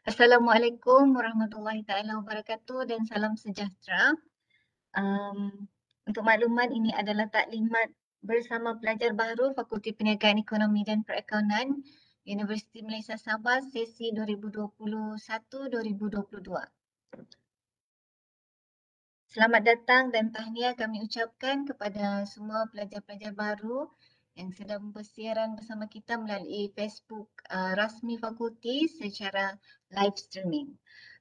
Assalamualaikum warahmatullahi taala wabarakatuh dan salam sejahtera. Um, untuk makluman ini adalah taklimat bersama pelajar baru Fakulti Perniagaan Ekonomi dan Perakaunan Universiti Malaysia Sabah sesi 2021-2022. Selamat datang dan tahniah kami ucapkan kepada semua pelajar-pelajar baru yang sedang bersiaran bersama kita melalui Facebook uh, rasmi fakulti secara live streaming.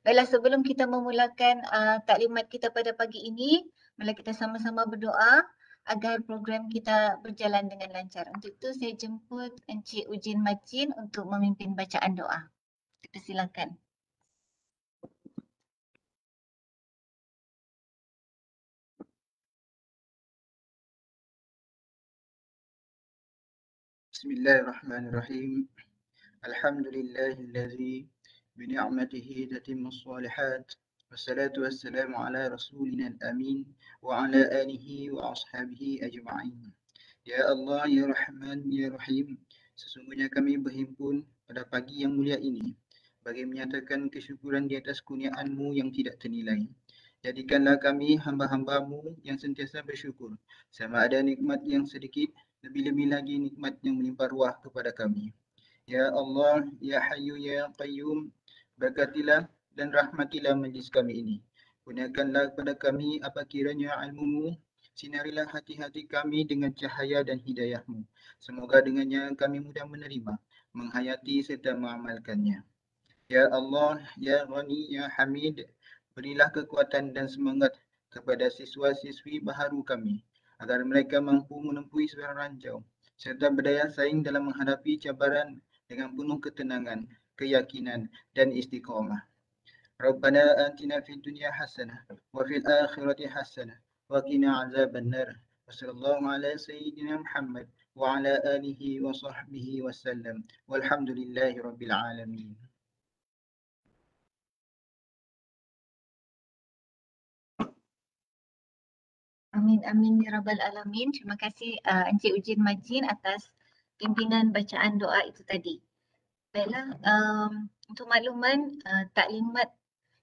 Baiklah sebelum kita memulakan uh, taklimat kita pada pagi ini, mari kita sama-sama berdoa agar program kita berjalan dengan lancar. Untuk itu saya jemput Encik Ujin Macin untuk memimpin bacaan doa. Kita silakan. بسم الله الرحمن الرحيم الحمد لله الذي بنعمته تتم الصالحات والصلاة والسلام على رسولنا الأمين وعلى آله وأصحابه أجمعين يا الله يا رحمن يا رحيم Sesungguhnya kami berhimpun pada pagi yang mulia ini bagi menyatakan kesyukuran di atas kurnia-Mu yang tidak ternilai. Jadikanlah kami hamba-hambamu yang sentiasa bersyukur. Sama ada nikmat yang sedikit lebih-lebih lagi nikmat yang menimpa ruah kepada kami. Ya Allah, Ya Hayyu, Ya Qayyum, berkatilah dan rahmatilah majlis kami ini. Gunakanlah kepada kami apa kiranya ilmu-Mu, sinarilah hati-hati kami dengan cahaya dan hidayahmu. Semoga dengannya kami mudah menerima, menghayati serta mengamalkannya. Ya Allah, Ya Rani, Ya Hamid, berilah kekuatan dan semangat kepada siswa-siswi baharu kami agar mereka mampu menempuhi sebarang rancau serta berdaya saing dalam menghadapi cabaran dengan penuh ketenangan, keyakinan dan istiqamah. Rabbana atina fid dunya hasanah wa fil akhirati hasanah wa qina azabannar. Wassallallahu ala sayyidina Muhammad wa ala alihi wa sahbihi wasallam. Walhamdulillahi rabbil alamin. Amin amin ya rabbal alamin. Terima kasih uh, Encik Ujin Majin atas pimpinan bacaan doa itu tadi. Baiklah, um, untuk makluman uh, taklimat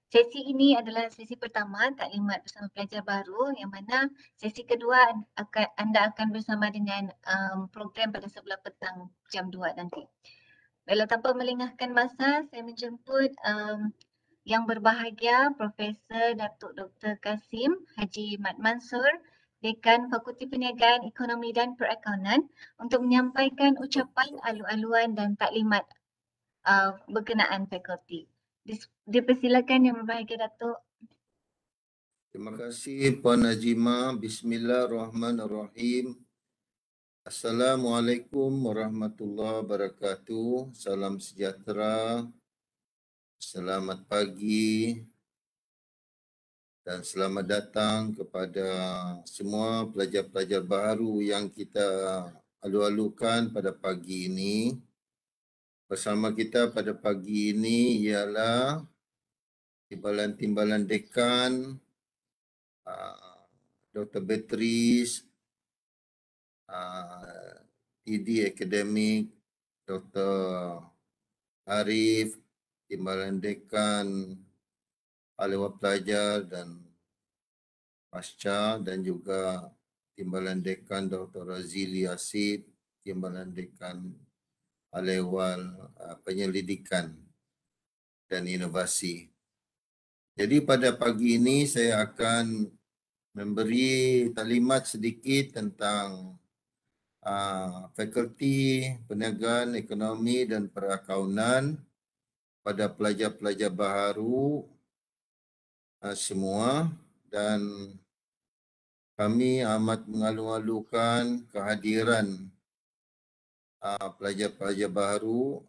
sesi ini adalah sesi pertama taklimat bersama pelajar baru yang mana sesi kedua akan anda akan bersama dengan um, program pada sebelah petang jam 2 nanti. Baiklah, tanpa melengahkan masa, saya menjemput um, yang berbahagia Profesor Datuk Dr. Kasim Haji Mat Mansur, Dekan Fakulti Perniagaan Ekonomi dan Perakaunan untuk menyampaikan ucapan alu-aluan dan taklimat uh, berkenaan fakulti. Dis- dipersilakan yang berbahagia Datuk. Terima kasih Puan Najima. Bismillahirrahmanirrahim. Assalamualaikum warahmatullahi wabarakatuh. Salam sejahtera Selamat pagi dan selamat datang kepada semua pelajar-pelajar baru yang kita alu-alukan pada pagi ini. Bersama kita pada pagi ini ialah timbalan-timbalan dekan ah, Dr. Beatrice ah, TD Akademik Dr. Arif timbalan dekan, alihwa pelajar dan pasca dan juga timbalan dekan Dr. Razili Asid, timbalan dekan alihwal eh, penyelidikan dan inovasi. Jadi pada pagi ini saya akan memberi talimat sedikit tentang uh, fakulti perniagaan ekonomi dan perakaunan pada pelajar-pelajar baharu ah, semua dan kami amat mengalu-alukan kehadiran ah, pelajar-pelajar baharu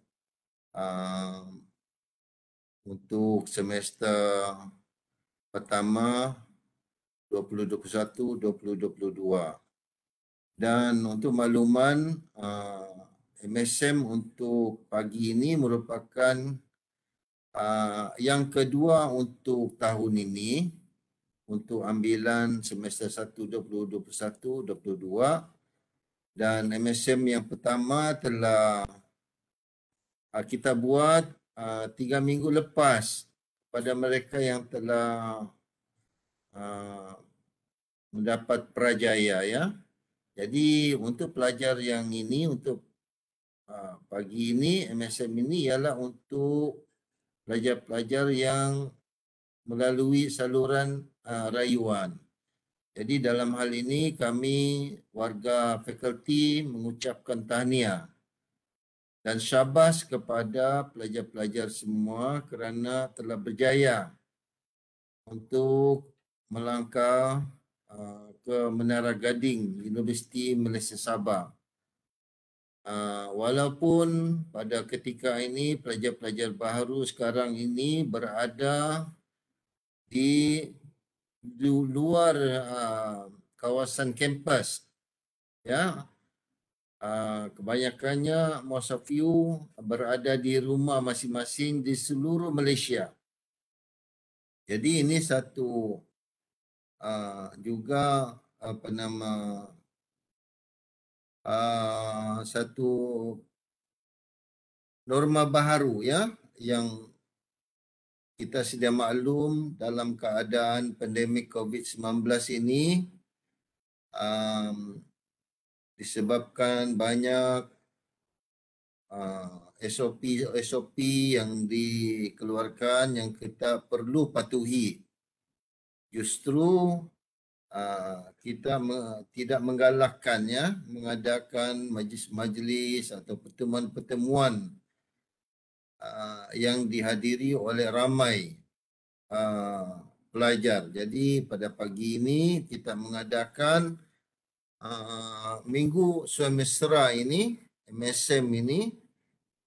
ah, untuk semester pertama 2021-2022. Dan untuk makluman, MSM untuk pagi ini merupakan Uh, yang kedua untuk tahun ini, untuk ambilan semester 1 2021-2022 dan MSM yang pertama telah uh, kita buat uh, tiga minggu lepas pada mereka yang telah uh, mendapat prajaya ya. Jadi untuk pelajar yang ini, untuk uh, pagi ini, MSM ini ialah untuk pelajar-pelajar yang melalui saluran uh, rayuan. Jadi dalam hal ini kami warga fakulti mengucapkan tahniah dan syabas kepada pelajar-pelajar semua kerana telah berjaya untuk melangkah uh, ke Menara Gading Universiti Malaysia Sabah. Ah, walaupun pada ketika ini pelajar-pelajar baru sekarang ini berada di luar uh, kawasan kampus ya uh, kebanyakannya most of you berada di rumah masing-masing di seluruh Malaysia jadi ini satu uh, juga apa nama uh, satu norma baharu ya yang kita sedia maklum dalam keadaan pandemik COVID-19 ini um, disebabkan banyak uh, ah, SOP SOP yang dikeluarkan yang kita perlu patuhi justru Ah, kita me, tidak menggalakkannya mengadakan majlis-majlis atau pertemuan-pertemuan uh, yang dihadiri oleh ramai uh, pelajar. Jadi pada pagi ini kita mengadakan uh, minggu semestera ini MSM ini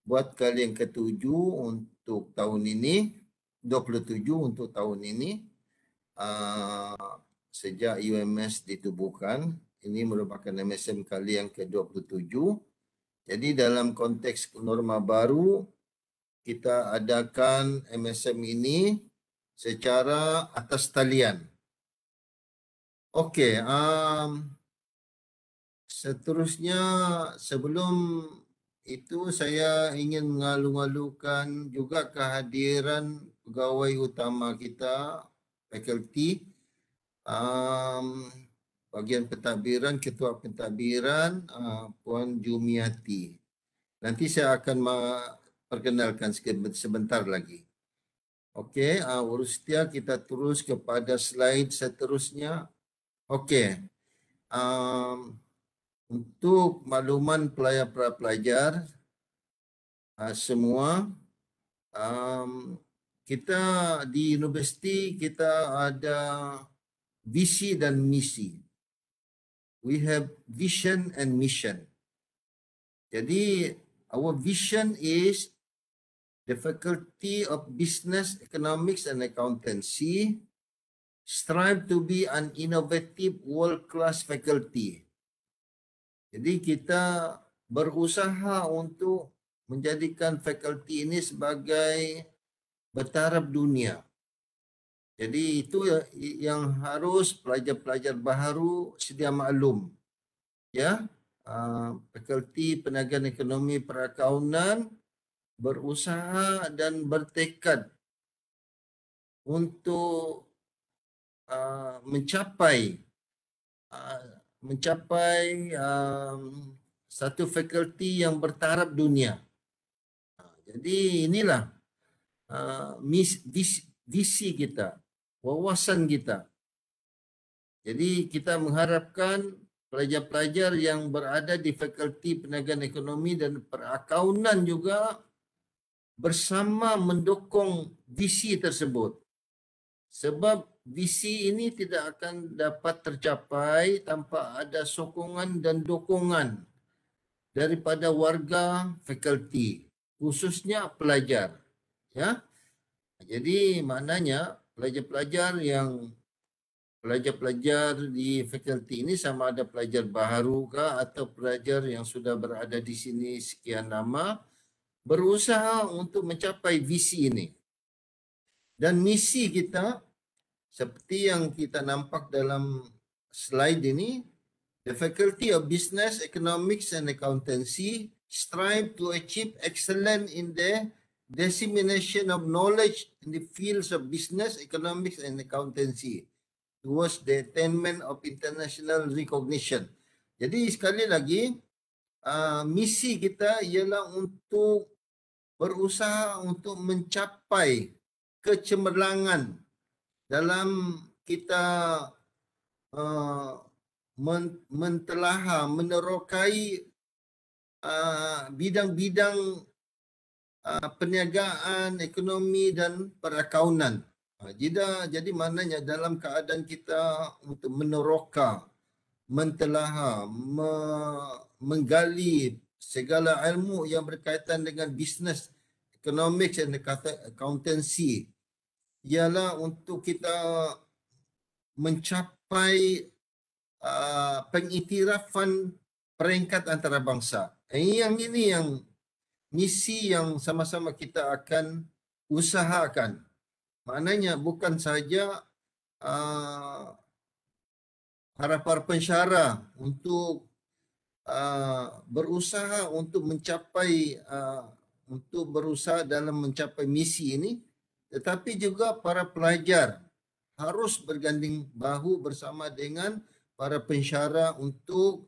buat kali yang ketujuh untuk tahun ini 27 untuk tahun ini uh, sejak UMS ditubuhkan. Ini merupakan MSM kali yang ke-27. Jadi dalam konteks norma baru, kita adakan MSM ini secara atas talian. Okey, um, seterusnya sebelum itu saya ingin mengalu-alukan juga kehadiran pegawai utama kita, fakulti, um, bagian pentadbiran ketua pentadbiran uh, puan Jumiati nanti saya akan perkenalkan sebentar lagi okey uh, urus setia kita terus kepada slide seterusnya okey um, untuk makluman pelajar pelajar uh, semua um, kita di universiti kita ada visi dan misi. We have vision and mission. Jadi our vision is the faculty of business economics and accountancy strive to be an innovative world class faculty. Jadi kita berusaha untuk menjadikan faculty ini sebagai bertaraf dunia. Jadi itu ya, yang harus pelajar-pelajar baharu sedia maklum. Ya, ah, fakulti uh, perniagaan ekonomi perakaunan berusaha dan bertekad untuk uh, mencapai uh, mencapai um, satu fakulti yang bertaraf dunia. jadi inilah uh, misi, visi kita wawasan kita. Jadi kita mengharapkan pelajar-pelajar yang berada di Fakulti Perniagaan Ekonomi dan Perakaunan juga bersama mendukung visi tersebut. Sebab visi ini tidak akan dapat tercapai tanpa ada sokongan dan dukungan daripada warga fakulti khususnya pelajar ya jadi maknanya pelajar-pelajar yang pelajar-pelajar di fakulti ini sama ada pelajar baru ke atau pelajar yang sudah berada di sini sekian lama berusaha untuk mencapai visi ini. Dan misi kita seperti yang kita nampak dalam slide ini The Faculty of Business, Economics and Accountancy strive to achieve excellence in the dissemination of knowledge in the fields of business, economics, and accountancy towards the attainment of international recognition. Jadi sekali lagi, uh, misi kita ialah untuk berusaha untuk mencapai kecemerlangan dalam kita uh, mentelaha, menerokai uh, bidang-bidang uh, perniagaan, ekonomi dan perakaunan. Uh, ah, jadi, jadi maknanya dalam keadaan kita untuk meneroka, mentelaha, me- menggali segala ilmu yang berkaitan dengan bisnes, ekonomi dan accountancy ialah untuk kita mencapai uh, pengiktirafan peringkat antarabangsa. Eh, yang ini yang misi yang sama-sama kita akan usahakan. Maknanya bukan sahaja uh, ah, para harap pensyara untuk uh, berusaha untuk mencapai uh, untuk berusaha dalam mencapai misi ini tetapi juga para pelajar harus berganding bahu bersama dengan para pensyarah untuk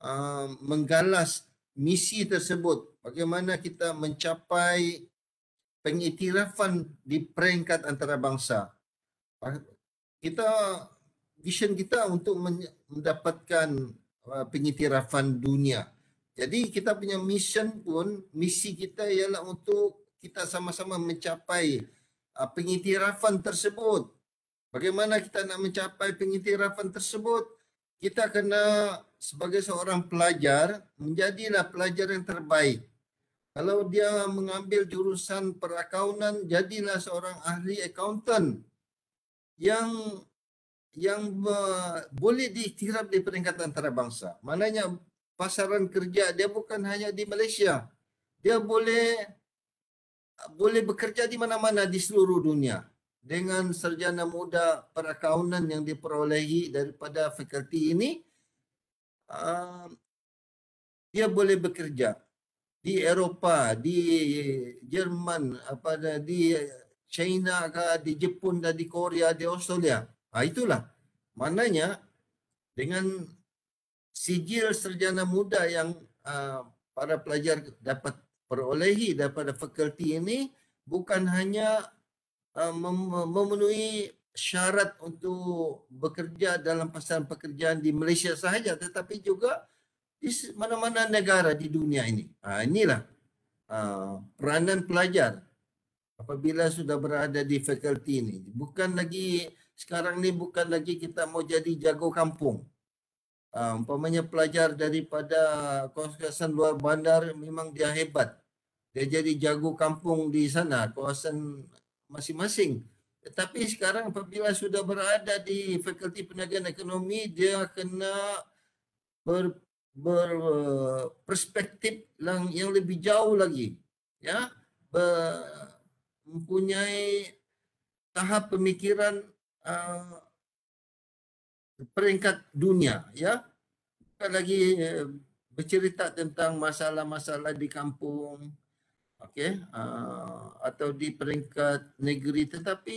uh, menggalas misi tersebut bagaimana kita mencapai pengiktirafan di peringkat antarabangsa. Kita vision kita untuk mendapatkan uh, pengiktirafan dunia. Jadi kita punya mission pun misi kita ialah untuk kita sama-sama mencapai uh, pengiktirafan tersebut. Bagaimana kita nak mencapai pengiktirafan tersebut? Kita kena sebagai seorang pelajar menjadilah pelajar yang terbaik. Kalau dia mengambil jurusan perakaunan, jadilah seorang ahli accountant yang yang boleh diiktiraf di peringkat antarabangsa. Maknanya pasaran kerja dia bukan hanya di Malaysia. Dia boleh boleh bekerja di mana-mana di seluruh dunia dengan sarjana muda perakaunan yang diperolehi daripada fakulti ini uh, dia boleh bekerja di Eropah, di Jerman, apa di China ke, di Jepun dan di Korea, di Australia. Ha, itulah. Maknanya dengan sijil serjana muda yang uh, para pelajar dapat perolehi daripada fakulti ini bukan hanya uh, memenuhi syarat untuk bekerja dalam pasaran pekerjaan di Malaysia sahaja tetapi juga di mana-mana negara di dunia ini. Uh, inilah uh, peranan pelajar apabila sudah berada di fakulti ini. Bukan lagi sekarang ni bukan lagi kita mau jadi jago kampung. Uh, umpamanya pelajar daripada kawasan luar bandar memang dia hebat. Dia jadi jago kampung di sana, kawasan masing-masing. Tetapi sekarang apabila sudah berada di Fakulti Perniagaan Ekonomi, dia kena ber, berperspektif yang lebih jauh lagi ya mempunyai tahap pemikiran uh, peringkat dunia ya bukan lagi uh, bercerita tentang masalah-masalah di kampung okey uh, eh, atau di peringkat negeri tetapi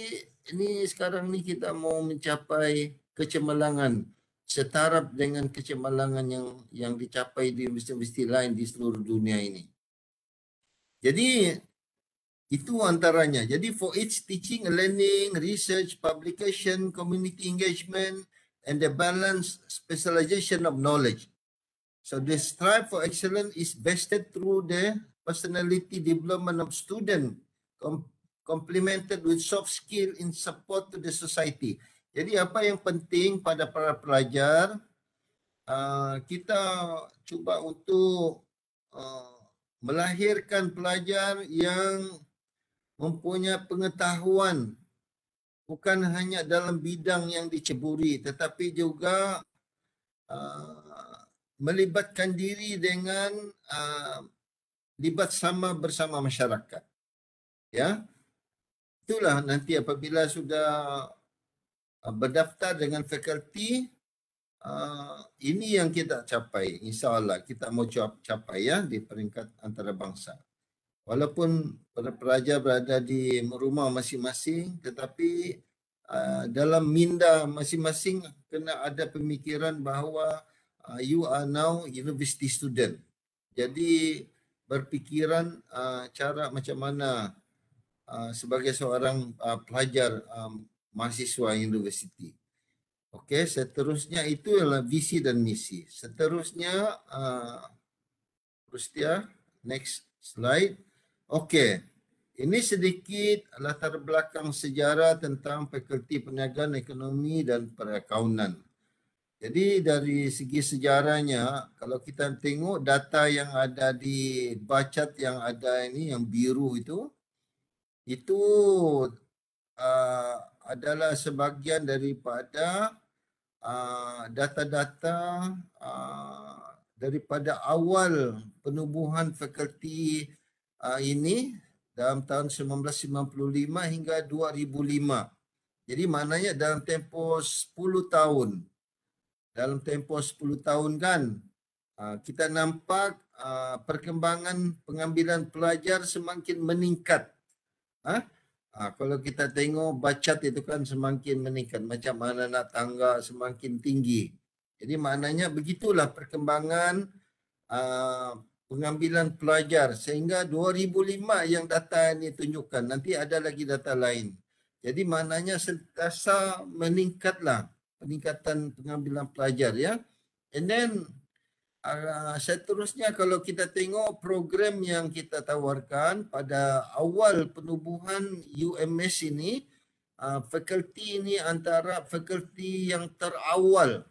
ini sekarang ni kita mau mencapai kecemerlangan Setara dengan kecemerlangan yang yang dicapai di universiti-universiti lain di seluruh dunia ini. Jadi itu antaranya. Jadi for each teaching, learning, research, publication, community engagement and the balance specialization of knowledge. So the strive for excellence is vested through the personality development of student complemented with soft skill in support to the society. Jadi apa yang penting pada para pelajar uh, kita cuba untuk uh, melahirkan pelajar yang mempunyai pengetahuan bukan hanya dalam bidang yang diceburi tetapi juga uh, melibatkan diri dengan uh, libat sama bersama masyarakat. Ya. Itulah nanti apabila sudah uh, berdaftar dengan fakulti uh, ah, ini yang kita capai insyaallah kita mau capai ya di peringkat antarabangsa walaupun para pelajar berada di rumah masing-masing tetapi uh, dalam minda masing-masing kena ada pemikiran bahawa uh, you are now university student jadi berfikiran uh, cara macam mana uh, sebagai seorang uh, pelajar um, mahasiswa universiti. Okey, seterusnya itu ialah visi dan misi. Seterusnya, Rustia, uh, next slide. Okey, ini sedikit latar belakang sejarah tentang Fakulti Perniagaan Ekonomi dan Perakaunan. Jadi dari segi sejarahnya, kalau kita tengok data yang ada di bacat yang ada ini, yang biru itu, itu uh, adalah sebahagian daripada ah, data-data ah, daripada awal penubuhan fakulti ah, ini dalam tahun 1995 hingga 2005. Jadi maknanya dalam tempoh 10 tahun. Dalam tempoh 10 tahun kan kita nampak perkembangan pengambilan pelajar semakin meningkat. Ha? Ha, kalau kita tengok bacat itu kan semakin meningkat. Macam mana nak tangga semakin tinggi. Jadi maknanya begitulah perkembangan uh, pengambilan pelajar. Sehingga 2005 yang data ini tunjukkan. Nanti ada lagi data lain. Jadi maknanya sentiasa meningkatlah peningkatan pengambilan pelajar. ya. And then Ah, seterusnya kalau kita tengok program yang kita tawarkan pada awal penubuhan UMS ini ah, fakulti ini antara fakulti yang terawal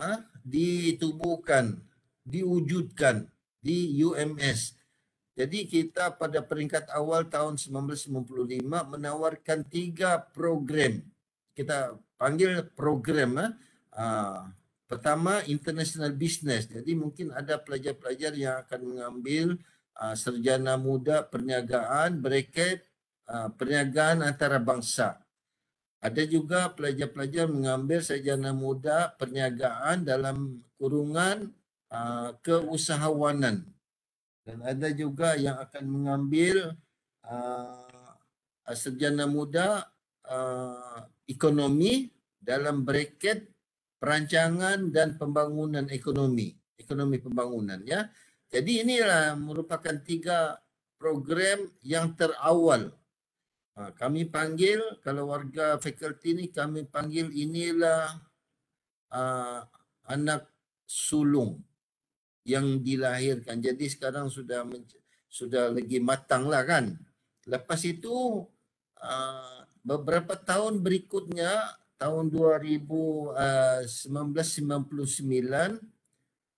ah, ditubuhkan diwujudkan di UMS jadi kita pada peringkat awal tahun 1995 menawarkan tiga program kita panggil program Pertama, international business. Jadi mungkin ada pelajar-pelajar yang akan mengambil uh, ah, serjana muda perniagaan, bracket, uh, perniagaan antara bangsa. Ada juga pelajar-pelajar mengambil serjana muda perniagaan dalam kurungan uh, keusahawanan. Dan ada juga yang akan mengambil uh, serjana muda uh, ekonomi dalam bracket perancangan dan pembangunan ekonomi, ekonomi pembangunan ya. Jadi inilah merupakan tiga program yang terawal. Ha, kami panggil kalau warga fakulti ini kami panggil inilah uh, anak sulung yang dilahirkan. Jadi sekarang sudah sudah lagi matang lah kan. Lepas itu uh, beberapa tahun berikutnya tahun 2019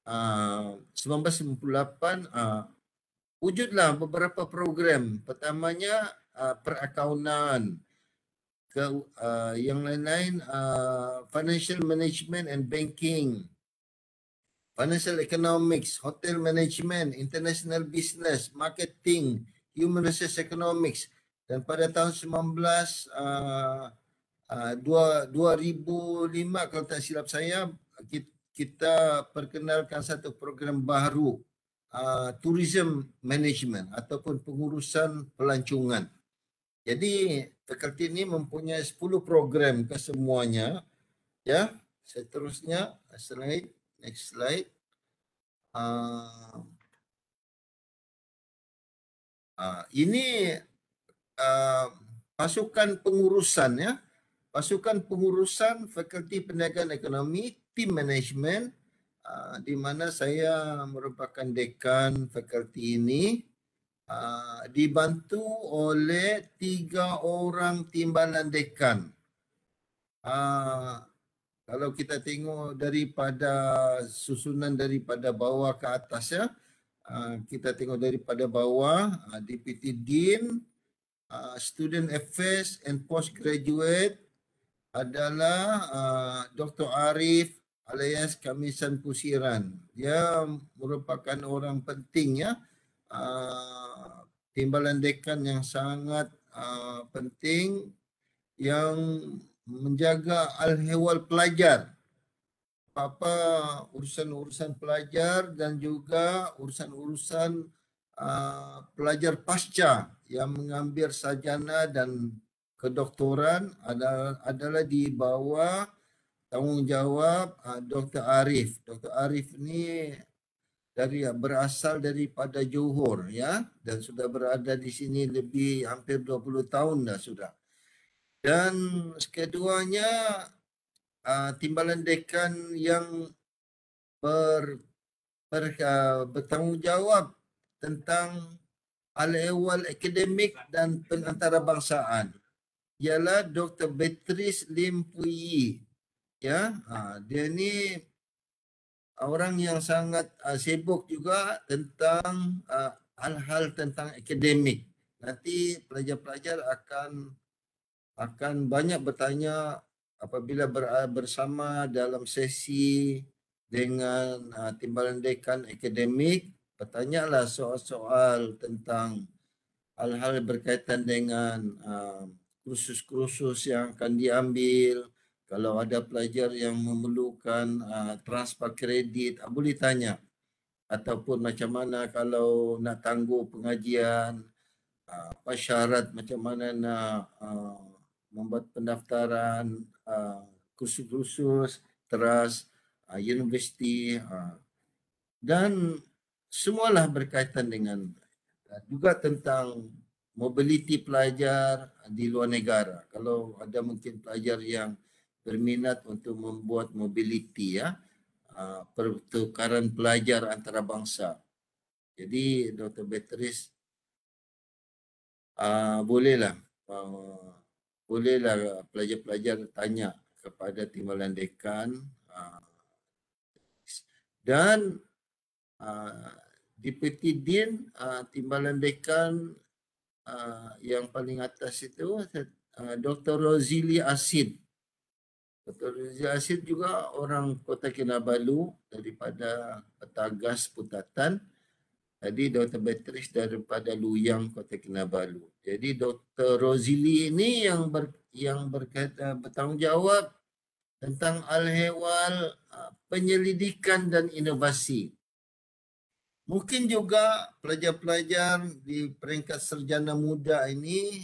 uh, 1998 uh, wujudlah beberapa program pertamanya uh, perakaunan ke uh, yang lain-lain uh, financial management and banking financial economics hotel management international business marketing human resource economics dan pada tahun 19 uh, 2005 ah, kalau tak silap saya kita perkenalkan satu program baru uh, tourism management ataupun pengurusan pelancongan. Jadi Fakulti ini mempunyai 10 program kesemuanya. Ya, seterusnya slide next slide. Uh, uh, ini uh, pasukan pengurusan ya pasukan pengurusan Fakulti Perniagaan Ekonomi Team Management ah, di mana saya merupakan dekan fakulti ini ah, dibantu oleh tiga orang timbalan dekan. Ah, kalau kita tengok daripada susunan daripada bawah ke atas ya, kita tengok daripada bawah uh, DPT Dean, Student Affairs and Postgraduate adalah uh, Dr. Arif alias Kamisan Pusiran. Dia merupakan orang penting ya. Uh, timbalan dekan yang sangat uh, penting yang menjaga al-hewal pelajar. Apa urusan-urusan pelajar dan juga urusan-urusan uh, pelajar pasca yang mengambil sajana dan kedoktoran adalah, adalah di bawah tanggungjawab ah, Dr. Arif. Dr. Arif ni dari berasal daripada Johor ya dan sudah berada di sini lebih hampir 20 tahun dah sudah. Dan keduanya uh, timbalan dekan yang ber, ber uh, bertanggungjawab tentang al-ehwal akademik dan pengantarabangsaan ialah Dr. Beatrice Lim Puyi. Ya, ha, dia ni orang yang sangat uh, sibuk juga tentang uh, hal-hal tentang akademik. Nanti pelajar-pelajar akan akan banyak bertanya apabila ber, ha, bersama dalam sesi dengan uh, timbalan dekan akademik, bertanyalah soal-soal tentang hal-hal berkaitan dengan uh, kursus-kursus yang akan diambil kalau ada pelajar yang memerlukan uh, transfer kredit uh, boleh tanya ataupun macam mana kalau nak tangguh pengajian uh, apa syarat macam mana nak uh, membuat pendaftaran uh, kursus-kursus teras uh, universiti uh, dan semualah berkaitan dengan uh, juga tentang mobility pelajar di luar negara. Kalau ada mungkin pelajar yang berminat untuk membuat mobility ya, ah, pertukaran pelajar antara bangsa. Jadi Dr. Beatrice uh, bolehlah uh, bolehlah pelajar-pelajar tanya kepada timbalan dekan uh, dan uh, Deputy Dean uh, Timbalan Dekan Ah, yang paling atas itu uh, ah, Dr. Rozili Asid. Dr. Rozili Asid juga orang Kota Kinabalu daripada Petagas Putatan. Tadi Dr. Beatrice daripada Luyang Kota Kinabalu. Jadi Dr. Rozili ini yang ber, yang berkata ah, bertanggungjawab tentang al-hewal penyelidikan dan inovasi Mungkin juga pelajar-pelajar di peringkat serjana muda ini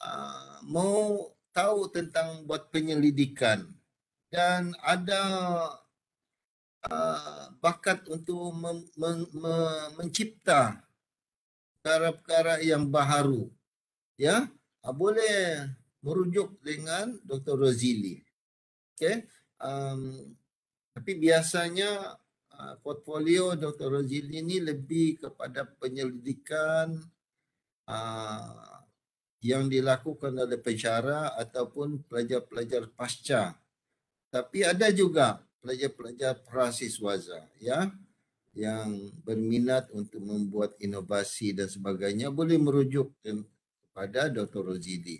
uh, mau tahu tentang buat penyelidikan dan ada uh, bakat untuk mencipta cara-cara yang baharu. Ya, uh, boleh merujuk dengan Dr. Rozili. Okay. Um, tapi biasanya Ah, portfolio Dr. Rozili ini lebih kepada penyelidikan uh, yang dilakukan oleh pensyarah ataupun pelajar-pelajar pasca. Tapi ada juga pelajar-pelajar prasiswaza ya yang berminat untuk membuat inovasi dan sebagainya boleh merujuk kepada Dr. Rozili.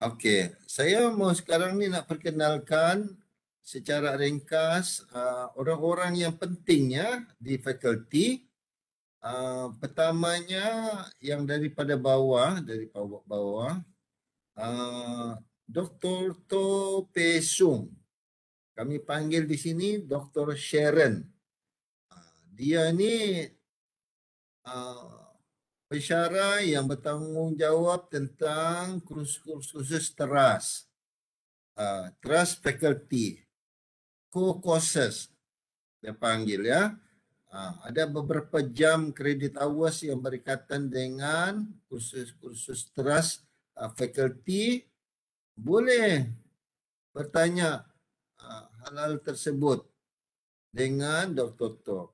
Okey, saya mau sekarang ni nak perkenalkan secara ringkas uh, orang-orang yang pentingnya di fakulti uh, pertamanya yang daripada bawah dari bawah bawah uh, Dr. To Pesung kami panggil di sini Dr. Sharon dia ni pesara yang bertanggungjawab tentang kursus-kursus teras Uh, trust faculty co-courses dia panggil ya. Ha, ada beberapa jam kredit awas yang berkaitan dengan kursus-kursus teras ha, uh, faculty boleh bertanya uh, ha, halal tersebut dengan Dr. Tok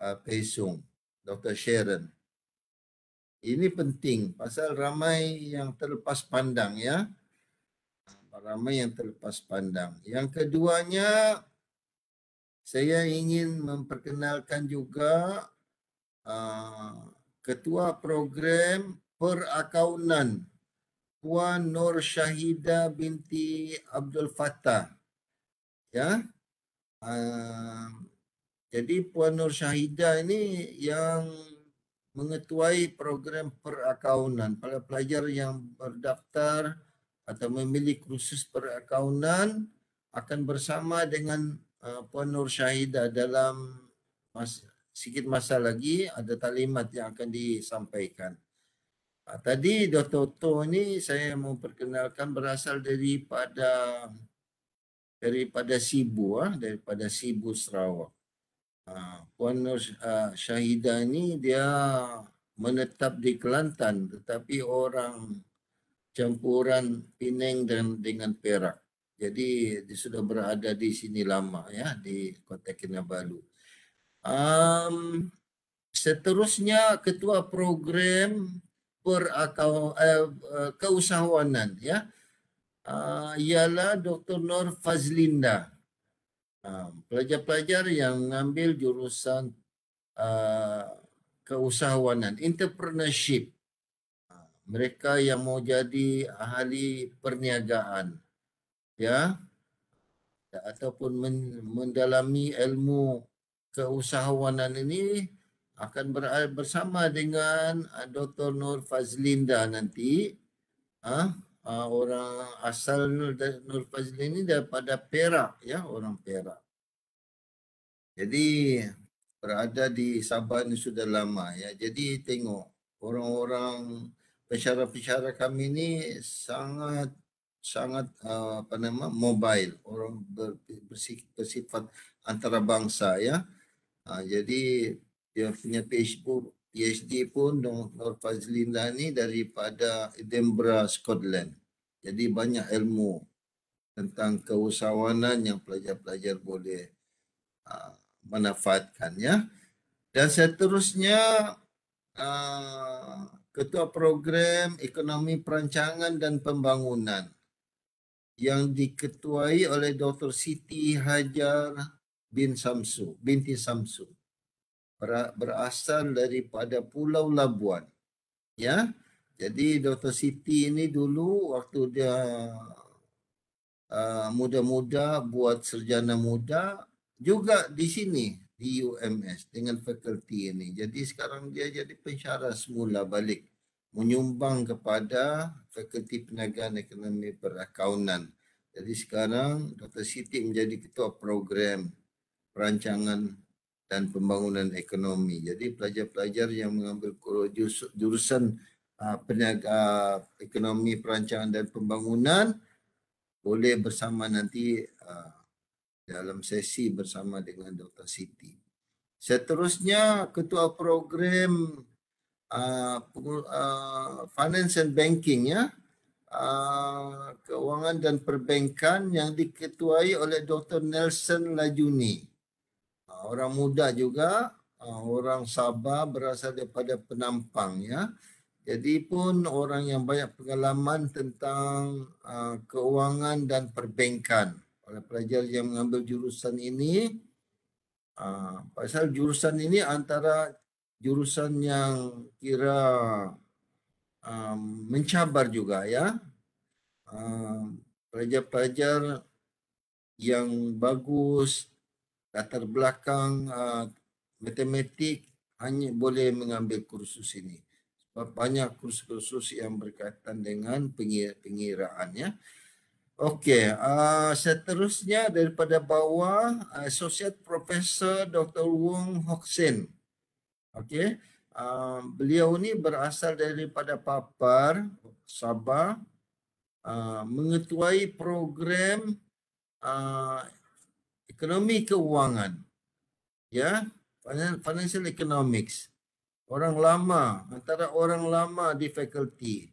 uh, ha, Peisung, Dr. Sharon. Ini penting pasal ramai yang terlepas pandang ya ramai yang terlepas pandang. Yang keduanya, saya ingin memperkenalkan juga uh, Ketua Program Perakaunan Puan Nur Syahida binti Abdul Fatah. Ya. Uh, jadi Puan Nur Syahida ini yang mengetuai program perakaunan pada pelajar yang berdaftar atau memilih kursus perakaunan akan bersama dengan uh, Puan Nur Syahidah dalam mas- sikit masa lagi ada talimat yang akan disampaikan. Uh, tadi Dr. Toto ini saya perkenalkan berasal daripada daripada Sibu uh, daripada Sibu Sarawak. Uh, Puan Nur Syahidah ini dia menetap di Kelantan tetapi orang campuran Pineng dan dengan Perak. Jadi dia sudah berada di sini lama ya di Kota Kinabalu. Um, seterusnya ketua program perakau eh, eh, keusahawanan ya uh, ialah Dr. Nur Fazlinda. Pelajar-pelajar yang mengambil jurusan uh, keusahawanan, entrepreneurship mereka yang mau jadi ahli perniagaan ya ataupun mendalami ilmu keusahawanan ini akan ber- bersama dengan ah, Dr Nur Fazlinda nanti ha? orang asal Nur, Nur Fazlinda ini daripada Perak ya orang Perak jadi berada di Sabah ini sudah lama ya jadi tengok orang-orang pesara-pesara kami ni sangat sangat uh, apa nama mobile orang bersifat antarabangsa ya. Uh, jadi dia punya Facebook PhD pun Dr. Fazlinda ni daripada Edinburgh, Scotland. Jadi banyak ilmu tentang keusahawanan yang pelajar-pelajar boleh uh, manfaatkan ya. Dan seterusnya uh, Ketua Program Ekonomi Perancangan dan Pembangunan yang diketuai oleh Dr. Siti Hajar bin Samsu, binti Samsu. Berasal daripada Pulau Labuan. Ya. Jadi Dr. Siti ini dulu waktu dia uh, muda-muda buat serjana muda juga di sini di dengan fakulti ini. Jadi sekarang dia jadi pensyara semula balik menyumbang kepada fakulti perniagaan ekonomi perakaunan. Jadi sekarang Dr. Siti menjadi ketua program perancangan dan pembangunan ekonomi. Jadi pelajar-pelajar yang mengambil jurusan uh, peniaga ah, ekonomi perancangan dan pembangunan boleh bersama nanti uh, dalam sesi bersama dengan Dr. Siti. Seterusnya, Ketua Program uh, uh, Finance and Banking, ya, uh, Keuangan dan Perbankan yang diketuai oleh Dr. Nelson Lajuni. Uh, orang muda juga, uh, orang Sabah berasal daripada Penampang. ya. Jadi pun orang yang banyak pengalaman tentang uh, keuangan dan perbankan. Para pelajar yang mengambil jurusan ini. Uh, pasal jurusan ini antara jurusan yang kira um, mencabar juga ya. Ah, pelajar-pelajar yang bagus, latar belakang uh, matematik hanya boleh mengambil kursus ini. Sebab banyak kursus-kursus yang berkaitan dengan pengiraannya. Okey, uh, seterusnya daripada bawah uh, Associate Professor Dr. Wong Hock Sin. Okey, uh, beliau ini berasal daripada Papar, Sabah, uh, mengetuai program uh, ekonomi keuangan. Ya, yeah, financial economics. Orang lama, antara orang lama di fakulti.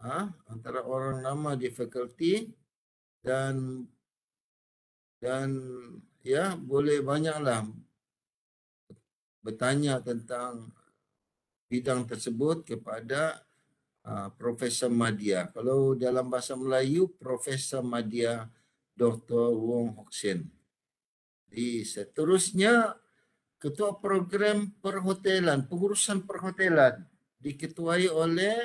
Ha, antara orang lama di fakulti dan dan ya boleh banyaklah bertanya tentang bidang tersebut kepada uh, Profesor Madia. Kalau dalam bahasa Melayu Profesor Madia Dr. Wong Hock Sin. Di seterusnya Ketua Program Perhotelan, Pengurusan Perhotelan diketuai oleh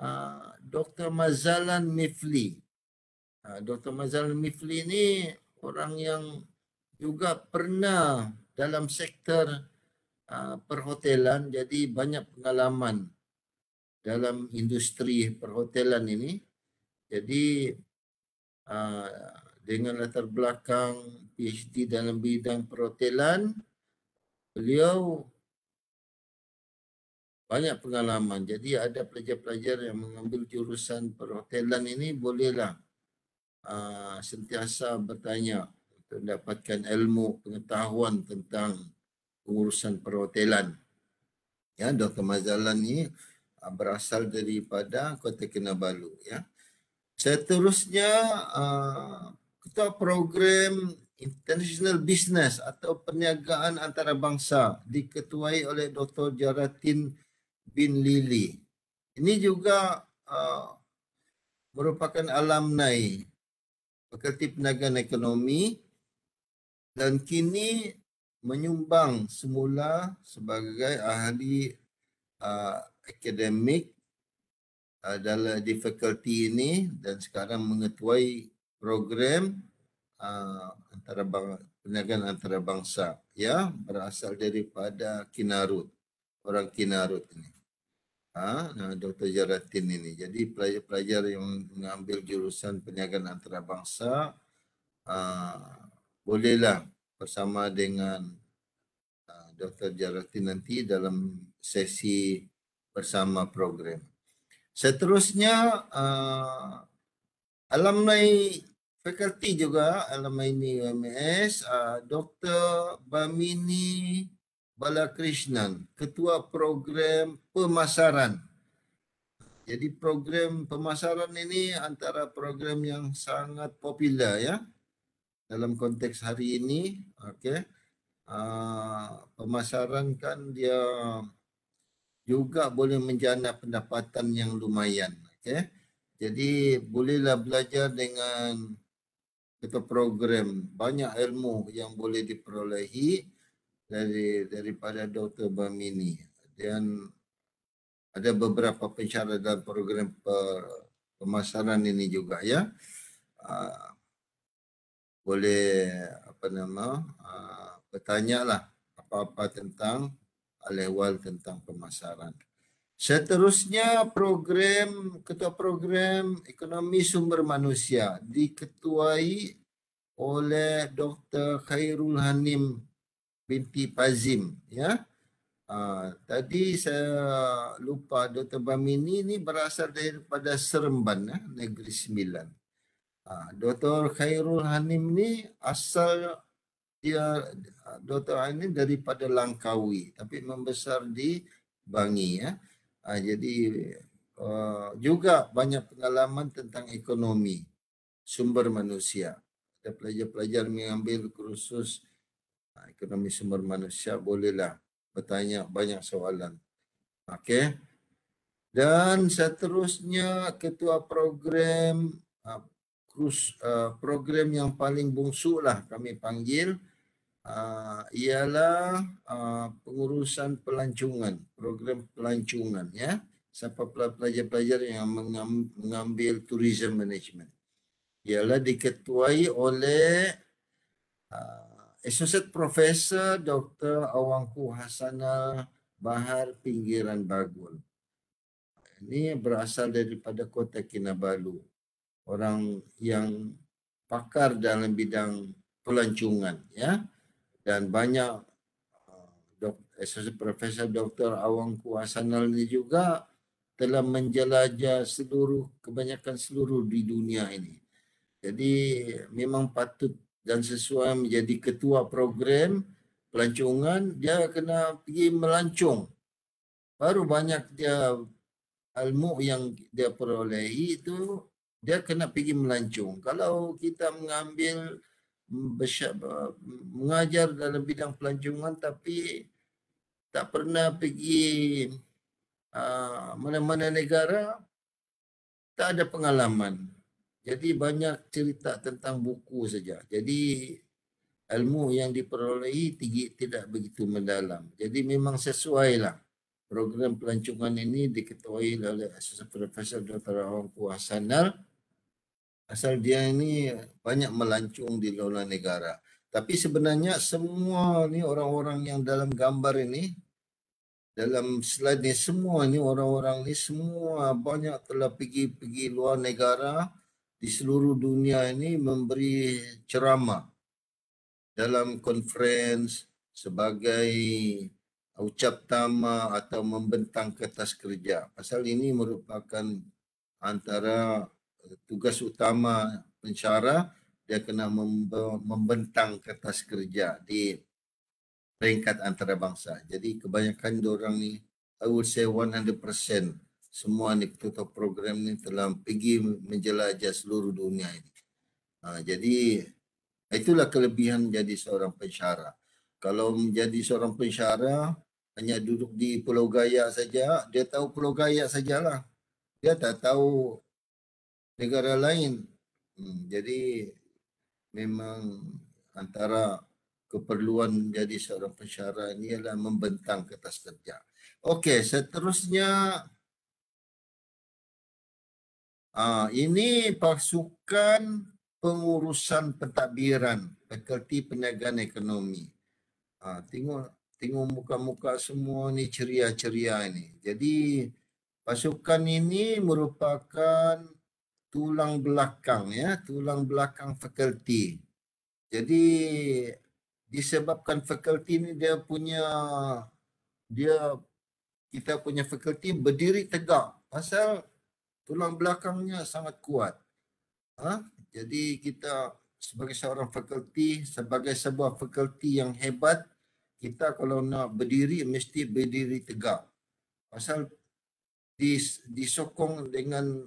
uh, ah, Dr. Mazalan Mifli. Ha, Dr. Mazal Mifli ni orang yang juga pernah dalam sektor ha, perhotelan jadi banyak pengalaman dalam industri perhotelan ini. Jadi ha, dengan latar belakang PhD dalam bidang perhotelan beliau banyak pengalaman. Jadi ada pelajar-pelajar yang mengambil jurusan perhotelan ini bolehlah Uh, sentiasa bertanya untuk mendapatkan ilmu pengetahuan tentang pengurusan perhotelan. Ya, Dr. Mazalan ni uh, berasal daripada Kota Kinabalu. Ya. Seterusnya, uh, Ketua Program International Business atau Perniagaan Antarabangsa diketuai oleh Dr. Jaratin bin Lili. Ini juga uh, merupakan alumni Fakulti Perniagaan Ekonomi dan kini menyumbang semula sebagai ahli uh, akademik uh, dalam di fakulti ini dan sekarang mengetuai program uh, antara bang perniagaan antarabangsa ya berasal daripada Kinarut orang Kinarut ini Ah, ah, Dr. Jaratin ini. Jadi pelajar-pelajar yang mengambil jurusan perniagaan antarabangsa ah, bolehlah bersama dengan Dr. Jaratin nanti dalam sesi bersama program. Seterusnya uh, alumni fakulti juga alamai ini UMS uh, Dr. Bamini Balakrishnan, Ketua Program Pemasaran. Jadi program pemasaran ini antara program yang sangat popular ya dalam konteks hari ini. Okey. Uh, pemasaran kan dia juga boleh menjana pendapatan yang lumayan. Okey. Jadi bolehlah belajar dengan kita program banyak ilmu yang boleh diperolehi dari daripada Dr. Bamini dan ada beberapa pencara dan program pemasaran ini juga ya. Ah, boleh apa nama ah, bertanya lah apa-apa tentang alewal tentang pemasaran. Seterusnya program ketua program ekonomi sumber manusia diketuai oleh Dr. Khairul Hanim binti Pazim ya. Ha, tadi saya lupa Dr. Bamini ni berasal daripada Seremban ya, Negeri Sembilan. Ha, ah, Dr. Khairul Hanim ni asal dia Dr. Hanim daripada Langkawi tapi membesar di Bangi ya. Ha, jadi uh, juga banyak pengalaman tentang ekonomi sumber manusia. Ada pelajar-pelajar mengambil kursus Ha, ekonomi sumber manusia bolehlah bertanya banyak soalan. Okey. Dan seterusnya ketua program uh, program yang paling bungsu lah kami panggil uh, ialah uh, pengurusan pelancongan, program pelancongan ya. Siapa pelajar-pelajar yang mengambil tourism management. Ialah diketuai oleh uh, Associate Professor Dr. Awangku Hasana Bahar Pinggiran Bagul. Ini berasal daripada Kota Kinabalu. Orang yang pakar dalam bidang pelancongan ya. Dan banyak eh, Dok, Profesor Dr. Awangku Hasanal ini juga telah menjelajah seluruh kebanyakan seluruh di dunia ini. Jadi memang patut dan sesuai menjadi ketua program pelancongan, dia kena pergi melancong. Baru banyak dia ilmu yang dia perolehi itu, dia kena pergi melancong. Kalau kita mengambil mengajar dalam bidang pelancongan tapi tak pernah pergi ah, mana-mana negara tak ada pengalaman jadi banyak cerita tentang buku saja. Jadi ilmu yang diperolehi tinggi tidak begitu mendalam. Jadi memang sesuailah program pelancongan ini diketuai oleh Asyik Profesor Dr. Awang Kuhasanal. Asal dia ini banyak melancung di luar negara. Tapi sebenarnya semua ni orang-orang yang dalam gambar ini, dalam slide ni semua ni orang-orang ni semua banyak telah pergi-pergi luar Negara di seluruh dunia ini memberi ceramah dalam conference sebagai ucap tama atau membentang kertas kerja. Pasal ini merupakan antara eh, tugas utama pensyara dia kena membentang kertas kerja di peringkat antarabangsa. Jadi kebanyakan orang ni I would say 100% semua ni kita program ni telah pergi menjelajah seluruh dunia ini. Ha, jadi itulah kelebihan menjadi seorang pensyarah. Kalau menjadi seorang pensyarah hanya duduk di Pulau Gaya saja, dia tahu Pulau Gaya sajalah. Dia tak tahu negara lain. Hmm, jadi memang antara keperluan menjadi seorang pensyarah ini ialah membentang kertas kerja. Okey, seterusnya Ah, ini pasukan pengurusan pentadbiran fakulti perniagaan ekonomi. Ha, tengok tengok muka-muka semua ni ceria-ceria ini. Jadi pasukan ini merupakan tulang belakang ya, tulang belakang fakulti. Jadi disebabkan fakulti ini dia punya dia kita punya fakulti berdiri tegak pasal tulang belakangnya sangat kuat. Ha? Jadi kita sebagai seorang fakulti, sebagai sebuah fakulti yang hebat, kita kalau nak berdiri, mesti berdiri tegak. Pasal dis, disokong dengan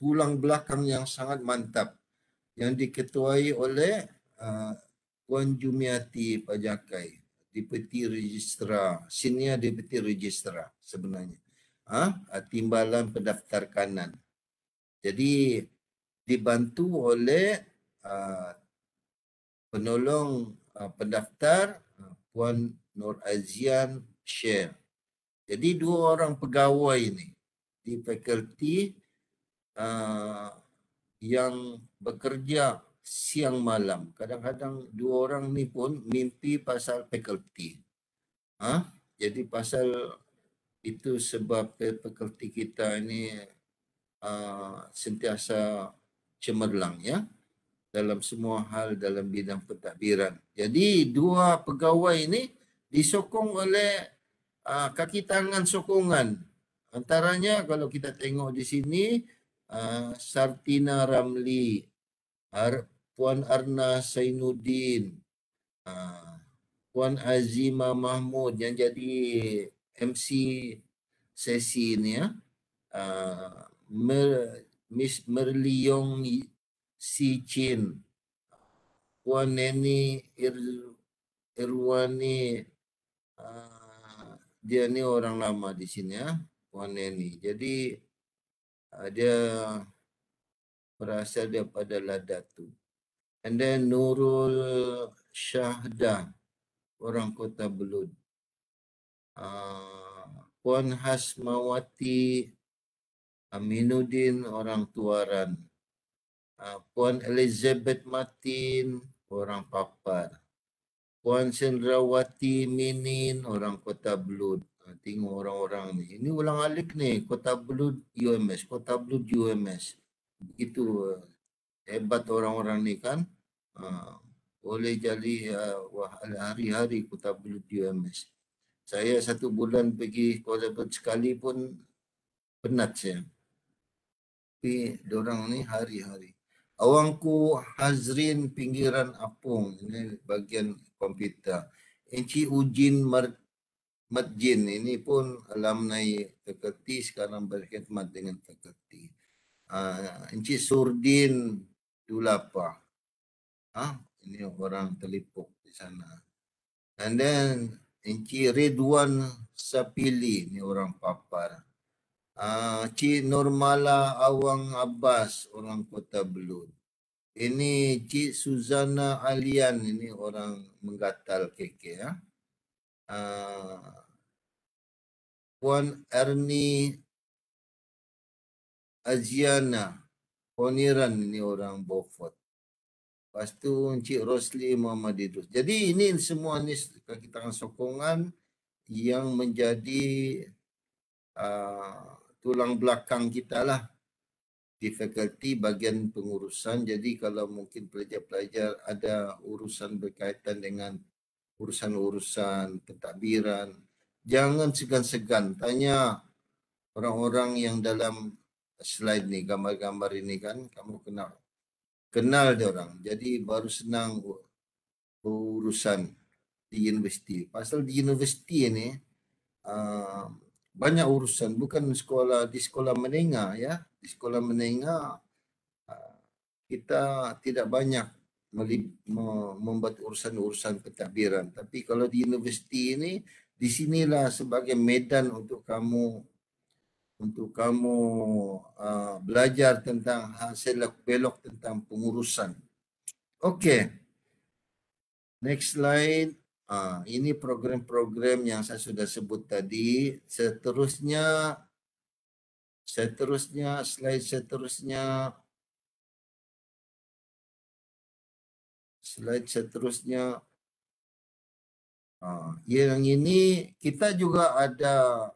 tulang belakang yang sangat mantap yang diketuai oleh uh, Puan Jumiati Pajakai, Deputi Registrar, Senior Deputi Registrar sebenarnya ha, ah, timbalan pendaftar kanan. Jadi dibantu oleh aa, ah, penolong aa, ah, pendaftar Puan Nur Azian Sheikh. Jadi dua orang pegawai ini di fakulti aa, yang bekerja siang malam. Kadang-kadang dua orang ni pun mimpi pasal fakulti. Ha? Jadi pasal itu sebab faculty kita ini uh, sentiasa cemerlang ya dalam semua hal dalam bidang pentadbiran. Jadi dua pegawai ini disokong oleh uh, kaki tangan sokongan. Antaranya kalau kita tengok di sini uh, Sartina Ramli, Ar Puan Arna Sainuddin, uh, Puan Azima Mahmud yang jadi MC sesi ini ya. Uh, Mer, Miss Merli Yong Si Chin. Puan Neni Ir, Irwani. Uh, dia ni orang lama di sini ya. Puan Neni. Jadi uh, dia berasal daripada Ladatu. And then Nurul Syahda. Orang Kota Belud. Eh, Puan Hasmawati Aminuddin eh, orang Tuaran. Uh, Puan Elizabeth Matin orang Papar. Puan Sendrawati Minin orang Kota Blud. Uh, tengok orang-orang ni. Ini ulang alik ni. Kota Blud UMS. Kota Blud UMS. Begitu uh, hebat orang-orang ni kan. Uh, boleh jadi uh, hari-hari Kota Blud UMS. Saya satu bulan pergi Kuala Lumpur sekali pun penat saya. Tapi orang ni hari-hari. Awangku Hazrin Pinggiran Apung. Ini bagian komputer. Encik Ujin Mar Madjin ini pun alumni Fakulti sekarang berkhidmat dengan Fakulti. Uh, Encik Surdin Dulapa. Ha? Ini orang terlipuk di sana. And then Encik Ridwan Sapili ni orang Papar. Uh, Cik Normala Awang Abbas orang Kota Belud. Ini Cik Suzana Alian ini orang Menggatal KK. Ya. Uh, Puan Erni Aziana Poniran ini orang Bofot. Lepas tu Encik Rosli Muhammad Idrus. Jadi ini semua ni kita sokongan yang menjadi uh, tulang belakang kita lah di fakulti bagian pengurusan. Jadi kalau mungkin pelajar-pelajar ada urusan berkaitan dengan urusan-urusan pentadbiran, jangan segan-segan tanya orang-orang yang dalam slide ni, gambar-gambar ini kan, kamu kenal kenal dia orang. Jadi baru senang urusan di universiti. Pasal di universiti ni uh, banyak urusan bukan sekolah di sekolah menengah ya. Di sekolah menengah uh, kita tidak banyak melib- membuat urusan-urusan pentadbiran. Tapi kalau di universiti ini di sinilah sebagai medan untuk kamu untuk kamu uh, belajar tentang hasil belok tentang pengurusan. Okey. Next slide. Uh, ini program-program yang saya sudah sebut tadi. Seterusnya seterusnya slide seterusnya slide seterusnya uh, yang ini kita juga ada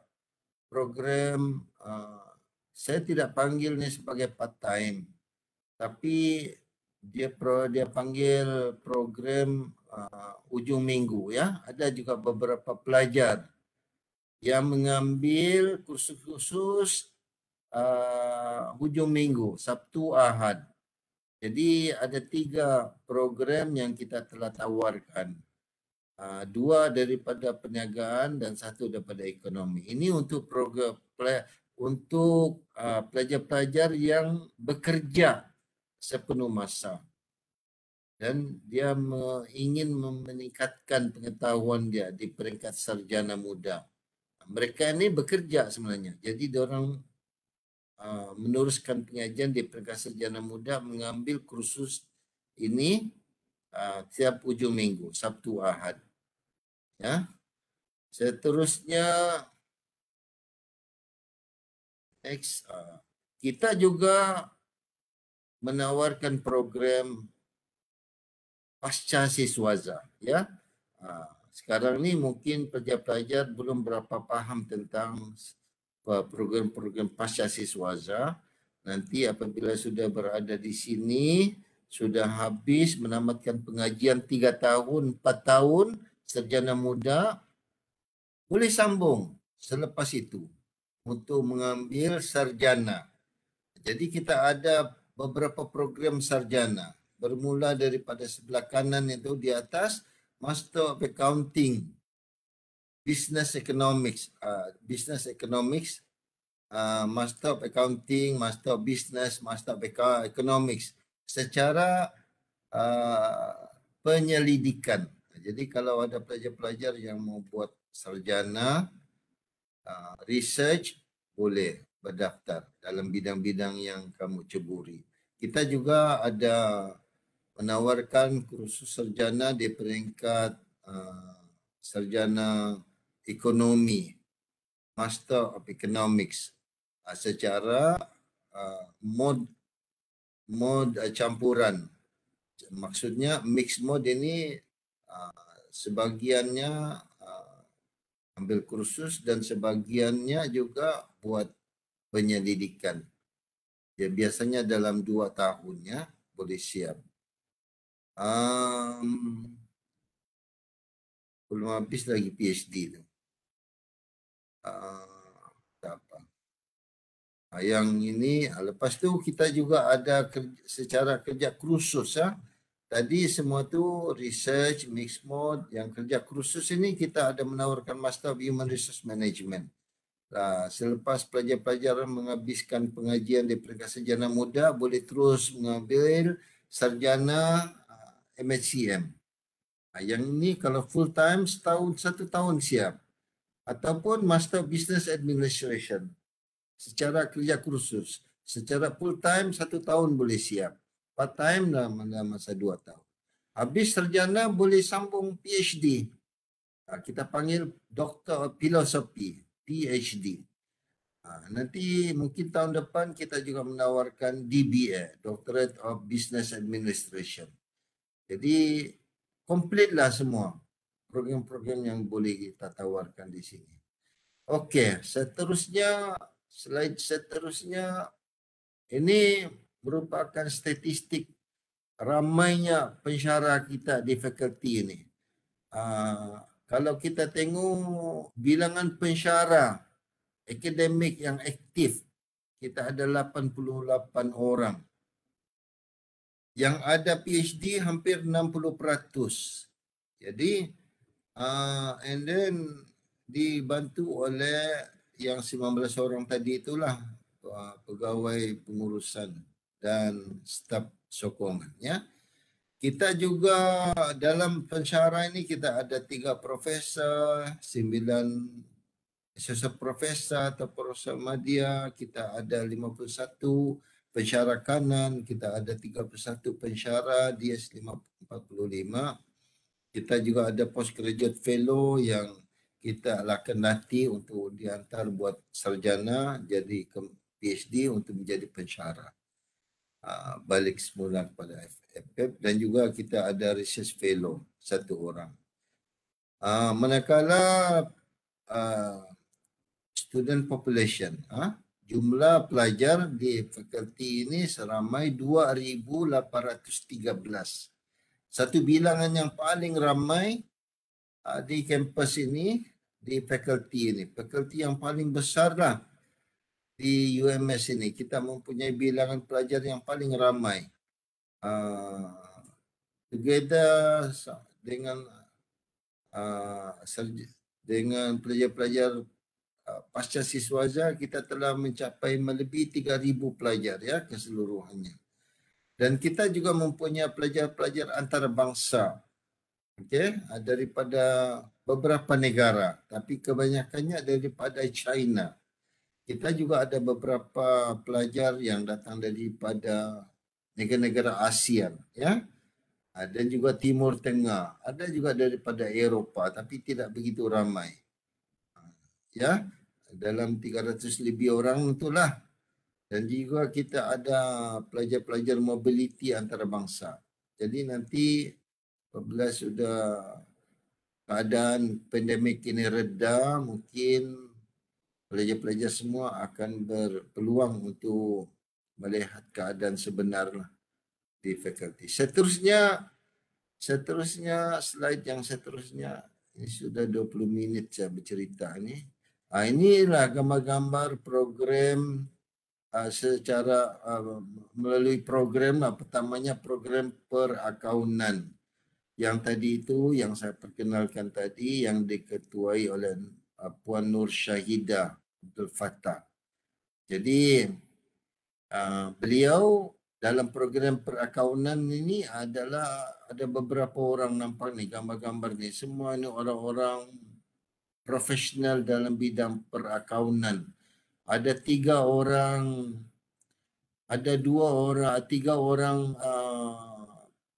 program Ah, saya tidak panggil ni sebagai part time tapi dia pro dia panggil program uh, ujung minggu ya ada juga beberapa pelajar yang mengambil kursus khusus uh, ah, ujung minggu Sabtu Ahad jadi ada tiga program yang kita telah tawarkan uh, dua daripada perniagaan dan satu daripada ekonomi ini untuk program untuk eh, pelajar-pelajar uh, yang bekerja sepenuh masa dan dia ingin meningkatkan pengetahuan dia di peringkat sarjana muda. Mereka ini bekerja sebenarnya. Jadi orang uh, meneruskan pengajian di peringkat sarjana muda mengambil kursus ini uh, tiap ujung minggu, Sabtu Ahad. Ya. Seterusnya X. Kita juga menawarkan program pasca siswaza ya. Sekarang ini mungkin pelajar-pelajar belum berapa paham tentang program-program pasca siswaza. Nanti apabila sudah berada di sini, sudah habis menamatkan pengajian tiga tahun, empat tahun, sarjana muda, boleh sambung selepas itu untuk mengambil sarjana. Jadi kita ada beberapa program sarjana bermula daripada sebelah kanan itu di atas Master of Accounting Business Economics uh, Business Economics uh, Master of Accounting Master of Business Master of Economics secara uh, penyelidikan. Jadi kalau ada pelajar-pelajar yang mau buat sarjana Ah, research boleh berdaftar dalam bidang-bidang yang kamu ceburi. Kita juga ada menawarkan kursus sarjana di peringkat uh, sarjana ekonomi, Master of Economics uh, secara uh, mod mod uh, campuran. Maksudnya mixed mode ini uh, sebagiannya ambil kursus dan sebagiannya juga buat penyelidikan. Ya biasanya dalam dua tahunnya boleh siap. Um, belum habis lagi PhD itu. Uh, apa. Nah, yang ini lepas tu kita juga ada kerja, secara kerja kursus ya. Tadi semua tu research, mixed mode, yang kerja kursus ini kita ada menawarkan Master of Human Resource Management. Nah, selepas pelajar-pelajar menghabiskan pengajian di peringkat sarjana muda, boleh terus mengambil sarjana MHCM. Nah, ah, yang ini kalau full time setahun, satu tahun siap. Ataupun Master of Business Administration secara kerja kursus. Secara full time satu tahun boleh siap part time dalam, dalam masa dua tahun. Habis sarjana boleh sambung PhD. Ha, kita panggil doktor filosofi, PhD. Ha, nanti mungkin tahun depan kita juga menawarkan DBA, Doctorate of Business Administration. Jadi, complete lah semua program-program yang boleh kita tawarkan di sini. Okey, seterusnya, slide seterusnya, ini merupakan statistik ramainya pensyarah kita di fakulti ini. Ah, kalau kita tengok bilangan pensyarah akademik yang aktif, kita ada 88 orang. Yang ada PhD hampir 60%. Jadi, uh, and then dibantu oleh yang 19 orang tadi itulah ah, pegawai pengurusan dan staf sokongannya. Kita juga dalam pensyarah ini kita ada tiga profesor, sembilan sesuatu profesor atau profesor media, kita ada 51 pensyarah kanan, kita ada 31 pensyarah, dia 45. Kita juga ada postgraduate fellow yang kita lakukan nanti untuk diantar buat sarjana jadi PhD untuk menjadi pensyarah. Ah, balik semula kepada FFF dan juga kita ada research fellow satu orang. Uh, manakala uh, student population, uh, jumlah pelajar di fakulti ini seramai 2,813. Satu bilangan yang paling ramai uh, di kampus ini, di fakulti ini. Fakulti yang paling besar lah di UMS ini kita mempunyai bilangan pelajar yang paling ramai uh, together dengan uh, dengan pelajar-pelajar uh, pasca siswaza kita telah mencapai melebihi 3000 pelajar ya keseluruhannya dan kita juga mempunyai pelajar-pelajar antarabangsa okey uh, daripada beberapa negara tapi kebanyakannya daripada China kita juga ada beberapa pelajar yang datang daripada negara-negara Asia, ya ada juga timur tengah ada juga daripada Eropah tapi tidak begitu ramai ya dalam 300 lebih orang itulah dan juga kita ada pelajar-pelajar mobility antarabangsa jadi nanti apabila sudah keadaan pandemik ini reda mungkin pelajar-pelajar semua akan berpeluang untuk melihat keadaan sebenar di fakulti. Seterusnya, seterusnya slide yang seterusnya ini sudah 20 minit saya bercerita ini. Ah inilah gambar-gambar program ah, secara ah, melalui program lah. Pertamanya program perakaunan yang tadi itu yang saya perkenalkan tadi yang diketuai oleh ah, Puan Nur Syahidah. Abdul Fattah. Jadi uh, beliau dalam program perakaunan ini adalah ada beberapa orang nampak ni gambar-gambar ni semua ni orang-orang profesional dalam bidang perakaunan. Ada tiga orang ada dua orang tiga orang uh,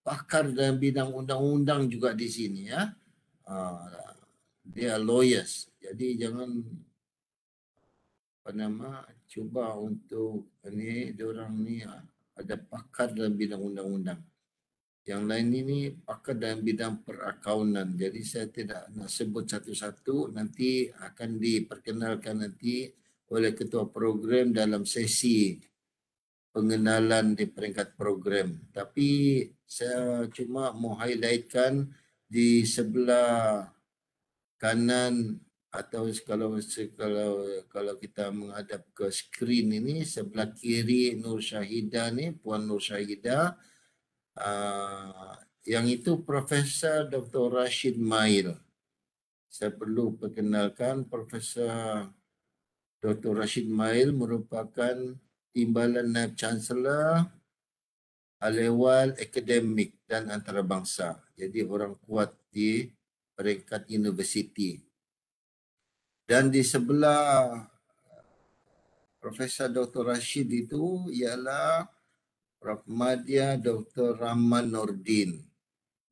pakar dalam bidang undang-undang juga di sini ya. Uh, ah, they lawyers. Jadi jangan apa nama cuba untuk ni orang ni ada pakar dalam bidang undang-undang. Yang lain ini pakar dalam bidang perakaunan. Jadi saya tidak nak sebut satu-satu nanti akan diperkenalkan nanti oleh ketua program dalam sesi pengenalan di peringkat program. Tapi saya cuma mau highlightkan di sebelah kanan atau kalau kalau kalau kita menghadap ke skrin ini sebelah kiri Nur Syahida ni puan Nur Syahida uh, yang itu Profesor Dr Rashid Mail saya perlu perkenalkan Profesor Dr Rashid Mail merupakan timbalan Naib Chancellor Alewal Akademik dan Antarabangsa jadi orang kuat di peringkat universiti dan di sebelah Profesor Dr. Rashid itu ialah Prof. Madia Dr. Rahman Nordin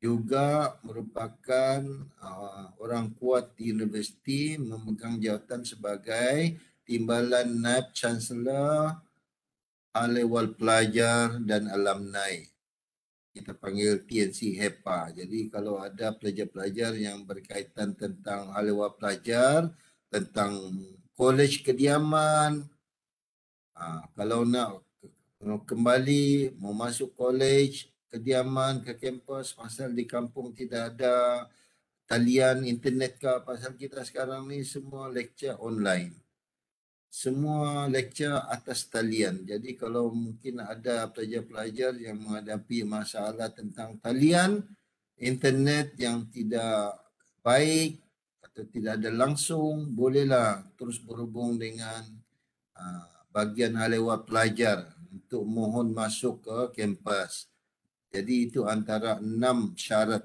juga merupakan uh, orang kuat di universiti memegang jawatan sebagai timbalan Naib Chancellor Alewal Pelajar dan Alumni kita panggil TNC HEPA. Jadi kalau ada pelajar-pelajar yang berkaitan tentang alewal pelajar, tentang kolej kediaman ha, kalau nak kembali mau masuk kolej kediaman ke kampus pasal di kampung tidak ada talian internet ke pasal kita sekarang ni semua lecture online semua lecture atas talian jadi kalau mungkin ada pelajar-pelajar yang menghadapi masalah tentang talian internet yang tidak baik atau tidak ada langsung bolehlah terus berhubung dengan uh, bagian lewat pelajar untuk mohon masuk ke kampus. Jadi itu antara enam syarat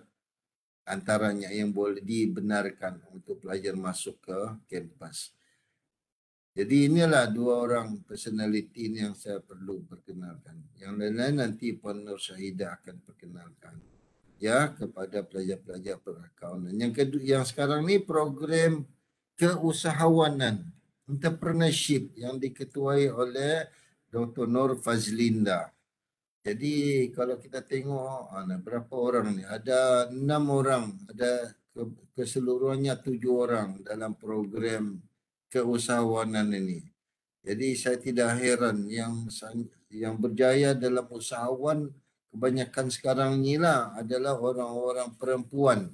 antaranya yang boleh dibenarkan untuk pelajar masuk ke kampus. Jadi inilah dua orang personality yang saya perlu perkenalkan. Yang lain-lain nanti Puan Nur Syahidah akan perkenalkan. Ya kepada pelajar-pelajar perakaunan. Yang kedua yang sekarang ni program keusahawanan entrepreneurship yang diketuai oleh Dr. Nur Fazlinda. Jadi kalau kita tengok ada ah, berapa orang ni? Ada enam orang, ada keseluruhannya tujuh orang dalam program keusahawanan ini. Jadi saya tidak heran yang yang berjaya dalam usahawan kebanyakan sekarang ni lah adalah orang-orang perempuan.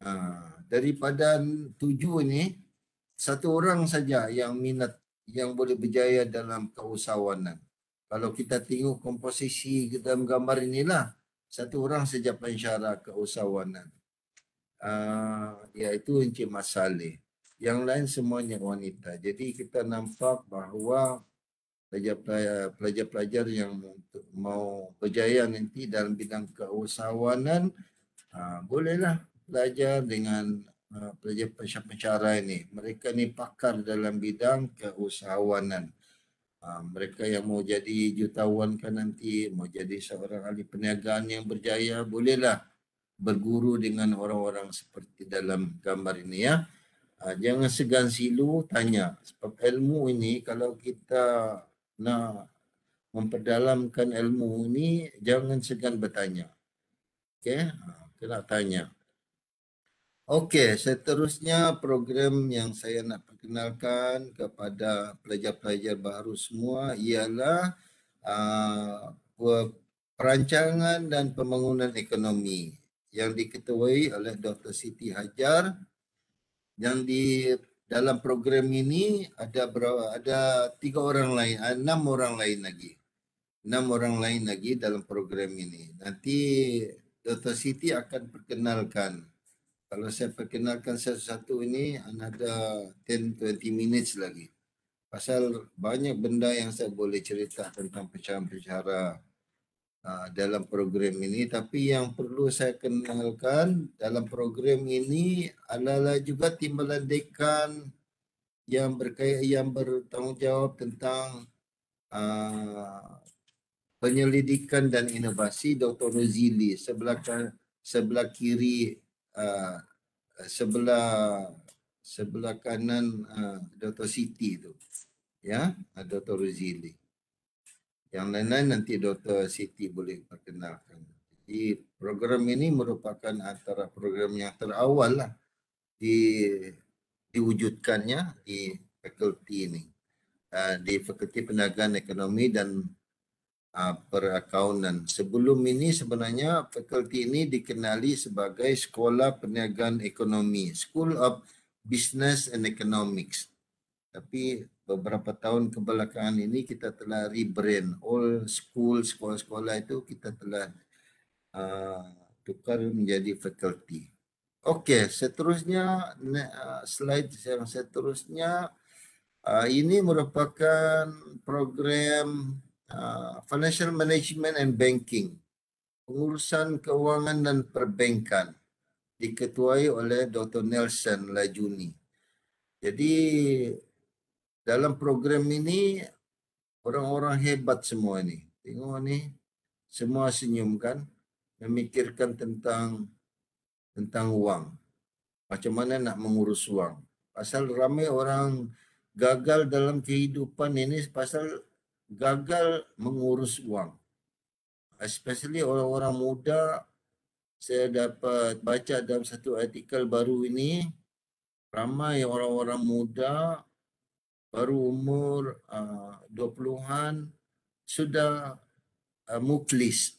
Ha, daripada tujuh ni, satu orang saja yang minat yang boleh berjaya dalam keusahawanan. Kalau kita tengok komposisi dalam gambar lah satu orang saja pensyara keusahawanan. Ha, iaitu Encik Masaleh. Yang lain semuanya wanita. Jadi kita nampak bahawa pelajar-pelajar yang mau berjaya nanti dalam bidang keusahawanan ha, bolehlah belajar dengan ha, pelajar pensyara-pensyara ini. Mereka ni pakar dalam bidang keusahawanan. Ha, mereka yang mau jadi jutawan kan nanti, mau jadi seorang ahli perniagaan yang berjaya, bolehlah berguru dengan orang-orang seperti dalam gambar ini ya. jangan segan silu tanya. Sebab ilmu ini kalau kita nak memperdalamkan ilmu ni jangan segan bertanya. Okey, ha, kena tanya. Okey, seterusnya program yang saya nak perkenalkan kepada pelajar-pelajar baru semua ialah uh, perancangan dan pembangunan ekonomi yang diketuai oleh Dr. Siti Hajar yang di dalam program ini ada berapa, ada tiga orang lain, enam orang lain lagi. Enam orang lain lagi dalam program ini. Nanti Dr. Siti akan perkenalkan. Kalau saya perkenalkan satu-satu ini, ada 10-20 minutes lagi. Pasal banyak benda yang saya boleh cerita tentang pecahan-pecahan Ah, dalam program ini tapi yang perlu saya kenalkan dalam program ini adalah juga timbalan dekan yang berkait yang bertanggungjawab tentang ah, penyelidikan dan inovasi Dr. Nozili sebelah sebelah kiri ah, sebelah sebelah kanan Dr. Siti itu ya Dr. Nozili yang lain-lain nanti Dr. Siti boleh perkenalkan. Jadi program ini merupakan antara program yang terawal lah di diwujudkannya di fakulti ini. Ah, di Fakulti Perniagaan Ekonomi dan ah, Perakaunan. Sebelum ini sebenarnya fakulti ini dikenali sebagai Sekolah Perniagaan Ekonomi. School of Business and Economics. Tapi beberapa tahun kebelakangan ini kita telah rebrand all school sekolah-sekolah itu kita telah uh, tukar menjadi faculty. Okey, seterusnya uh, slide yang seterusnya uh, ini merupakan program uh, financial management and banking. Pengurusan keuangan dan perbankan diketuai oleh Dr. Nelson Lajuni. Jadi dalam program ini orang-orang hebat semua ini. Tengok ni semua senyum kan memikirkan tentang tentang wang. Macam mana nak mengurus wang. Pasal ramai orang gagal dalam kehidupan ini pasal gagal mengurus wang. Especially orang-orang muda saya dapat baca dalam satu artikel baru ini ramai orang-orang muda baru umur ah, dua puluhan sudah uh, ah, muklis.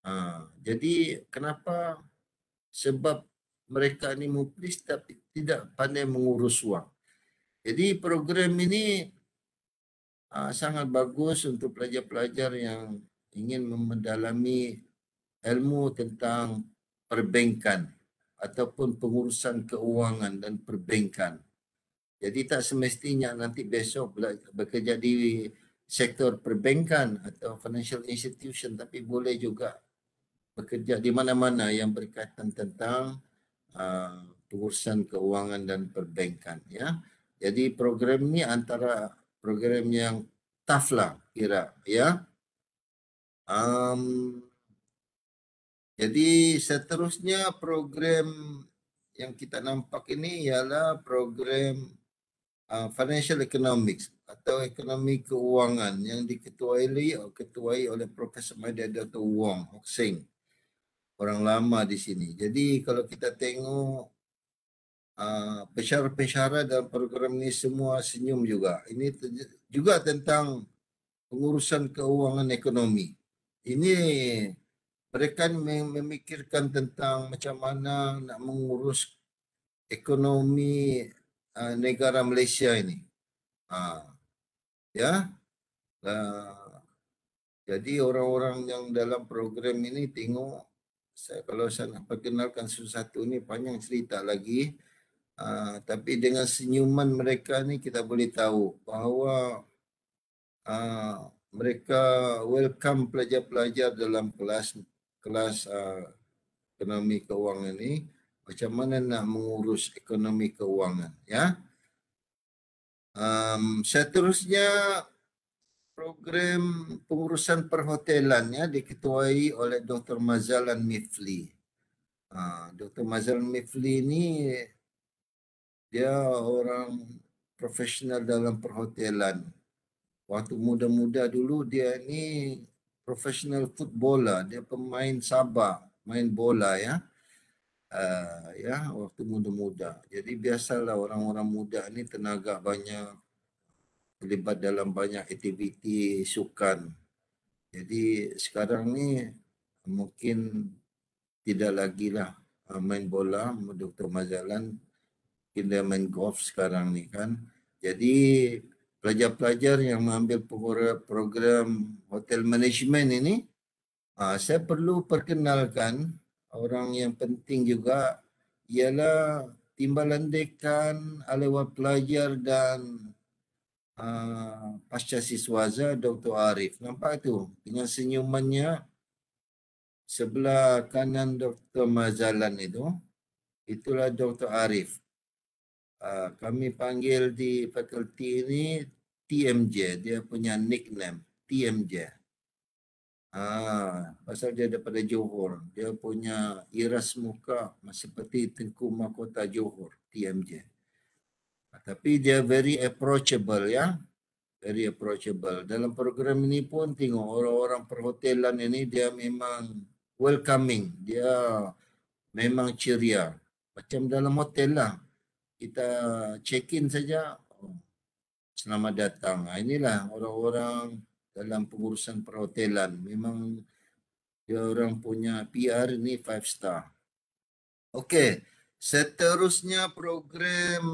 Uh, ah, jadi kenapa sebab mereka ini muklis tapi tidak pandai mengurus wang. Jadi program ini uh, sangat bagus untuk pelajar-pelajar yang ingin mendalami ilmu tentang perbankan ataupun pengurusan keuangan dan perbankan. Jadi tak semestinya nanti besok pula bekerja di sektor perbankan atau financial institution tapi boleh juga bekerja di mana-mana yang berkaitan tentang uh, pengurusan keuangan dan perbankan ya. Jadi program ni antara program yang tough lah kira ya. Um, jadi seterusnya program yang kita nampak ini ialah program uh, financial economics atau ekonomi keuangan yang diketuai oleh ketuai oleh Profesor Madya Dr. Wong Hock Seng. Orang lama di sini. Jadi kalau kita tengok ah, pesara-pesara uh, dalam program ini semua senyum juga. Ini juga tentang pengurusan keuangan ekonomi. Ini mereka memikirkan tentang macam mana nak mengurus ekonomi uh, negara Malaysia ini. Ha. Ya. Uh, jadi orang-orang yang dalam program ini tengok saya kalau saya nak perkenalkan satu ini panjang cerita lagi. Uh, tapi dengan senyuman mereka ni kita boleh tahu bahawa uh, mereka welcome pelajar-pelajar dalam kelas kelas uh, ekonomi kewangan ini macam mana nak mengurus ekonomi keuangan ya um, seterusnya program pengurusan perhotelan ya diketuai oleh Dr. Mazalan Mifli. Uh, ha, Dr. Mazalan Mifli ini dia orang profesional dalam perhotelan. Waktu muda-muda dulu dia ni profesional footballer, dia pemain Sabah, main bola ya. Ah, ya waktu muda-muda. Jadi biasalah orang-orang muda ni tenaga banyak terlibat dalam banyak aktiviti sukan. Jadi sekarang ni mungkin tidak lagi lah ah, main bola Dr. Mazalan mungkin dia main golf sekarang ni kan. Jadi pelajar-pelajar yang mengambil program hotel management ini ah, saya perlu perkenalkan orang yang penting juga ialah timbalan dekan alewat pelajar dan uh, pasca siswaza Dr. Arif. Nampak tu dengan senyumannya sebelah kanan Dr. Mazalan itu, itulah Dr. Arif. Uh, kami panggil di fakulti ini TMJ, dia punya nickname TMJ. Ah, pasal dia daripada Johor. Dia punya iras muka seperti Tengku Mahkota Johor, TMJ. Ha, tapi dia very approachable ya. Very approachable. Dalam program ini pun tengok orang-orang perhotelan ini dia memang welcoming. Dia memang ceria. Macam dalam hotel lah. Kita check-in saja. Oh, selamat datang. Ha, inilah orang-orang dalam pengurusan perhotelan. Memang dia orang punya PR ni five star. Okey, seterusnya program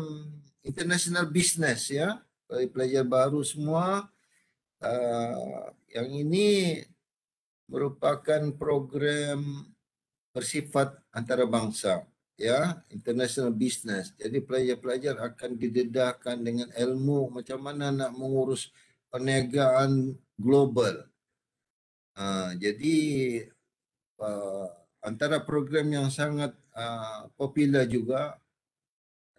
international business ya. Bagi pelajar baru semua, uh, yang ini merupakan program bersifat antarabangsa ya international business jadi pelajar-pelajar akan didedahkan dengan ilmu macam mana nak mengurus perniagaan global. Uh, jadi uh, antara program yang sangat uh, popular juga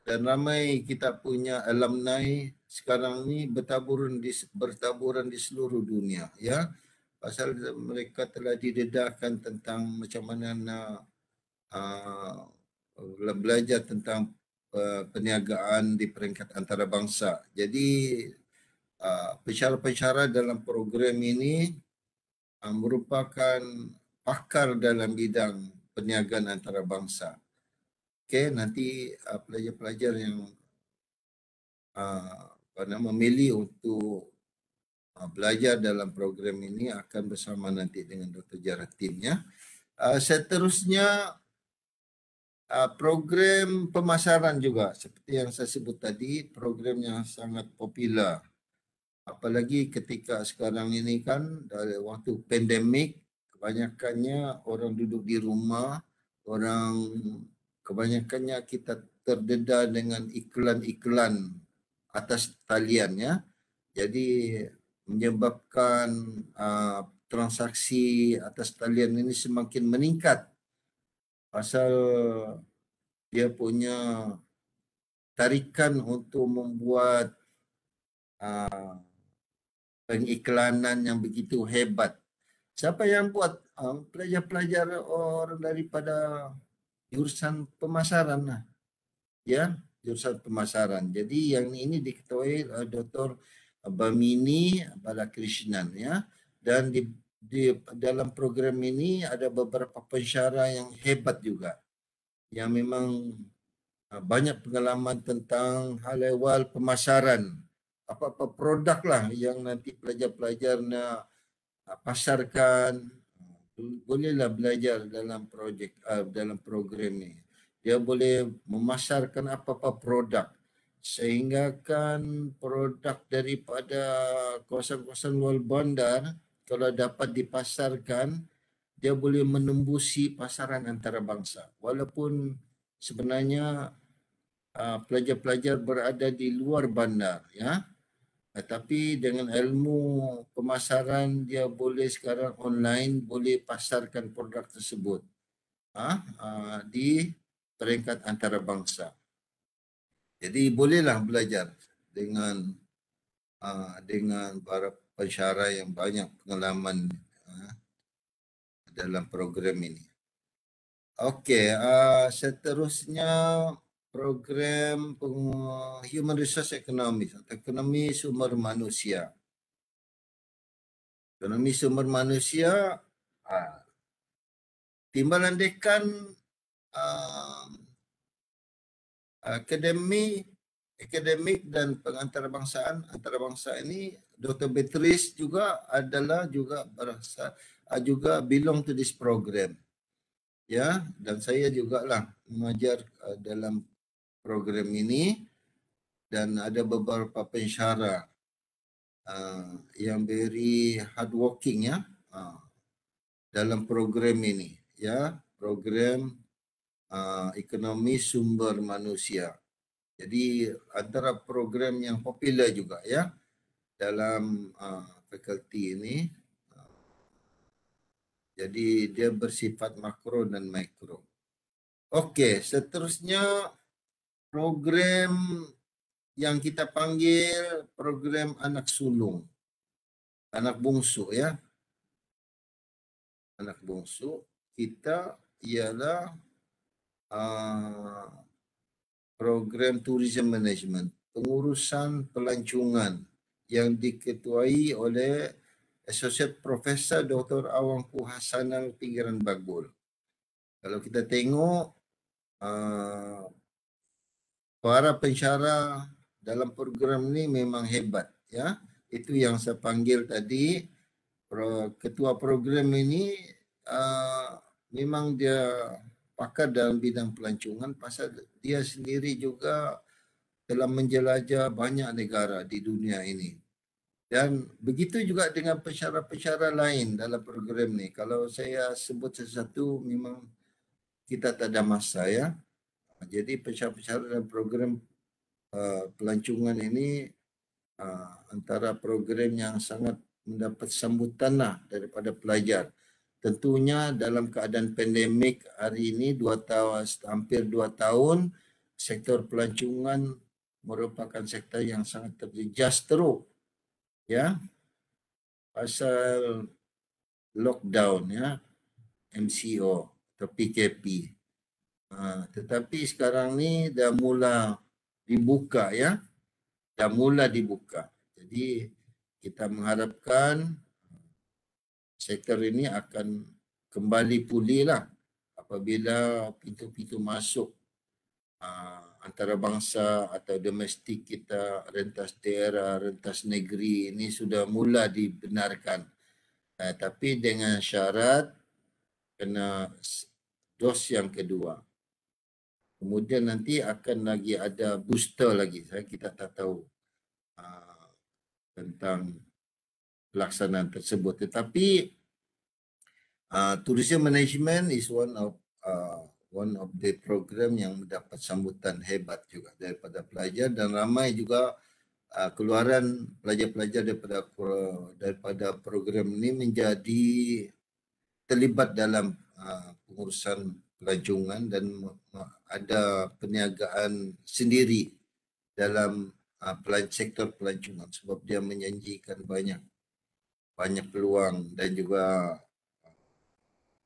dan ramai kita punya alumni sekarang ni bertaburan di bertaburan di seluruh dunia ya pasal mereka telah didedahkan tentang macam mana nak uh, belajar tentang uh, perniagaan di peringkat antarabangsa jadi Ah, pencara-pencara dalam program ini ah, merupakan pakar dalam bidang perniagaan antarabangsa. Okay, nanti ah, pelajar-pelajar yang pernah memilih untuk belajar dalam program ini akan bersama nanti dengan Dr. Jaratin ya. seterusnya program pemasaran juga seperti yang saya sebut tadi program yang sangat popular apalagi ketika sekarang ini kan dari waktu pandemik kebanyakannya orang duduk di rumah orang kebanyakannya kita terdedah dengan iklan-iklan atas taliannya jadi menyebabkan uh, transaksi atas talian ini semakin meningkat pasal dia punya tarikan untuk membuat uh, pengiklanan yang begitu hebat. Siapa yang buat? Um, pelajar-pelajar orang daripada jurusan pemasaran lah. Ya, jurusan pemasaran. Jadi yang ini diketuai uh, Dr. Bamini Balakrishnan ya. Dan di, di dalam program ini ada beberapa pensyarah yang hebat juga. Yang memang uh, banyak pengalaman tentang hal ehwal pemasaran apa-apa produk lah yang nanti pelajar-pelajar nak pasarkan bolehlah belajar dalam projek uh, dalam program ni dia boleh memasarkan apa-apa produk sehinggakan produk daripada kawasan-kawasan luar bandar kalau dapat dipasarkan dia boleh menembusi pasaran antarabangsa walaupun sebenarnya uh, pelajar-pelajar berada di luar bandar ya Ah, tapi dengan ilmu pemasaran dia boleh sekarang online boleh pasarkan produk tersebut ah uh, di peringkat antarabangsa jadi bolehlah belajar dengan uh, dengan para pensyarah yang banyak pengalaman uh, dalam program ini okey uh, seterusnya program human resource economics atau ekonomi sumber manusia. Ekonomi sumber manusia ha, timbalan dekan ah, akademi akademik dan pengantarabangsaan antarabangsa ini Dr. Beatrice juga adalah juga berasa ah, juga belong to this program. Ya, dan saya juga lah mengajar ah, dalam program ini dan ada beberapa pensyara uh, yang beri hard working ya uh, dalam program ini ya program uh, ekonomi sumber manusia jadi antara program yang popular juga ya dalam uh, fakulti ini uh, jadi dia bersifat makro dan mikro. Okey, seterusnya program yang kita panggil program anak sulung anak bungsu ya anak bungsu kita ialah uh, program tourism management pengurusan pelancongan yang diketuai oleh Associate Professor Dr. Awang Kuhasanang Pinggiran Bagul. Kalau kita tengok uh, para pensyarah dalam program ni memang hebat ya itu yang saya panggil tadi ketua program ini uh, memang dia pakar dalam bidang pelancongan pasal dia sendiri juga telah menjelajah banyak negara di dunia ini dan begitu juga dengan pensyarah-pensyarah lain dalam program ni kalau saya sebut sesuatu memang kita tak ada masa ya Jadi pencapaian dan program uh, pelancongan ini uh, antara program yang sangat mendapat sambutan lah daripada pelajar. Tentunya dalam keadaan pandemik hari ini dua tahun, hampir dua tahun, sektor pelancongan merupakan sektor yang sangat terjejas teruk. Ya, pasal lockdown ya, MCO atau PKP. Ha, tetapi sekarang ni dah mula dibuka ya. Dah mula dibuka. Jadi kita mengharapkan sektor ini akan kembali pulih lah apabila pintu-pintu masuk uh, antarabangsa atau domestik kita rentas daerah, rentas negeri ini sudah mula dibenarkan. Uh, tapi dengan syarat kena dos yang kedua. Kemudian nanti akan lagi ada booster lagi. Saya kita tak tahu ah, tentang pelaksanaan tersebut. Tetapi ah, tourism management is one of ah, one of the program yang mendapat sambutan hebat juga daripada pelajar dan ramai juga keluaran pelajar-pelajar daripada daripada program ini menjadi terlibat dalam uh, pengurusan rajungan dan ada perniagaan sendiri dalam ah, pelan sektor pelancongan sebab dia menjanjikan banyak banyak peluang dan juga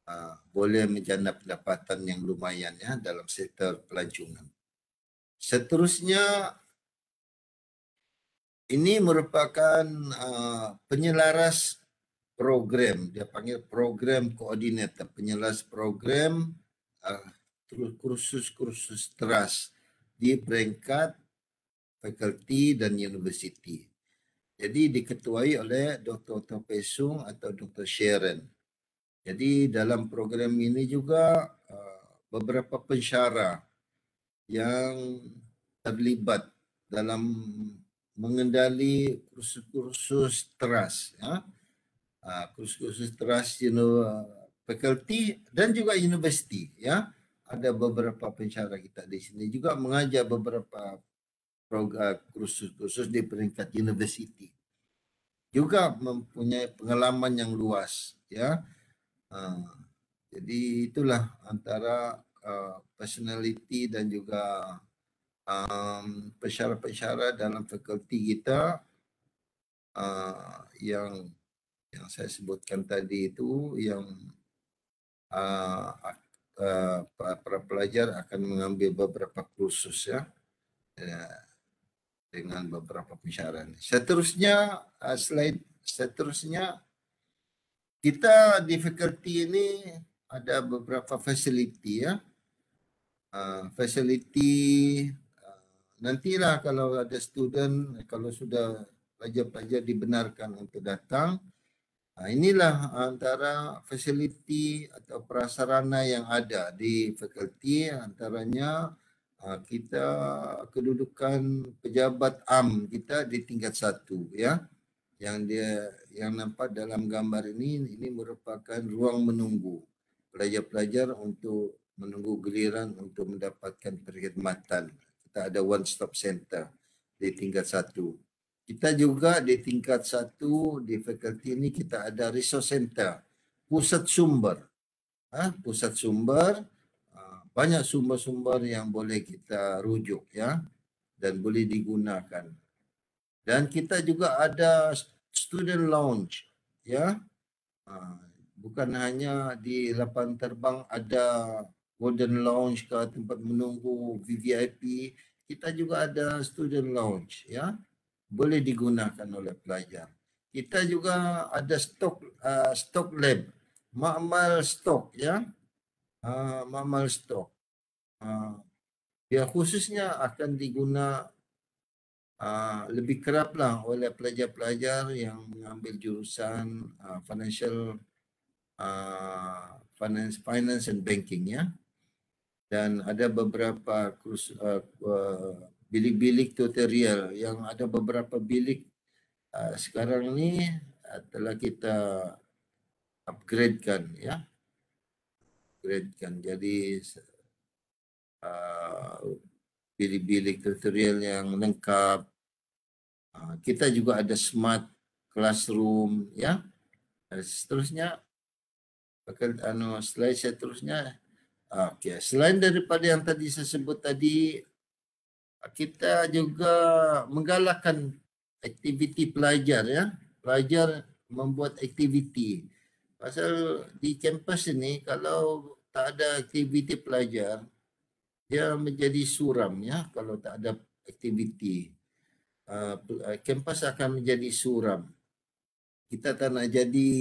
uh, boleh menjana pendapatan yang lumayan ya dalam sektor pelancongan. Seterusnya ini merupakan uh, penyelaras program dia panggil program koordinator penyelaras program kursus-kursus ah, uh, teras di peringkat fakulti dan universiti. Jadi diketuai oleh Dr. Tope Sung atau Dr. Sharon. Jadi dalam program ini juga ah, beberapa pensyara yang terlibat dalam mengendali kursus-kursus teras. Ya. Ah, kursus-kursus teras you know, faculty dan juga university ya. Ada beberapa pensyarah kita di sini juga mengajar beberapa program kursus-kursus di peringkat university. Juga mempunyai pengalaman yang luas ya. Uh, jadi itulah antara uh, personality dan juga um, pensyarah-pensyarah dalam fakulti kita uh, yang yang saya sebutkan tadi itu yang uh, eh, eh, para pelajar akan mengambil beberapa kursus ya, ya dengan beberapa pensyaraan. Seterusnya uh, eh, slide seterusnya kita di faculty ini ada beberapa facility ya. Uh, facility nantilah kalau ada student kalau sudah pelajar-pelajar dibenarkan untuk datang Ha, inilah antara fasiliti atau prasarana yang ada di fakulti antaranya ha, kita kedudukan pejabat am kita di tingkat satu ya yang dia yang nampak dalam gambar ini ini merupakan ruang menunggu pelajar-pelajar untuk menunggu geliran untuk mendapatkan perkhidmatan kita ada one stop center di tingkat satu kita juga di tingkat satu di fakulti ini kita ada resource center, pusat sumber. ha? pusat sumber ha, banyak sumber-sumber yang boleh kita rujuk ya dan boleh digunakan. Dan kita juga ada student lounge ya. Ha, bukan hanya di lapan terbang ada golden lounge ke tempat menunggu VVIP, kita juga ada student lounge ya. boleh digunakan oleh pelajar. Kita juga ada stok uh, stok lab, makmal stok ya, uh, makmal stok. Uh, ya khususnya akan diguna uh, lebih keraplah oleh pelajar-pelajar yang mengambil jurusan uh, financial uh, finance finance and banking ya. Dan ada beberapa kursus uh, uh bilik-bilik tutorial yang ada beberapa bilik uh, sekarang ni uh, telah kita upgradekan ya upgradekan jadi ah, bilik-bilik tutorial yang lengkap uh, kita juga ada smart classroom ya dan nah, seterusnya akan anu slide seterusnya okey selain daripada yang tadi saya sebut tadi kita juga menggalakkan aktiviti pelajar ya pelajar membuat aktiviti pasal di kampus ini kalau tak ada aktiviti pelajar dia menjadi suram ya kalau tak ada aktiviti uh, kampus akan menjadi suram kita tak nak jadi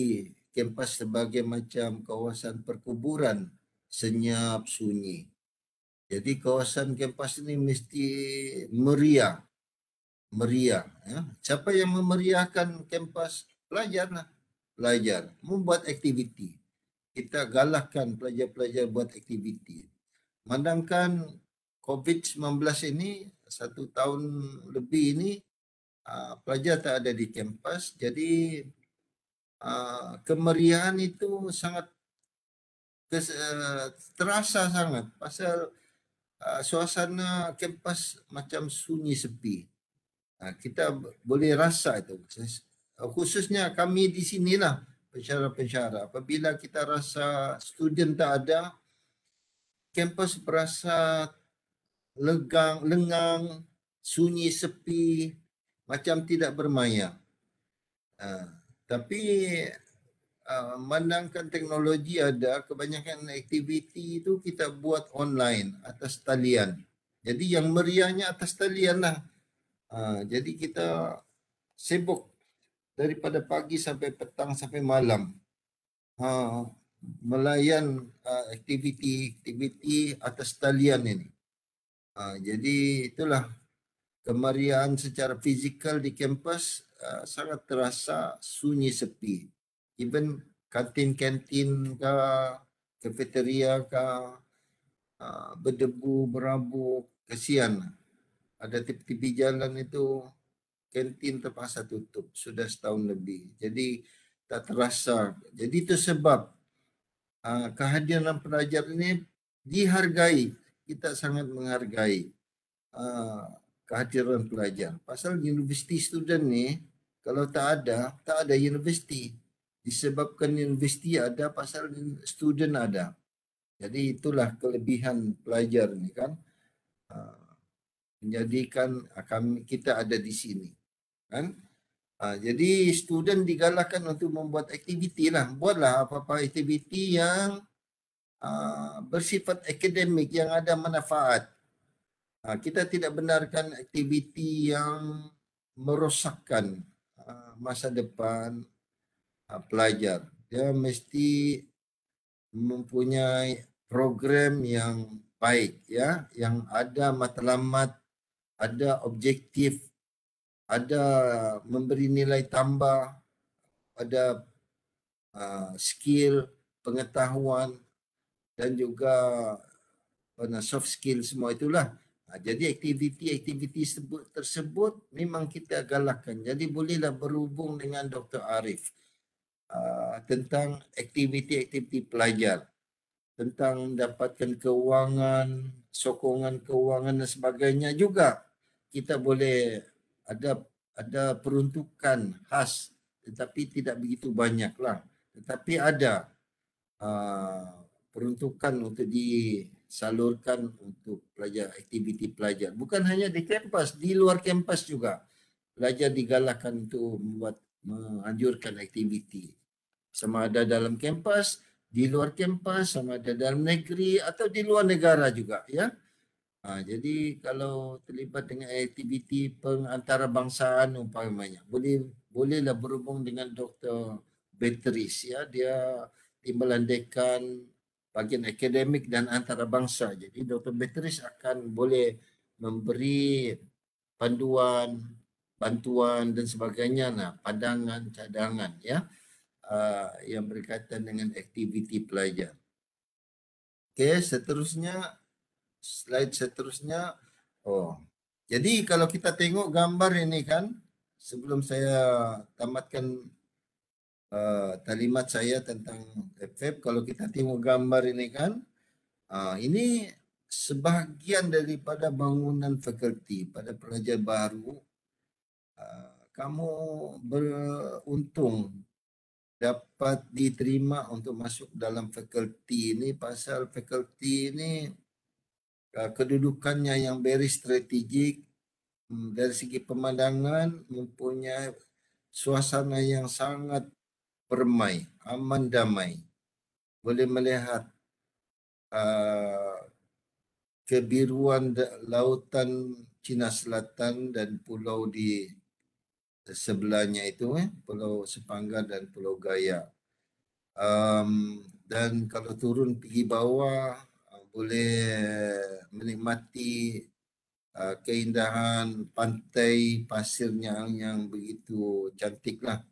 kampus sebagai macam kawasan perkuburan senyap sunyi jadi kawasan kampus ini mesti meriah. Meriah. Ya. Siapa yang memeriahkan kampus? lah, Pelajar. Membuat aktiviti. Kita galahkan pelajar-pelajar buat aktiviti. Mandangkan COVID-19 ini, satu tahun lebih ini, uh, pelajar tak ada di kampus. Jadi uh, kemeriahan itu sangat terasa sangat. Pasal Ah, suasana kampus macam sunyi sepi. Ha, kita boleh rasa itu. Ah, khususnya kami di sinilah pensyarah-pensyarah. Apabila kita rasa student tak ada, kampus berasa legang, lengang, sunyi sepi, macam tidak bermaya. Ha, tapi Ah, memandangkan uh, teknologi ada, kebanyakan aktiviti itu kita buat online atas talian. Jadi yang meriahnya atas talian lah. Uh, jadi kita sibuk daripada pagi sampai petang sampai malam. Uh, melayan uh, aktiviti-aktiviti atas talian ini. Uh, jadi itulah kemeriahan secara fizikal di kampus uh, sangat terasa sunyi sepi even kantin kantin ke kafeteria ke uh, ah, berdebu berabu kasihan ada tepi-tepi jalan itu kantin terpaksa tutup sudah setahun lebih jadi tak terasa jadi itu sebab uh, kehadiran pelajar ini dihargai kita sangat menghargai uh, kehadiran pelajar pasal university student ni kalau tak ada tak ada university disebabkan universiti ada pasal student ada. Jadi itulah kelebihan pelajar ni kan. Ah, menjadikan ah, kami kita ada di sini. Kan? Ah, jadi student digalakkan untuk membuat aktiviti lah. Buatlah apa-apa aktiviti yang bersifat akademik yang ada manfaat. kita tidak benarkan aktiviti yang merosakkan masa depan Ah, pelajar dia mesti mempunyai program yang baik ya yang ada matlamat ada objektif ada memberi nilai tambah ada uh, skill pengetahuan dan juga pada soft skill semua itulah ah, jadi aktiviti-aktiviti tersebut memang kita galakkan jadi bolehlah berhubung dengan Dr Arif Uh, tentang aktiviti-aktiviti pelajar tentang mendapatkan kewangan, sokongan kewangan dan sebagainya juga kita boleh ada ada peruntukan khas tetapi tidak begitu banyaklah tetapi ada uh, peruntukan untuk disalurkan untuk pelajar aktiviti pelajar bukan hanya di kampus di luar kampus juga pelajar digalakkan untuk membuat menganjurkan aktiviti. Sama ada dalam kampus, di luar kampus, sama ada dalam negeri atau di luar negara juga. ya. Ha, jadi kalau terlibat dengan aktiviti pengantarabangsaan banyak boleh bolehlah berhubung dengan Dr. Beatrice. Ya. Dia timbalan dekan bagian akademik dan antara bangsa Jadi Dr. Beatrice akan boleh memberi panduan bantuan dan sebagainya lah padangan cadangan ya uh, yang berkaitan dengan aktiviti pelajar okey seterusnya slide seterusnya oh jadi kalau kita tengok gambar ini kan sebelum saya tamatkan uh, talimat saya tentang FF kalau kita tengok gambar ini kan uh, ini sebahagian daripada bangunan fakulti pada pelajar baru Eh, kamu beruntung dapat diterima untuk masuk dalam fakulti ini pasal fakulti ini eh, kedudukannya yang very strategik mm, dari segi pemandangan mempunyai suasana yang sangat permai, aman damai. Boleh melihat uh, kebiruan lautan Cina Selatan dan pulau di sebelahnya itu eh, Pulau Sepanggan dan Pulau Gaya. Um, dan kalau turun pergi bawah uh, boleh menikmati uh, keindahan pantai pasirnya yang, yang begitu cantiklah.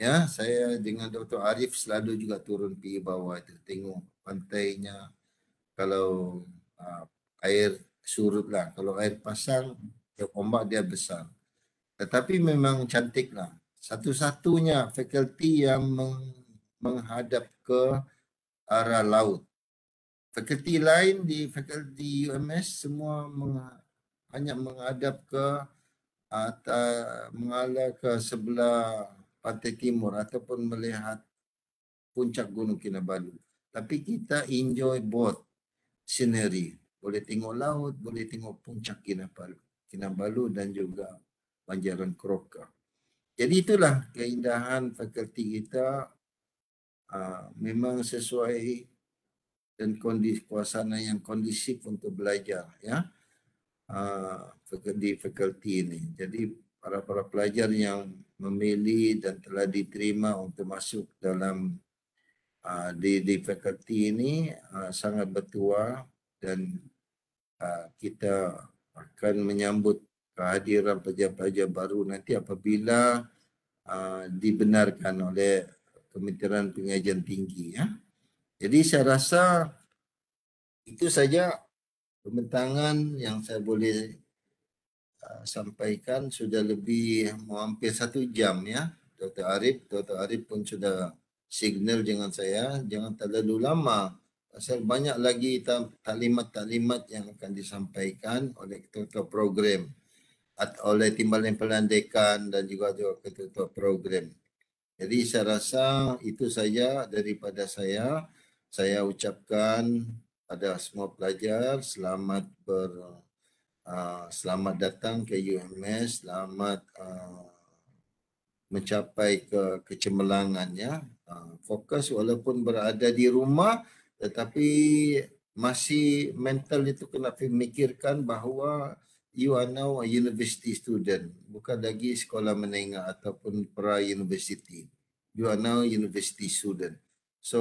Ya, saya dengan Dr. Arif selalu juga turun pergi bawah itu tengok pantainya kalau uh, air surut lah. Kalau air pasang, ombak dia besar. Tetapi memang cantiklah Satu-satunya fakulti yang menghadap ke arah laut. Fakulti lain di fakulti UMS semua meng, hanya menghadap ke atau mengalah ke sebelah pantai timur ataupun melihat puncak Gunung Kinabalu. Tapi kita enjoy both scenery. Boleh tengok laut, boleh tengok puncak Kinabalu, Kinabalu dan juga Banjaran Kroka. Jadi itulah keindahan fakulti kita ah, memang sesuai dan kondisi kuasana yang kondisif untuk belajar ya di ah, fakulti ini. Jadi para-para pelajar yang memilih dan telah diterima untuk masuk dalam uh, di, di fakulti ini uh, sangat bertuah dan uh, kita akan menyambut kehadiran pelajar-pelajar baru nanti apabila uh, dibenarkan oleh Kementerian Pengajian Tinggi ya. Jadi saya rasa itu saja pembentangan yang saya boleh uh, sampaikan sudah lebih hampir satu jam ya. Dr. Arif, Dr. Arif pun sudah signal dengan saya, jangan terlalu lama. Pasal banyak lagi talimat-talimat yang akan disampaikan oleh ketua program oleh timbalan pelantikan dan juga juga ketua-ketua program. Jadi saya rasa itu saja daripada saya. Saya ucapkan pada semua pelajar selamat ber uh, selamat datang ke UMS, selamat uh, mencapai ke kecemerlangannya. Uh, fokus walaupun berada di rumah tetapi masih mental itu kena fikirkan bahawa you are now a university student bukan lagi sekolah menengah ataupun pra university you are now a university student so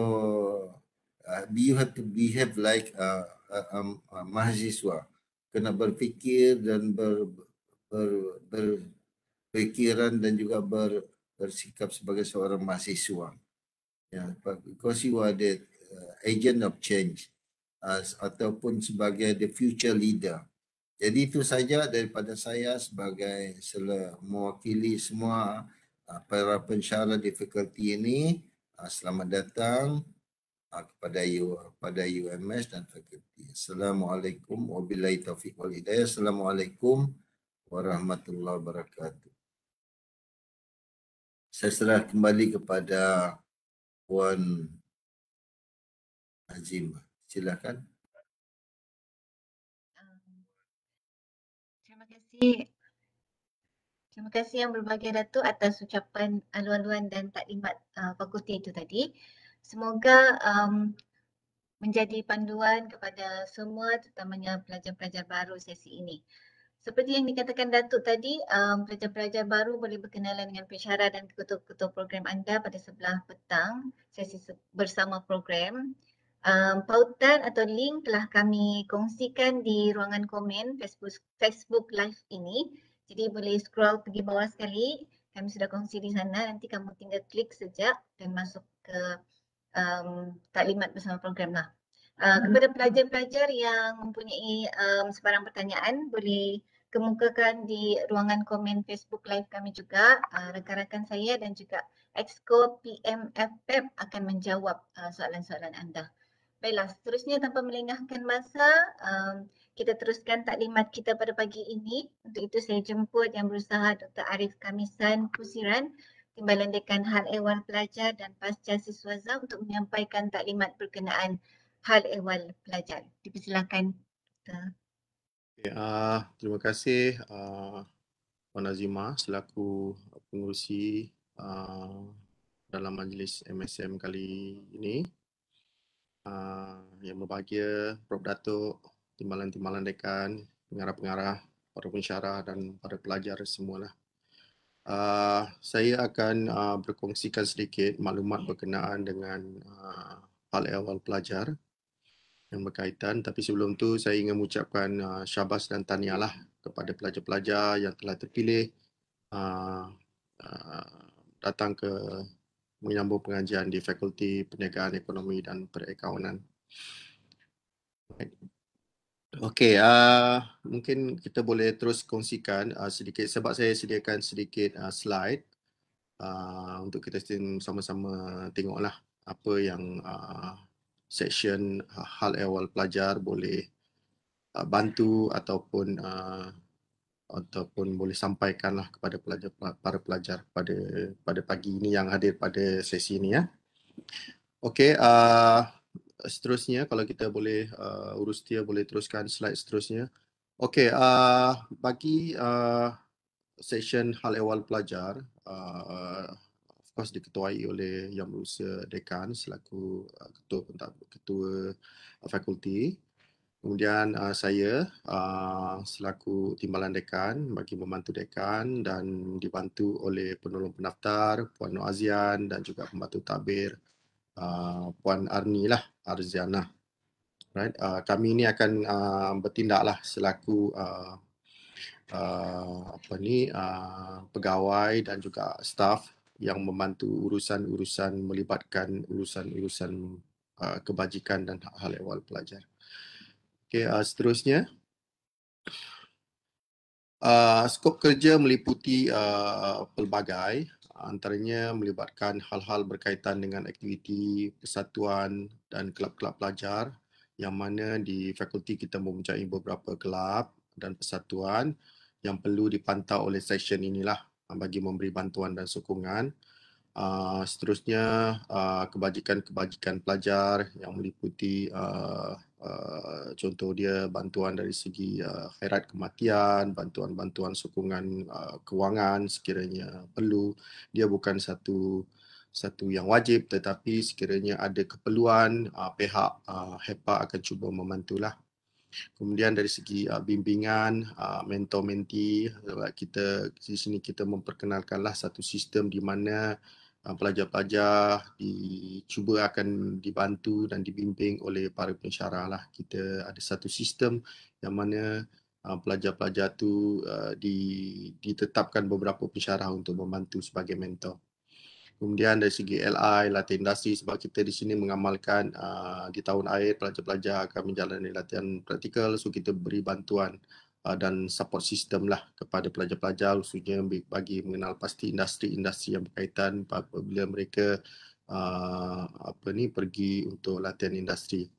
uh, you have to behave like a, a, a, a mahasiswa kena berfikir dan ber, ber, ber berfikiran dan juga ber, bersikap sebagai seorang mahasiswa ya yeah, because you are the uh, agent of change as uh, ataupun sebagai the future leader jadi itu saja daripada saya sebagai mewakili semua ah, para pensyara difficulty ini. Ah, selamat datang ah, kepada U, kepada UMS dan fakulti. Assalamualaikum wabillahi taufiq wal hidayah. Assalamualaikum warahmatullahi wabarakatuh. Saya serah kembali kepada Puan Azim. Silakan. Terima kasih yang berbahagia Datuk atas ucapan aluan-aluan dan taklimat uh, fakulti itu tadi. Semoga um, menjadi panduan kepada semua terutamanya pelajar-pelajar baru sesi ini. Seperti yang dikatakan Datuk tadi, um, pelajar-pelajar baru boleh berkenalan dengan pensyarah dan ketua-ketua program anda pada sebelah petang sesi bersama program um, pautan atau link telah kami kongsikan di ruangan komen Facebook Facebook live ini. Jadi boleh scroll pergi bawah sekali. Kami sudah kongsi di sana. Nanti kamu tinggal klik saja dan masuk ke um, taklimat bersama program lah. Uh, kepada pelajar-pelajar yang mempunyai um, sebarang pertanyaan boleh kemukakan di ruangan komen Facebook live kami juga uh, rekan-rekan saya dan juga Exco PM akan menjawab uh, soalan-soalan anda. Uh, Baiklah, seterusnya tanpa melengahkan masa, um, kita teruskan taklimat kita pada pagi ini. Untuk itu saya jemput yang berusaha Dr. Arif Kamisan Pusiran, Timbalan Dekan Hal Ehwal Pelajar dan Pasca Siswa untuk menyampaikan taklimat berkenaan Hal Ehwal Pelajar. Dipersilakan Dr. Okay, ya, uh, ah, terima kasih uh, Puan Azimah selaku pengurusi uh, dalam majlis MSM kali ini uh, yang berbahagia, Prof. Datuk, timbalan-timbalan dekan, pengarah-pengarah, para pensyarah dan para pelajar semualah. Uh, saya akan uh, berkongsikan sedikit maklumat berkenaan dengan uh, hal awal pelajar yang berkaitan. Tapi sebelum tu saya ingin mengucapkan uh, syabas dan tahniahlah kepada pelajar-pelajar yang telah terpilih uh, uh, datang ke menyambung pengajian di Fakulti Perniagaan Ekonomi dan Perakaunan. Okey, uh, mungkin kita boleh terus kongsikan uh, sedikit sebab saya sediakan sedikit uh, slide uh, untuk kita sama-sama tengoklah apa yang uh, section uh, hal awal pelajar boleh uh, bantu ataupun uh, ataupun boleh sampaikanlah kepada pelajar para pelajar pada pada pagi ini yang hadir pada sesi ini ya. Okey, uh, ah, seterusnya kalau kita boleh uh, urus dia boleh teruskan slide seterusnya. Okey, uh, ah, bagi uh, session hal ehwal pelajar uh, of course diketuai oleh Yang Berusaha Dekan selaku uh, ketua ketua fakulti. Kemudian uh, saya uh, selaku timbalan dekan bagi membantu dekan dan dibantu oleh penolong pendaftar Puan Nur Azian dan juga pembantu tabir uh, Puan Arni lah, Arziana. Right? Uh, kami ini akan uh, bertindak lah selaku uh, uh, apa ni, uh, pegawai dan juga staff yang membantu urusan-urusan melibatkan urusan-urusan uh, kebajikan dan hal ehwal pelajar. Okey, uh, seterusnya. Uh, skop kerja meliputi uh, pelbagai antaranya melibatkan hal-hal berkaitan dengan aktiviti persatuan dan kelab-kelab pelajar yang mana di fakulti kita mempunyai beberapa kelab dan persatuan yang perlu dipantau oleh session inilah bagi memberi bantuan dan sokongan. Uh, seterusnya, uh, kebajikan-kebajikan pelajar yang meliputi uh, Uh, contoh dia bantuan dari segi uh, khairat kematian, bantuan-bantuan sokongan uh, kewangan sekiranya perlu. Dia bukan satu satu yang wajib tetapi sekiranya ada keperluan uh, pihak uh, HEPA akan cuba membantulah. Kemudian dari segi uh, bimbingan, uh, mentor-menti, uh, kita di sini kita memperkenalkanlah satu sistem di mana Ah, pelajar-pelajar dicuba akan dibantu dan dibimbing oleh para pensyarah lah. Kita ada satu sistem yang mana ah, pelajar-pelajar tu ah, ditetapkan beberapa pensyarah untuk membantu sebagai mentor. Kemudian dari segi LI, latihan dasi sebab kita di sini mengamalkan di tahun air pelajar-pelajar akan menjalani latihan praktikal so kita beri bantuan Uh, dan support system lah kepada pelajar-pelajar khususnya bagi mengenal pasti industri-industri yang berkaitan apabila mereka uh, apa ni pergi untuk latihan industri.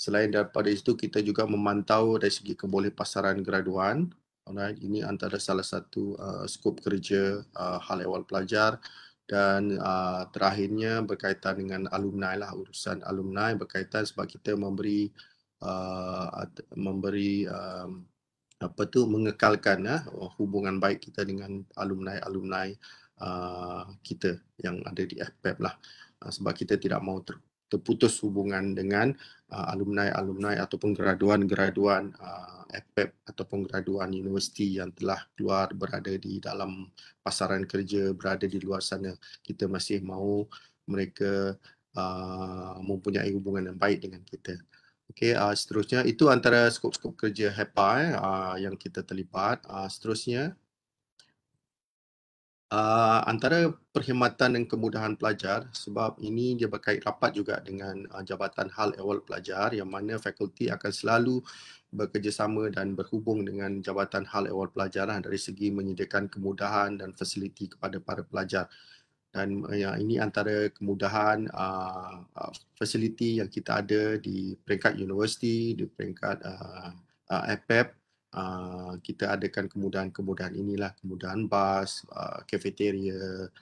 Selain daripada itu kita juga memantau dari segi keboleh pasaran graduan. Alright, ini antara salah satu uh, skop kerja uh, hal ehwal pelajar dan uh, terakhirnya berkaitan dengan alumni lah urusan alumni berkaitan sebab kita memberi uh, memberi um, apa tu mengekalkan ya, hubungan baik kita dengan alumni-alumni uh, kita yang ada di FPEP e lah uh, sebab kita tidak mahu ter- terputus hubungan dengan alumni alumni-alumni ataupun graduan-graduan uh, FPEP e ataupun graduan universiti yang telah keluar berada di dalam pasaran kerja berada di luar sana kita masih mahu mereka uh, mempunyai hubungan yang baik dengan kita. Okey, uh, seterusnya itu antara skop-skop kerja HEPA eh, uh, yang kita terlibat. Uh, seterusnya uh, antara perkhidmatan dan kemudahan pelajar sebab ini dia berkait rapat juga dengan uh, Jabatan Hal Ehwal Pelajar yang mana fakulti akan selalu bekerjasama dan berhubung dengan Jabatan Hal Ehwal Pelajar dari segi menyediakan kemudahan dan fasiliti kepada para pelajar dan eh, yang ini antara kemudahan uh, uh, yang kita ada di peringkat universiti di peringkat APEP uh, uh, uh, kita adakan kemudahan-kemudahan inilah kemudahan bas uh, cafeteria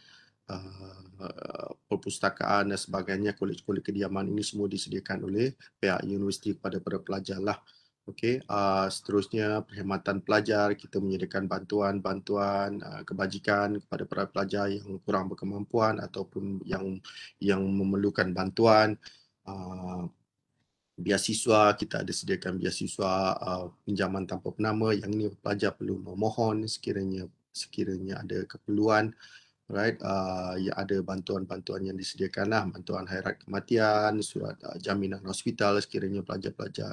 uh, perpustakaan dan sebagainya kolej-kolej kediaman ini semua disediakan oleh pihak universiti kepada para pelajar lah Okey, uh, seterusnya perkhidmatan pelajar, kita menyediakan bantuan-bantuan uh, kebajikan kepada para pelajar yang kurang berkemampuan ataupun yang yang memerlukan bantuan. Uh, biasiswa, kita ada sediakan biasiswa uh, pinjaman tanpa penama yang ini pelajar perlu memohon sekiranya sekiranya ada keperluan uh, right uh, yang ada bantuan-bantuan yang disediakanlah bantuan hairat kematian surat uh, jaminan hospital sekiranya pelajar-pelajar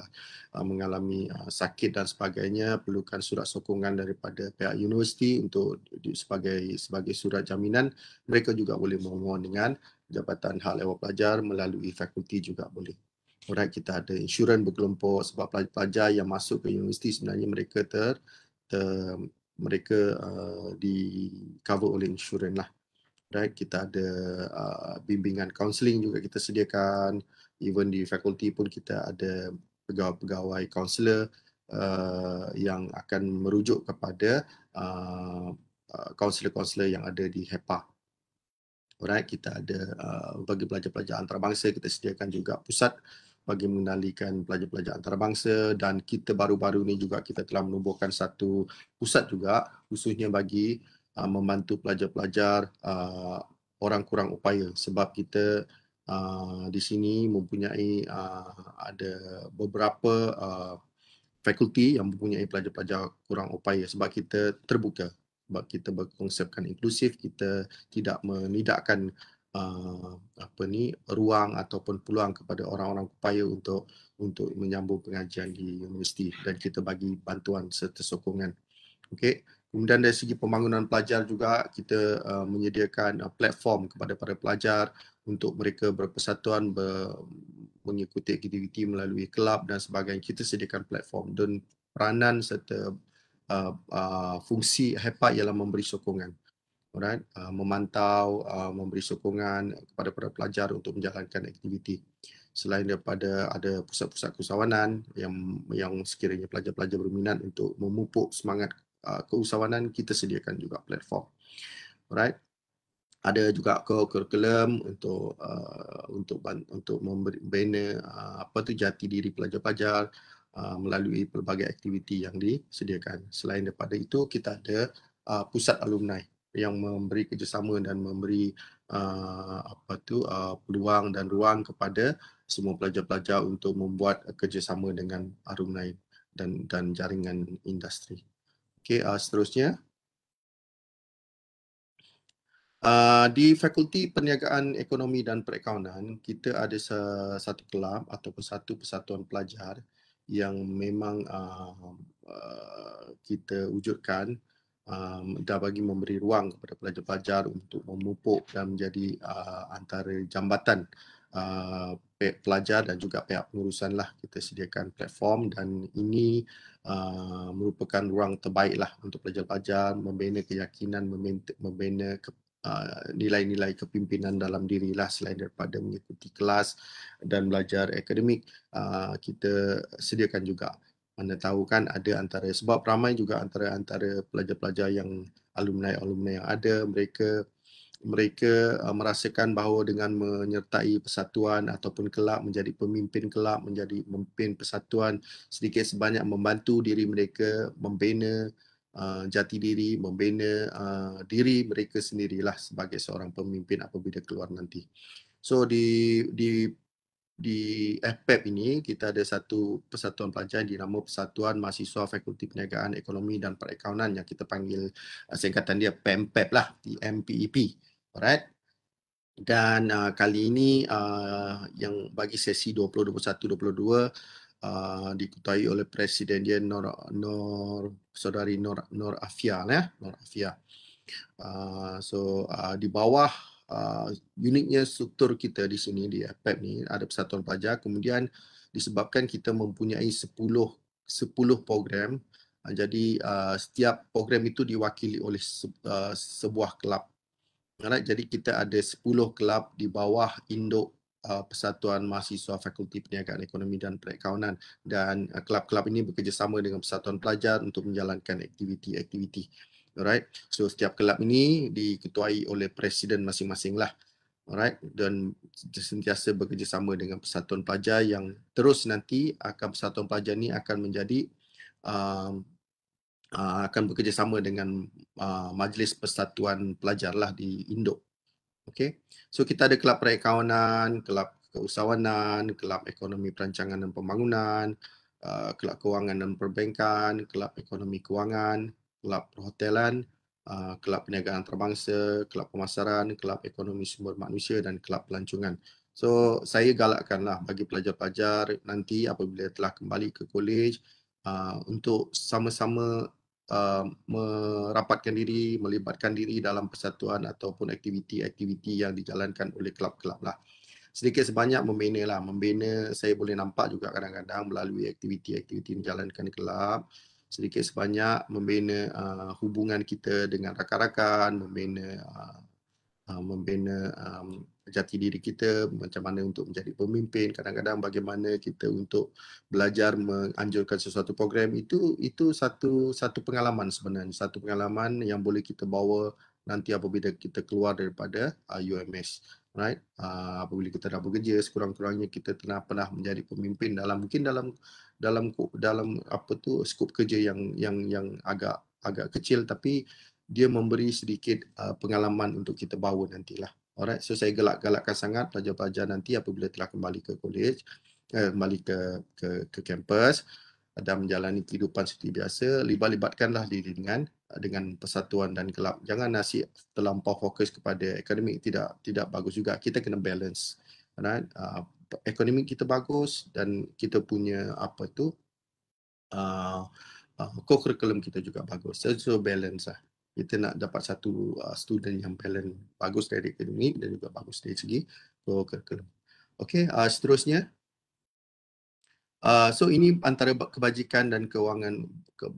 uh, mengalami uh, sakit dan sebagainya perlukan surat sokongan daripada pihak universiti untuk sebagai sebagai surat jaminan mereka juga boleh memohon dengan jabatan hal ehwal pelajar melalui fakulti juga boleh Orang kita ada insurans berkelompok sebab pelajar-pelajar yang masuk ke universiti sebenarnya mereka ter, ter mereka uh, di cover oleh insurans lah. Right, kita ada uh, bimbingan counselling juga kita sediakan. Even di fakulti pun kita ada pegawai-pegawai kaunselor uh, yang akan merujuk kepada uh, kaunselor uh, yang ada di HEPA. Alright, kita ada uh, bagi pelajar-pelajar antarabangsa kita sediakan juga pusat uh, bagi mengendalikan pelajar-pelajar antarabangsa dan kita baru-baru ini juga kita telah menubuhkan satu pusat juga khususnya bagi uh, membantu pelajar-pelajar uh, orang kurang upaya sebab kita uh, di sini mempunyai uh, ada beberapa uh, fakulti yang mempunyai pelajar-pelajar kurang upaya sebab kita terbuka sebab kita berkonsepkan inklusif kita tidak menidakkan Eh, apa ni ruang ataupun peluang kepada orang-orang kupaya untuk untuk menyambung pengajian di universiti dan kita bagi bantuan serta sokongan. Okey. Kemudian dari segi pembangunan pelajar juga kita uh, menyediakan uh, platform kepada para pelajar untuk mereka berpersatuan ber, mengikuti aktiviti melalui kelab dan sebagainya. Kita sediakan platform dan peranan serta uh, uh, fungsi HEPA ialah memberi sokongan right, uh, memantau, uh, memberi sokongan kepada para pelajar untuk menjalankan aktiviti. Selain daripada ada pusat-pusat keusahawanan yang yang sekiranya pelajar-pelajar berminat untuk memupuk semangat uh, keusahawanan, kita sediakan juga platform. Alright. Ada juga kurikulum untuk uh, untuk untuk membina uh, apa tu jati diri pelajar-pelajar uh, melalui pelbagai aktiviti yang disediakan. Selain daripada itu, kita ada uh, pusat alumni yang memberi kerjasama dan memberi uh, apa tu uh, peluang dan ruang kepada semua pelajar-pelajar untuk membuat kerjasama dengan alumni dan dan jaringan industri. Okey, uh, seterusnya Uh, di Fakulti Perniagaan Ekonomi dan Perakaunan, kita ada satu kelab ataupun satu persatuan pelajar yang memang uh, uh, kita wujudkan um, dah bagi memberi ruang kepada pelajar-pelajar untuk memupuk dan menjadi uh, antara jambatan uh, pelajar dan juga pihak pengurusan lah kita sediakan platform dan ini uh, merupakan ruang terbaik lah untuk pelajar-pelajar membina keyakinan, membina ke Uh, nilai-nilai kepimpinan dalam dirilah selain daripada mengikuti kelas dan belajar akademik uh, kita sediakan juga mana tahu kan ada antara sebab ramai juga antara antara pelajar-pelajar yang alumni alumni yang ada mereka mereka uh, merasakan bahawa dengan menyertai persatuan ataupun kelab menjadi pemimpin kelab menjadi pemimpin persatuan sedikit sebanyak membantu diri mereka membina uh, jati diri membina uh, diri mereka sendirilah sebagai seorang pemimpin apabila keluar nanti so di di di FPEP e ini kita ada satu persatuan pelajar di nama Persatuan Mahasiswa Fakulti Perniagaan Ekonomi dan Perakaunan yang kita panggil eh, singkatan dia PEMPEP e lah, PMPEP. E Alright. Dan uh, kali ini uh, yang bagi sesi 2021-2022 uh, diketuai oleh Presiden dia Nor, Nor saudari Nor Nor Afia, ya? Nor Afia. Uh, so uh, di bawah uh, uniknya struktur kita di sini di APEP e ni ada persatuan pelajar kemudian disebabkan kita mempunyai 10 10 program uh, jadi uh, setiap program itu diwakili oleh se, uh, sebuah kelab right? jadi kita ada 10 kelab di bawah induk uh, persatuan mahasiswa fakulti perniagaan ekonomi dan perakaunan dan uh, kelab-kelab ini bekerjasama dengan persatuan pelajar untuk menjalankan aktiviti-aktiviti Alright. So setiap kelab ini diketuai oleh presiden masing-masing lah. Alright. Dan sentiasa bekerjasama dengan persatuan pelajar yang terus nanti akan persatuan pelajar ni akan menjadi um, uh, akan bekerjasama dengan uh, majlis persatuan pelajar lah di Indo. Okay. So kita ada kelab perekaunan, kelab keusahawanan, kelab ekonomi perancangan dan pembangunan, uh, kelab kewangan dan perbankan, kelab ekonomi kewangan, kelab perhotelan, ah, kelab perniagaan antarabangsa, kelab pemasaran, kelab ekonomi sumber manusia dan kelab pelancongan. So saya galakkanlah bagi pelajar-pelajar nanti apabila telah kembali ke kolej ah, untuk sama-sama ah, merapatkan diri, melibatkan diri dalam persatuan ataupun aktiviti-aktiviti yang dijalankan oleh kelab-kelab lah sedikit sebanyak membina lah. Membina saya boleh nampak juga kadang-kadang melalui aktiviti-aktiviti yang dijalankan kelab sedikit sebanyak membina uh, hubungan kita dengan rakan-rakan, membina uh, uh, membina um, jati diri kita, macam mana untuk menjadi pemimpin, kadang-kadang bagaimana kita untuk belajar menganjurkan sesuatu program itu itu satu satu pengalaman sebenarnya, satu pengalaman yang boleh kita bawa nanti apabila kita keluar daripada uh, UMS right uh, apabila kita dah bekerja sekurang-kurangnya kita pernah pernah menjadi pemimpin dalam mungkin dalam dalam dalam apa tu skop kerja yang yang yang agak agak kecil tapi dia memberi sedikit uh, pengalaman untuk kita bawa nantilah. Alright, so saya gelak-gelakkan sangat pelajar-pelajar nanti apabila telah kembali ke kolej, eh, kembali ke ke ke kampus ada menjalani kehidupan seperti biasa, libat-libatkanlah diri dengan uh, dengan persatuan dan kelab. Jangan nasi terlampau fokus kepada akademik tidak tidak bagus juga. Kita kena balance. Alright, uh, ekonomi kita bagus dan kita punya apa tu uh, uh, curriculum kita juga bagus. So, so balance lah. Kita nak dapat satu uh, student yang balance bagus dari ekonomi dan juga bagus dari segi curriculum. Okay, uh, seterusnya. Uh, so ini antara kebajikan dan kewangan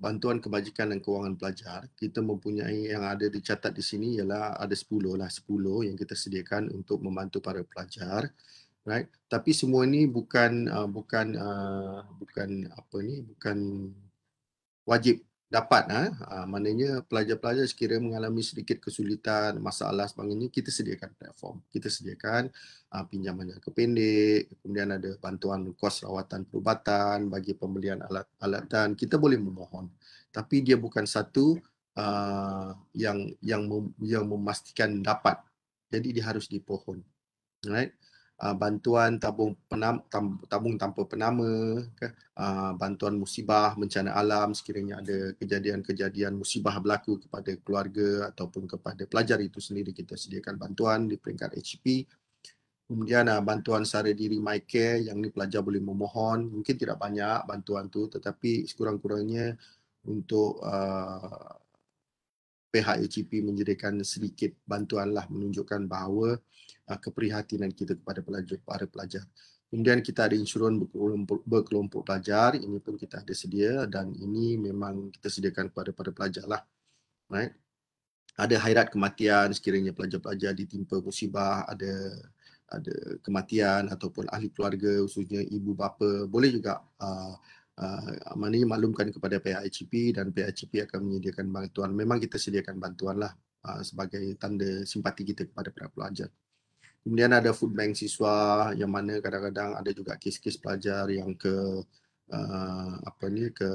bantuan kebajikan dan kewangan pelajar kita mempunyai yang ada dicatat di sini ialah ada 10 lah 10 yang kita sediakan untuk membantu para pelajar right tapi semua ni bukan uh, bukan uh, bukan apa ni bukan wajib dapat ha? ah ha? uh, maknanya pelajar-pelajar sekiranya mengalami sedikit kesulitan masalah sebagainya kita sediakan platform kita sediakan uh, pinjaman jangka pendek kemudian ada bantuan kos rawatan perubatan bagi pembelian alat alat dan kita boleh memohon tapi dia bukan satu uh, yang yang mem, yang memastikan dapat jadi dia harus dipohon right Ah, bantuan tabung penam, tam, tabung tanpa penama ke, aa, ah, bantuan musibah bencana alam sekiranya ada kejadian-kejadian musibah berlaku kepada keluarga ataupun kepada pelajar itu sendiri kita sediakan bantuan di peringkat HP kemudian aa, ah, bantuan sara diri MyCare yang ni pelajar boleh memohon mungkin tidak banyak bantuan tu tetapi sekurang-kurangnya untuk aa, pihak menjadikan sedikit bantuanlah menunjukkan bahawa uh, keprihatinan kita kepada pelajar para pelajar. Kemudian kita ada insurans berkelompok, berkelompok pelajar, ini pun kita ada sedia dan ini memang kita sediakan kepada para pelajar lah. Right? Ada hairat kematian sekiranya pelajar-pelajar ditimpa musibah, ada ada kematian ataupun ahli keluarga usulnya ibu bapa boleh juga uh, Uh, mana maklumkan kepada PHICP dan PHICP akan menyediakan bantuan. Memang kita sediakan bantuan lah uh, sebagai tanda simpati kita kepada para pelajar. Kemudian ada food bank siswa yang mana kadang-kadang ada juga kes-kes pelajar yang ke uh, apa ni ke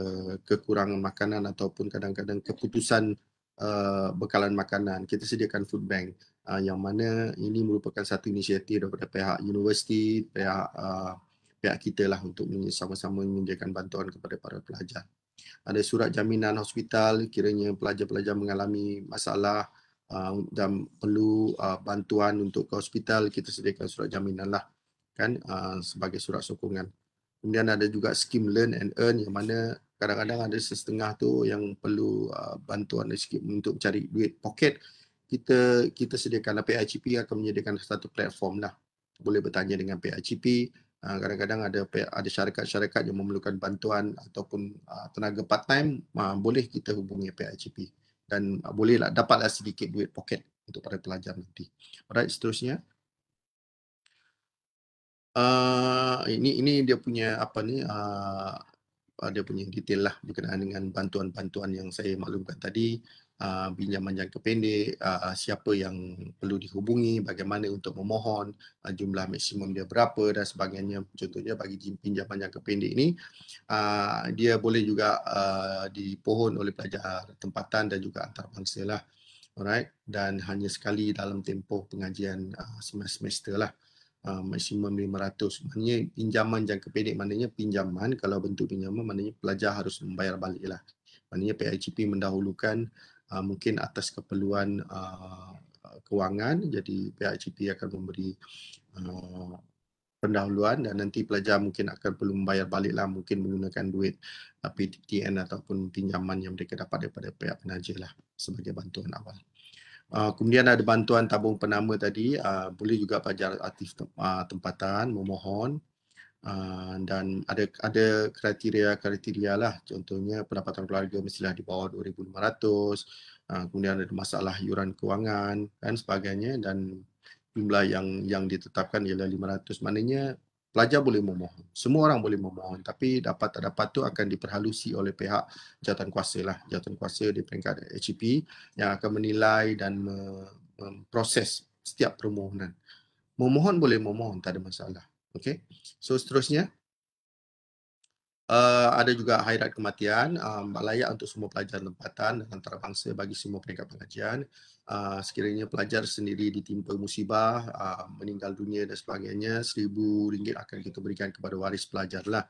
kekurangan makanan ataupun kadang-kadang keputusan uh, bekalan makanan. Kita sediakan food bank uh, yang mana ini merupakan satu inisiatif daripada pihak universiti, pihak uh, pihak kita lah untuk sama-sama menyediakan bantuan kepada para pelajar. Ada surat jaminan hospital kiranya pelajar-pelajar mengalami masalah uh, dan perlu uh, bantuan untuk ke hospital kita sediakan surat jaminan lah kan uh, sebagai surat sokongan kemudian ada juga skim learn and earn yang mana kadang-kadang ada setengah tu yang perlu uh, bantuan skim untuk cari duit poket kita kita sediakan PHCP lah. akan menyediakan satu platform lah boleh bertanya dengan PHCP uh, kadang-kadang ada ada syarikat-syarikat yang memerlukan bantuan ataupun uh, tenaga part time uh, boleh kita hubungi PHCP dan ah, bolehlah dapatlah sedikit duit poket untuk para pelajar nanti. Alright, seterusnya. Uh, ini ini dia punya apa ni uh, dia punya detail lah berkenaan dengan bantuan-bantuan yang saya maklumkan tadi Ah, pinjaman jangka pendek, ah, ah, siapa yang perlu dihubungi, bagaimana untuk memohon, jumlah maksimum dia berapa dan sebagainya. Contohnya bagi pinjaman jangka pendek ini, dia boleh juga dipohon oleh pelajar tempatan dan juga antarabangsa lah. Alright, dan hanya sekali dalam tempoh pengajian uh, semester lah. Uh, maksimum 500 maknanya pinjaman jangka pendek maknanya pinjaman kalau bentuk pinjaman maknanya pelajar harus membayar balik lah maknanya PiCP mendahulukan Uh, mungkin atas keperluan uh, kewangan jadi pihak GP akan memberi uh, pendahuluan dan nanti pelajar mungkin akan perlu membayar baliklah mungkin menggunakan duit uh, PTN ataupun pinjaman yang mereka dapat daripada pihak penaja lah sebagai bantuan awal. Uh, kemudian ada bantuan tabung penama tadi uh, boleh juga pelajar aktif uh, tempatan memohon Ah, dan ada ada kriteria-kriteria lah contohnya pendapatan keluarga mestilah di bawah 2500 ah, kemudian ada masalah yuran kewangan dan sebagainya dan jumlah yang yang ditetapkan ialah 500 maknanya pelajar boleh memohon semua orang boleh memohon tapi dapat tak dapat tu akan diperhalusi oleh pihak jawatan kuasa lah jawatan kuasa di peringkat HEP yang akan menilai dan memproses setiap permohonan memohon boleh memohon tak ada masalah Okey, So seterusnya. Uh, ada juga hairat kematian um, layak untuk semua pelajar tempatan dan antarabangsa bagi semua peringkat pengajian uh, sekiranya pelajar sendiri ditimpa musibah uh, meninggal dunia dan sebagainya seribu ringgit akan kita berikan kepada waris pelajar lah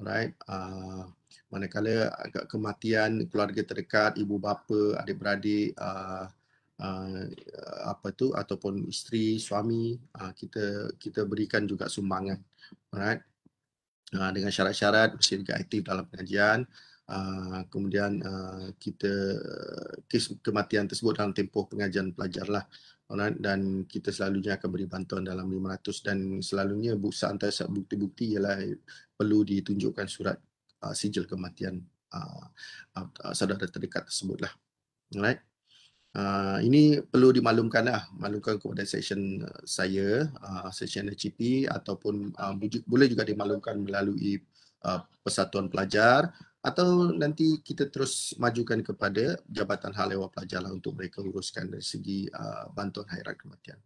right uh, manakala agak kematian keluarga terdekat ibu bapa adik beradik uh, uh, apa tu ataupun isteri suami uh, kita kita berikan juga sumbangan alright uh, dengan syarat-syarat mesti juga aktif dalam pengajian uh, kemudian uh, kita uh, kes kematian tersebut dalam tempoh pengajian pelajarlah, lah alright dan kita selalunya akan beri bantuan dalam 500 dan selalunya buksa antara bukti-bukti ialah perlu ditunjukkan surat uh, sijil kematian uh, uh, saudara terdekat tersebutlah alright Uh, ini perlu dimaklumkan lah, maklumkan kepada section uh, saya, uh, section HCP ataupun uh, boleh juga dimaklumkan melalui uh, persatuan pelajar atau nanti kita terus majukan kepada Jabatan Hal Ehwal Pelajar lah untuk mereka uruskan dari segi uh, bantuan hairat kematian.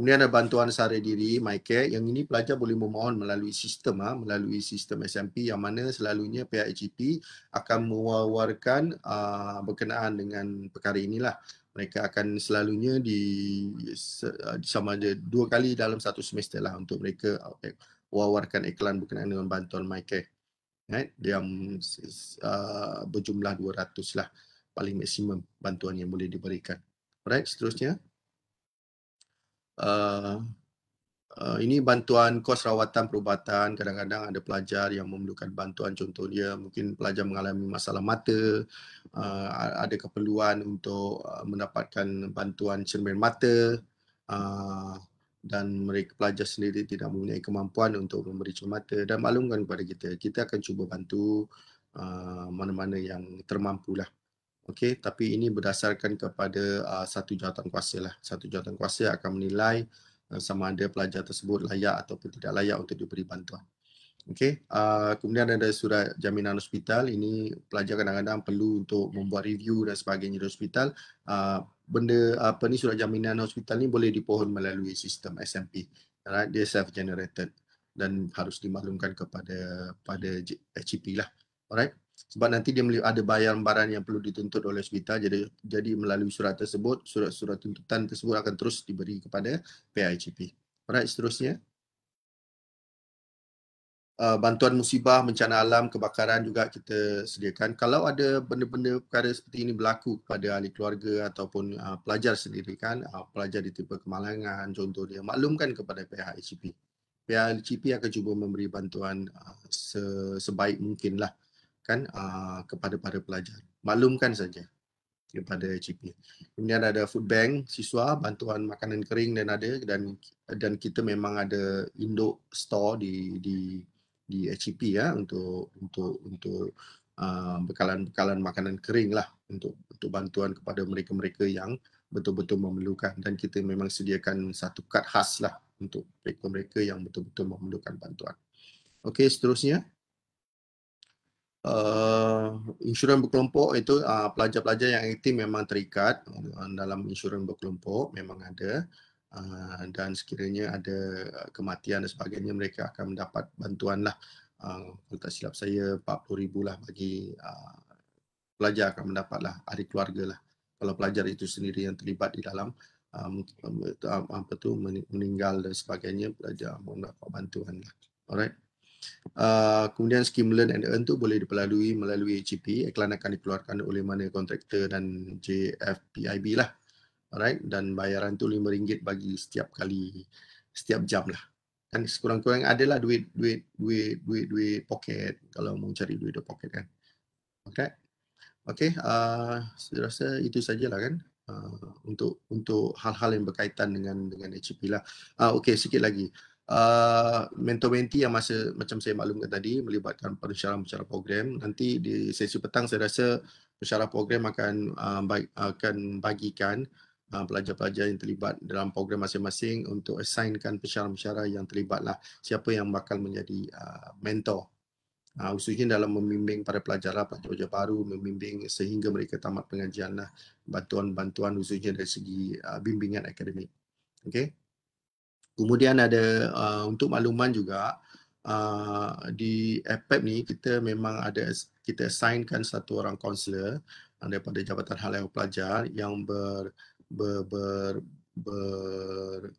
Kemudian ada bantuan sara diri, MyCare. Yang ini pelajar boleh memohon melalui sistem, ha, melalui sistem SMP yang mana selalunya pihak IGP akan mewawarkan uh, berkenaan dengan perkara inilah. Mereka akan selalunya di se, ah, sama ada dua kali dalam satu semester lah untuk mereka eh, wawarkan iklan berkenaan dengan bantuan MyCare. Right? Yang uh, berjumlah 200 lah paling maksimum bantuan yang boleh diberikan. Alright, seterusnya uh, uh, ini bantuan kos rawatan perubatan kadang-kadang ada pelajar yang memerlukan bantuan contoh dia mungkin pelajar mengalami masalah mata uh, ada keperluan untuk uh, mendapatkan bantuan cermin mata uh, dan mereka pelajar sendiri tidak mempunyai kemampuan untuk memberi cermin mata dan maklumkan kepada kita kita akan cuba bantu uh, mana-mana yang termampulah Okey, tapi ini berdasarkan kepada uh, satu jawatan kuasa lah. Satu jawatan kuasa akan menilai uh, sama ada pelajar tersebut layak atau tidak layak untuk diberi bantuan. Okey, uh, kemudian ada surat jaminan hospital. Ini pelajar kadang-kadang perlu untuk membuat review dan sebagainya di hospital. Uh, benda apa ni surat jaminan hospital ni boleh dipohon melalui sistem SMP. Right? Dia self generated dan harus dimaklumkan kepada pada HCP lah. Alright sebab nanti dia ada bayaran-bayaran yang perlu dituntut oleh hospital jadi jadi melalui surat tersebut surat-surat tuntutan tersebut akan terus diberi kepada PIGP. Alright seterusnya uh, bantuan musibah bencana alam kebakaran juga kita sediakan kalau ada benda-benda perkara seperti ini berlaku kepada ahli keluarga ataupun uh, pelajar sendiri kan uh, pelajar tipe kemalangan contohnya maklumkan kepada PIGP. PIGP akan cuba memberi bantuan uh, sebaik mungkinlah kan uh, kepada para pelajar. Maklumkan saja kepada CP. Kemudian ada food bank siswa, bantuan makanan kering dan ada dan dan kita memang ada Indo store di di di HCP ya untuk untuk untuk ah, bekalan-bekalan uh, makanan kering lah untuk untuk bantuan kepada mereka-mereka yang betul-betul memerlukan dan kita memang sediakan satu kad khas lah untuk mereka-mereka yang betul-betul memerlukan bantuan. Okey, seterusnya uh, insurans berkelompok itu uh, pelajar-pelajar yang aktif memang terikat eh, dalam insurans berkelompok memang ada uh, dan sekiranya ada kematian dan sebagainya mereka akan mendapat bantuan lah uh, kalau tak silap saya 40,000 lah bagi uh, pelajar akan mendapat lah ahli keluarga lah kalau pelajar itu sendiri yang terlibat di dalam um, apa tu meninggal dan sebagainya pelajar mohon bantuan lah alright Uh, kemudian skim learn and earn tu boleh dipelalui melalui GP e iklan akan dikeluarkan oleh mana kontraktor dan JFPIB lah alright dan bayaran tu RM5 bagi setiap kali setiap jam lah kan sekurang-kurang lah duit duit duit duit duit poket kalau mau cari duit duit poket kan okay okay uh, ah, saya rasa itu sajalah kan uh, untuk untuk hal-hal yang berkaitan dengan dengan HP e lah uh, okay sikit lagi Uh, mentor-menti yang masa macam saya maklumkan tadi melibatkan pensyarah secara program nanti di sesi petang saya rasa pensyarah program akan uh, akan bagikan uh, pelajar-pelajar yang terlibat dalam program masing-masing untuk assignkan pensyarah-pensyarah yang terlibatlah siapa yang bakal menjadi uh, mentor uh, khususnya dalam membimbing para pelajar lah, pelajar-pelajar baru membimbing sehingga mereka tamat pengajian lah bantuan-bantuan khususnya dari segi uh, bimbingan akademik okey Kemudian ada uh, untuk makluman juga uh, di APEP e ni kita memang ada kita assignkan satu orang kaunselor uh, daripada Jabatan Hal Ehwal Pelajar yang ber ber ber, ber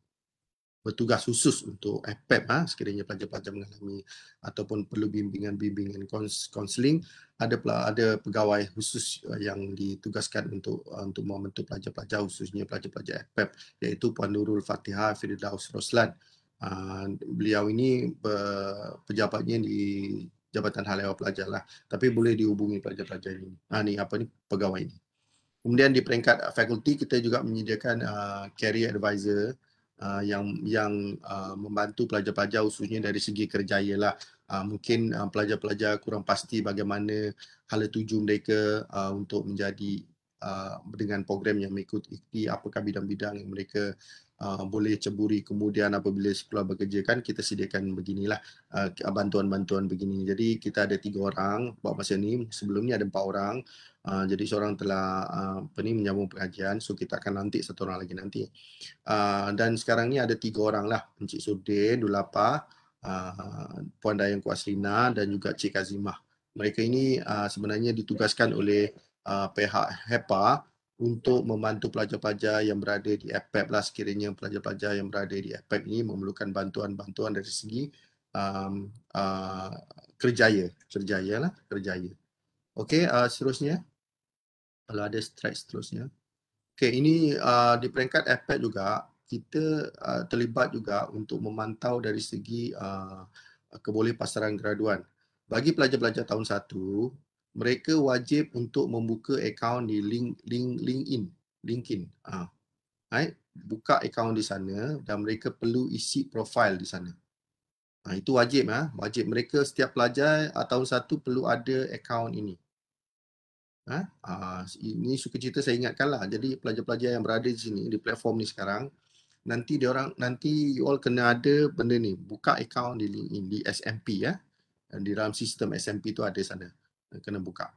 bertugas khusus untuk FPEP e ha, ah, sekiranya pelajar-pelajar mengalami ataupun perlu bimbingan-bimbingan konseling ada pula ada pegawai khusus uh, yang ditugaskan untuk uh, untuk membantu pelajar-pelajar khususnya pelajar-pelajar FPEP e iaitu Puan Nurul Fatihah Firdaus Roslan ha, beliau ini pejabatnya di Jabatan Hal Ehwal Pelajar lah tapi boleh dihubungi pelajar-pelajar ini ha, ni apa ni pegawai ini Kemudian di peringkat fakulti kita juga menyediakan uh, career advisor uh, yang yang uh, membantu pelajar-pelajar usulnya dari segi kerjaya lah. Uh, mungkin uh, pelajar-pelajar kurang pasti bagaimana hala tuju mereka uh, untuk menjadi uh, dengan program yang mengikut mengikuti apakah bidang-bidang yang mereka Uh, boleh ceburi kemudian apabila sekolah bekerja kan kita sediakan beginilah uh, bantuan-bantuan begini. Jadi kita ada tiga orang buat masa ni sebelumnya ada empat orang Uh, jadi seorang telah uh, apa ni menyambung pengajian so kita akan nanti satu orang lagi nanti. Uh, dan sekarang ni ada tiga orang lah Encik Sudir, Dulapa, uh, Puan Dayang Kuaslina dan juga Cik Kazimah. Mereka ini uh, sebenarnya ditugaskan oleh uh, pihak HEPA untuk membantu pelajar-pelajar yang berada di APEP e lah sekiranya pelajar-pelajar yang berada di APEP e ini memerlukan bantuan-bantuan dari segi um, uh, kerjaya, kerjaya lah, kerjaya. Okey, uh, seterusnya kalau ada strike seterusnya. Okey, ini uh, di peringkat APEC juga kita uh, terlibat juga untuk memantau dari segi uh, keboleh pasaran graduan. Bagi pelajar-pelajar tahun 1, mereka wajib untuk membuka akaun di link link link in, LinkedIn. Uh, right? Buka akaun di sana dan mereka perlu isi profil di sana. Ah uh, itu wajib ah, uh. wajib mereka setiap pelajar uh, tahun 1 perlu ada akaun ini. Ha? Ha, ini suka cerita saya ingatkan lah. Jadi pelajar-pelajar yang berada di sini, di platform ni sekarang, nanti dia orang nanti you all kena ada benda ni. Buka account di, di SMP ya. Dan di dalam sistem SMP tu ada sana. Kena buka.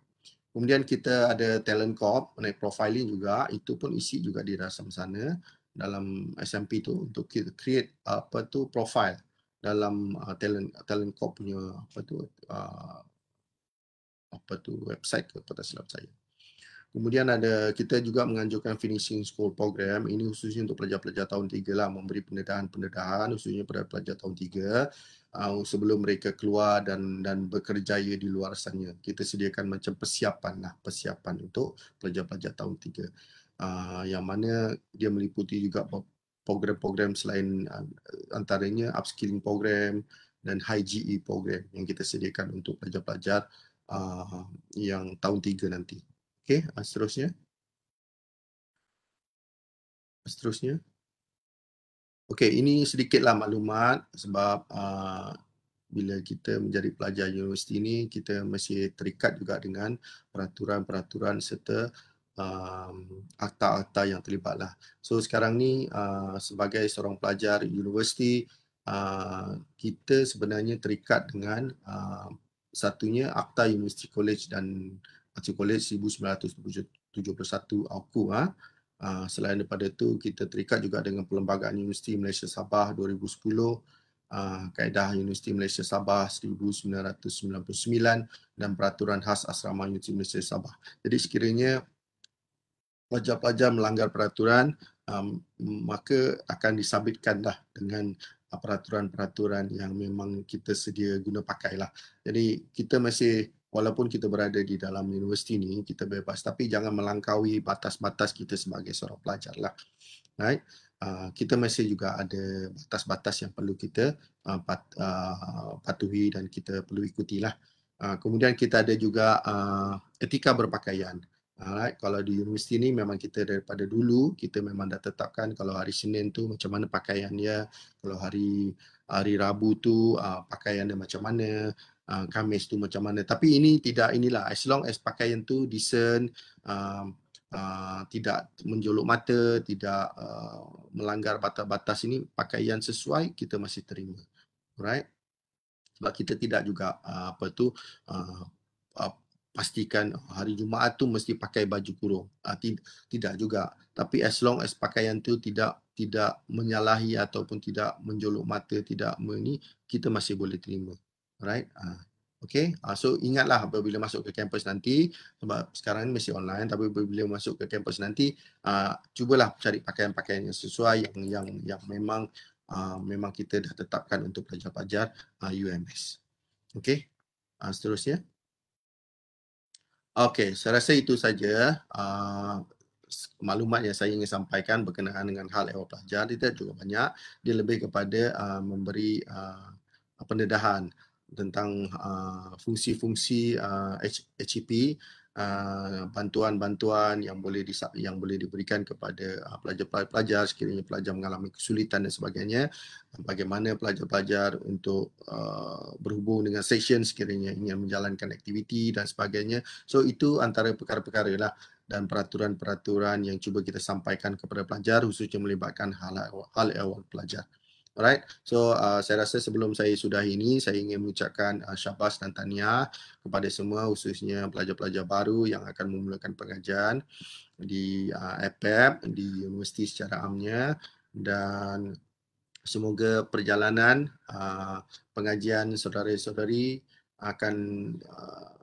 Kemudian kita ada talent corp, naik profiling juga. Itu pun isi juga di dalam sana dalam SMP tu untuk kita create apa tu profile dalam uh, talent talent corp punya apa tu uh, apa tu website ke kalau silap saya. Kemudian ada kita juga menganjurkan finishing school program. Ini khususnya untuk pelajar-pelajar tahun tiga lah memberi pendedahan-pendedahan khususnya pada pelajar tahun tiga uh, sebelum mereka keluar dan dan bekerja di luar sana. Kita sediakan macam persiapan lah, persiapan untuk pelajar-pelajar tahun tiga Uh, yang mana dia meliputi juga program-program selain uh, antaranya upskilling program dan high GE program yang kita sediakan untuk pelajar-pelajar Ah, yang tahun tiga nanti. Okey, ah, seterusnya. Ah, seterusnya. Okey, ini sedikitlah maklumat sebab uh, bila kita menjadi pelajar universiti ini, kita masih terikat juga dengan peraturan-peraturan serta um, akta-akta yang terlibat lah. So sekarang ni uh, sebagai seorang pelajar universiti, uh, kita sebenarnya terikat dengan satunya Akta University College dan Aceh College 1971 AUKU. Ha. Ha, selain daripada itu, kita terikat juga dengan Perlembagaan Universiti Malaysia Sabah 2010, ha, Kaedah Universiti Malaysia Sabah 1999 dan Peraturan Khas Asrama Universiti Malaysia Sabah. Jadi sekiranya pelajar-pelajar melanggar peraturan, um, maka akan disabitkan dah dengan peraturan-peraturan yang memang kita sedia guna pakailah. Jadi kita masih walaupun kita berada di dalam universiti ni kita bebas tapi jangan melangkaui batas-batas kita sebagai seorang pelajar lah. Right? Ah, kita masih juga ada batas-batas yang perlu kita ah, ah, patuhi dan kita perlu ikutilah. kemudian kita ada juga uh, etika berpakaian. Alright, kalau di universiti ni memang kita daripada dulu kita memang dah tetapkan kalau hari Senin tu macam mana pakaian dia, kalau hari hari Rabu tu uh, pakaian dia macam mana, uh, Kamis tu macam mana. Tapi ini tidak inilah as long as pakaian tu decent, uh, uh, tidak menjolok mata, tidak uh, melanggar batas-batas ini pakaian sesuai kita masih terima. Alright. Sebab kita tidak juga uh, apa tu uh, pastikan oh, hari Jumaat tu mesti pakai baju kurung. Uh, ah, tid- tidak juga. Tapi as long as pakaian tu tidak tidak menyalahi ataupun tidak menjolok mata, tidak ini kita masih boleh terima. Right? Uh, ah, okay? Ah, so ingatlah apabila masuk ke kampus nanti, sebab sekarang ni mesti online, tapi apabila masuk ke kampus nanti, uh, cubalah cari pakaian-pakaian yang sesuai yang yang yang memang uh, memang kita dah tetapkan untuk pelajar-pelajar uh, UMS. Okay? Uh, seterusnya. Seterusnya. Okey, saya rasa itu saja uh, maklumat yang saya ingin sampaikan berkenaan dengan hal awal pelajar. Dia juga banyak. Dia lebih kepada uh, memberi uh, pendedahan tentang fungsi-fungsi uh, HEP. H- Ah, bantuan-bantuan yang boleh yang boleh diberikan kepada uh, pelajar-pelajar sekiranya pelajar mengalami kesulitan dan sebagainya bagaimana pelajar-pelajar untuk uh, berhubung dengan session sekiranya ingin menjalankan aktiviti dan sebagainya so itu antara perkara-perkara lah dan peraturan-peraturan yang cuba kita sampaikan kepada pelajar khususnya melibatkan hal-hal awal pelajar. Alright. So uh, saya rasa sebelum saya sudah ini, saya ingin mengucapkan uh, syabas dan tanya kepada semua khususnya pelajar-pelajar baru yang akan memulakan pengajian di uh, APEP, di universiti secara amnya dan semoga perjalanan uh, pengajian saudara-saudari akan uh,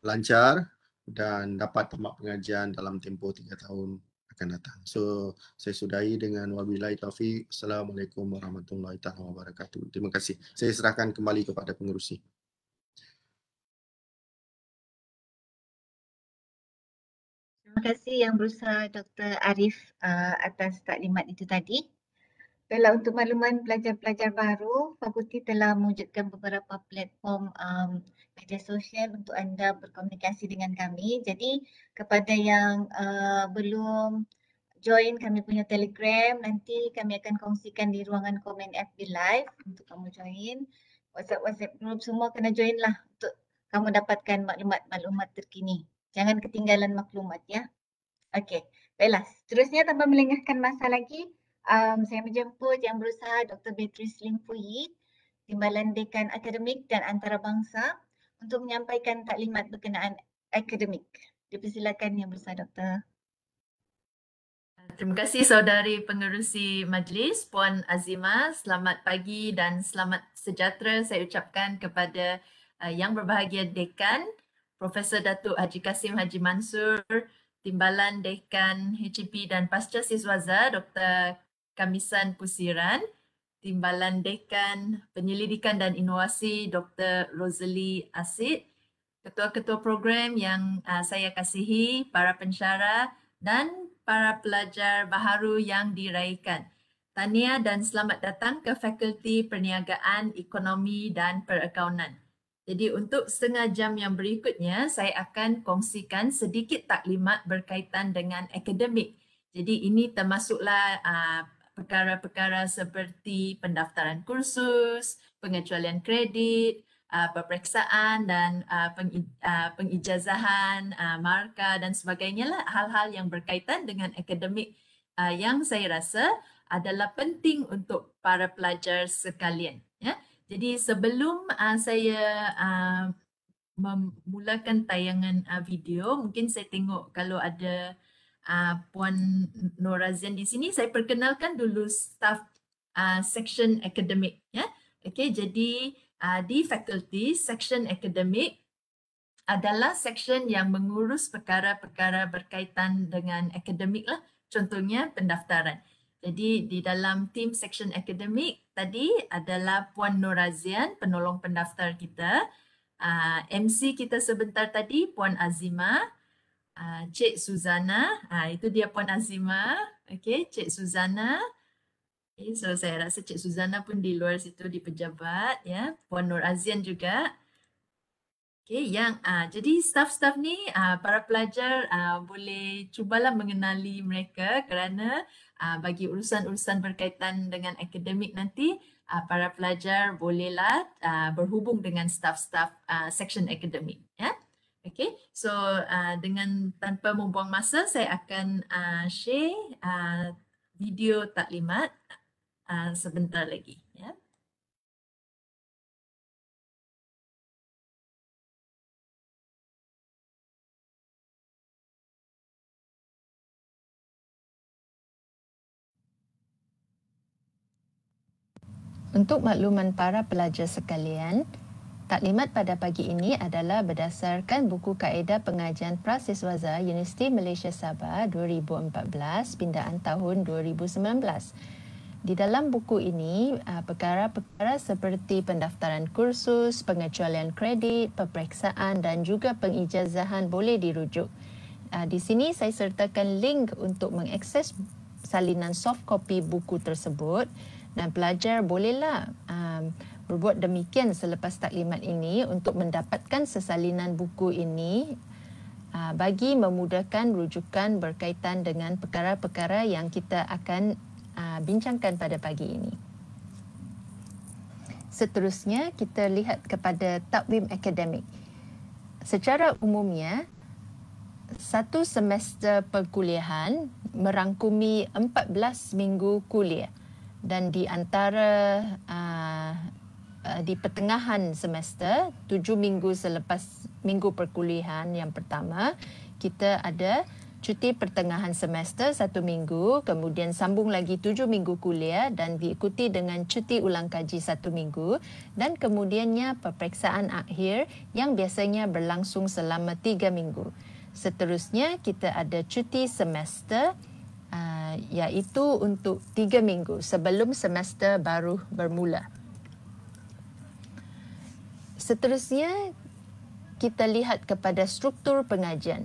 lancar dan dapat tempat pengajian dalam tempoh 3 tahun akan datang. So saya sudahi dengan wabillahi taufiq. Assalamualaikum warahmatullahi taala wabarakatuh. Terima kasih. Saya serahkan kembali kepada pengurusi. Terima kasih yang berusaha Dr. Arif uh, atas taklimat itu tadi. Dalam untuk makluman pelajar-pelajar baru, fakulti telah mewujudkan beberapa platform um, media sosial untuk anda berkomunikasi dengan kami. Jadi kepada yang uh, belum join kami punya telegram, nanti kami akan kongsikan di ruangan komen FB live untuk kamu join. WhatsApp-WhatsApp group semua kena join lah untuk kamu dapatkan maklumat-maklumat terkini. Jangan ketinggalan maklumat ya. Okey, baiklah. Seterusnya tanpa melengahkan masa lagi, um, saya menjemput yang berusaha Dr. Beatrice Lim Puyi, Timbalan Dekan Akademik dan Antarabangsa untuk menyampaikan taklimat berkenaan akademik. Dipersilakan Yang Besar Doktor. Terima kasih Saudari Pengerusi Majlis Puan Azima. Selamat pagi dan selamat sejahtera saya ucapkan kepada uh, Yang Berbahagia Dekan Profesor Datuk Haji Kasim Haji Mansur, Timbalan Dekan HCP e dan Pasca Siswaza Dr. Kamisan Pusiran. Timbalan Dekan Penyelidikan dan Inovasi Dr. Rosali Asid, ketua-ketua program yang uh, saya kasihi, para pensyara dan para pelajar baharu yang diraihkan. Tania dan selamat datang ke Fakulti Perniagaan, Ekonomi dan Perakaunan. Jadi untuk setengah jam yang berikutnya, saya akan kongsikan sedikit taklimat berkaitan dengan akademik. Jadi ini termasuklah uh, perkara-perkara seperti pendaftaran kursus, pengecualian kredit, uh, peperiksaan dan uh, pengi, uh, pengijazahan, uh, markah dan sebagainya lah hal-hal yang berkaitan dengan akademik uh, yang saya rasa adalah penting untuk para pelajar sekalian. Ya? Jadi sebelum uh, saya uh, memulakan tayangan uh, video, mungkin saya tengok kalau ada uh, Puan Norazian di sini, saya perkenalkan dulu staff uh, section academic. Ya, okay. Jadi uh, di faculty section academic adalah section yang mengurus perkara-perkara berkaitan dengan academic lah. Contohnya pendaftaran. Jadi di dalam tim section academic tadi adalah Puan Norazian penolong pendaftar kita. Uh, MC kita sebentar tadi Puan Azimah uh, Cik Suzana. Uh, itu dia Puan Azima, Okay, Cik Suzana. Okay, so saya rasa Cik Suzana pun di luar situ di pejabat. Ya, yeah. Puan Nur Azian juga. Okay, yang uh, jadi staff-staff ni uh, para pelajar uh, boleh cubalah mengenali mereka kerana uh, bagi urusan-urusan berkaitan dengan akademik nanti uh, para pelajar bolehlah uh, berhubung dengan staff-staff uh, section akademik. Ya. Yeah? Okay, so uh, dengan tanpa membuang masa, saya akan uh, share uh, video taklimat uh, sebentar lagi. Ya. Untuk makluman para pelajar sekalian, Taklimat pada pagi ini adalah berdasarkan buku kaedah pengajian prasiswaza Universiti Malaysia Sabah 2014 pindaan tahun 2019. Di dalam buku ini, ah, perkara-perkara seperti pendaftaran kursus, pengecualian kredit, peperiksaan dan juga pengijazahan boleh dirujuk. Ah, di sini saya sertakan link untuk mengakses salinan soft copy buku tersebut dan pelajar bolehlah ah, berbuat demikian selepas taklimat ini untuk mendapatkan sesalinan buku ini ah, bagi memudahkan rujukan berkaitan dengan perkara-perkara yang kita akan ah, bincangkan pada pagi ini. Seterusnya, kita lihat kepada takwim akademik. Secara umumnya, satu semester perkuliahan merangkumi 14 minggu kuliah dan di antara ah, Uh, di pertengahan semester, tujuh minggu selepas minggu perkuliahan yang pertama, kita ada cuti pertengahan semester satu minggu, kemudian sambung lagi tujuh minggu kuliah dan diikuti dengan cuti ulang kaji satu minggu dan kemudiannya peperiksaan akhir yang biasanya berlangsung selama tiga minggu. Seterusnya, kita ada cuti semester uh, iaitu untuk tiga minggu sebelum semester baru bermula. Seterusnya, kita lihat kepada struktur pengajian.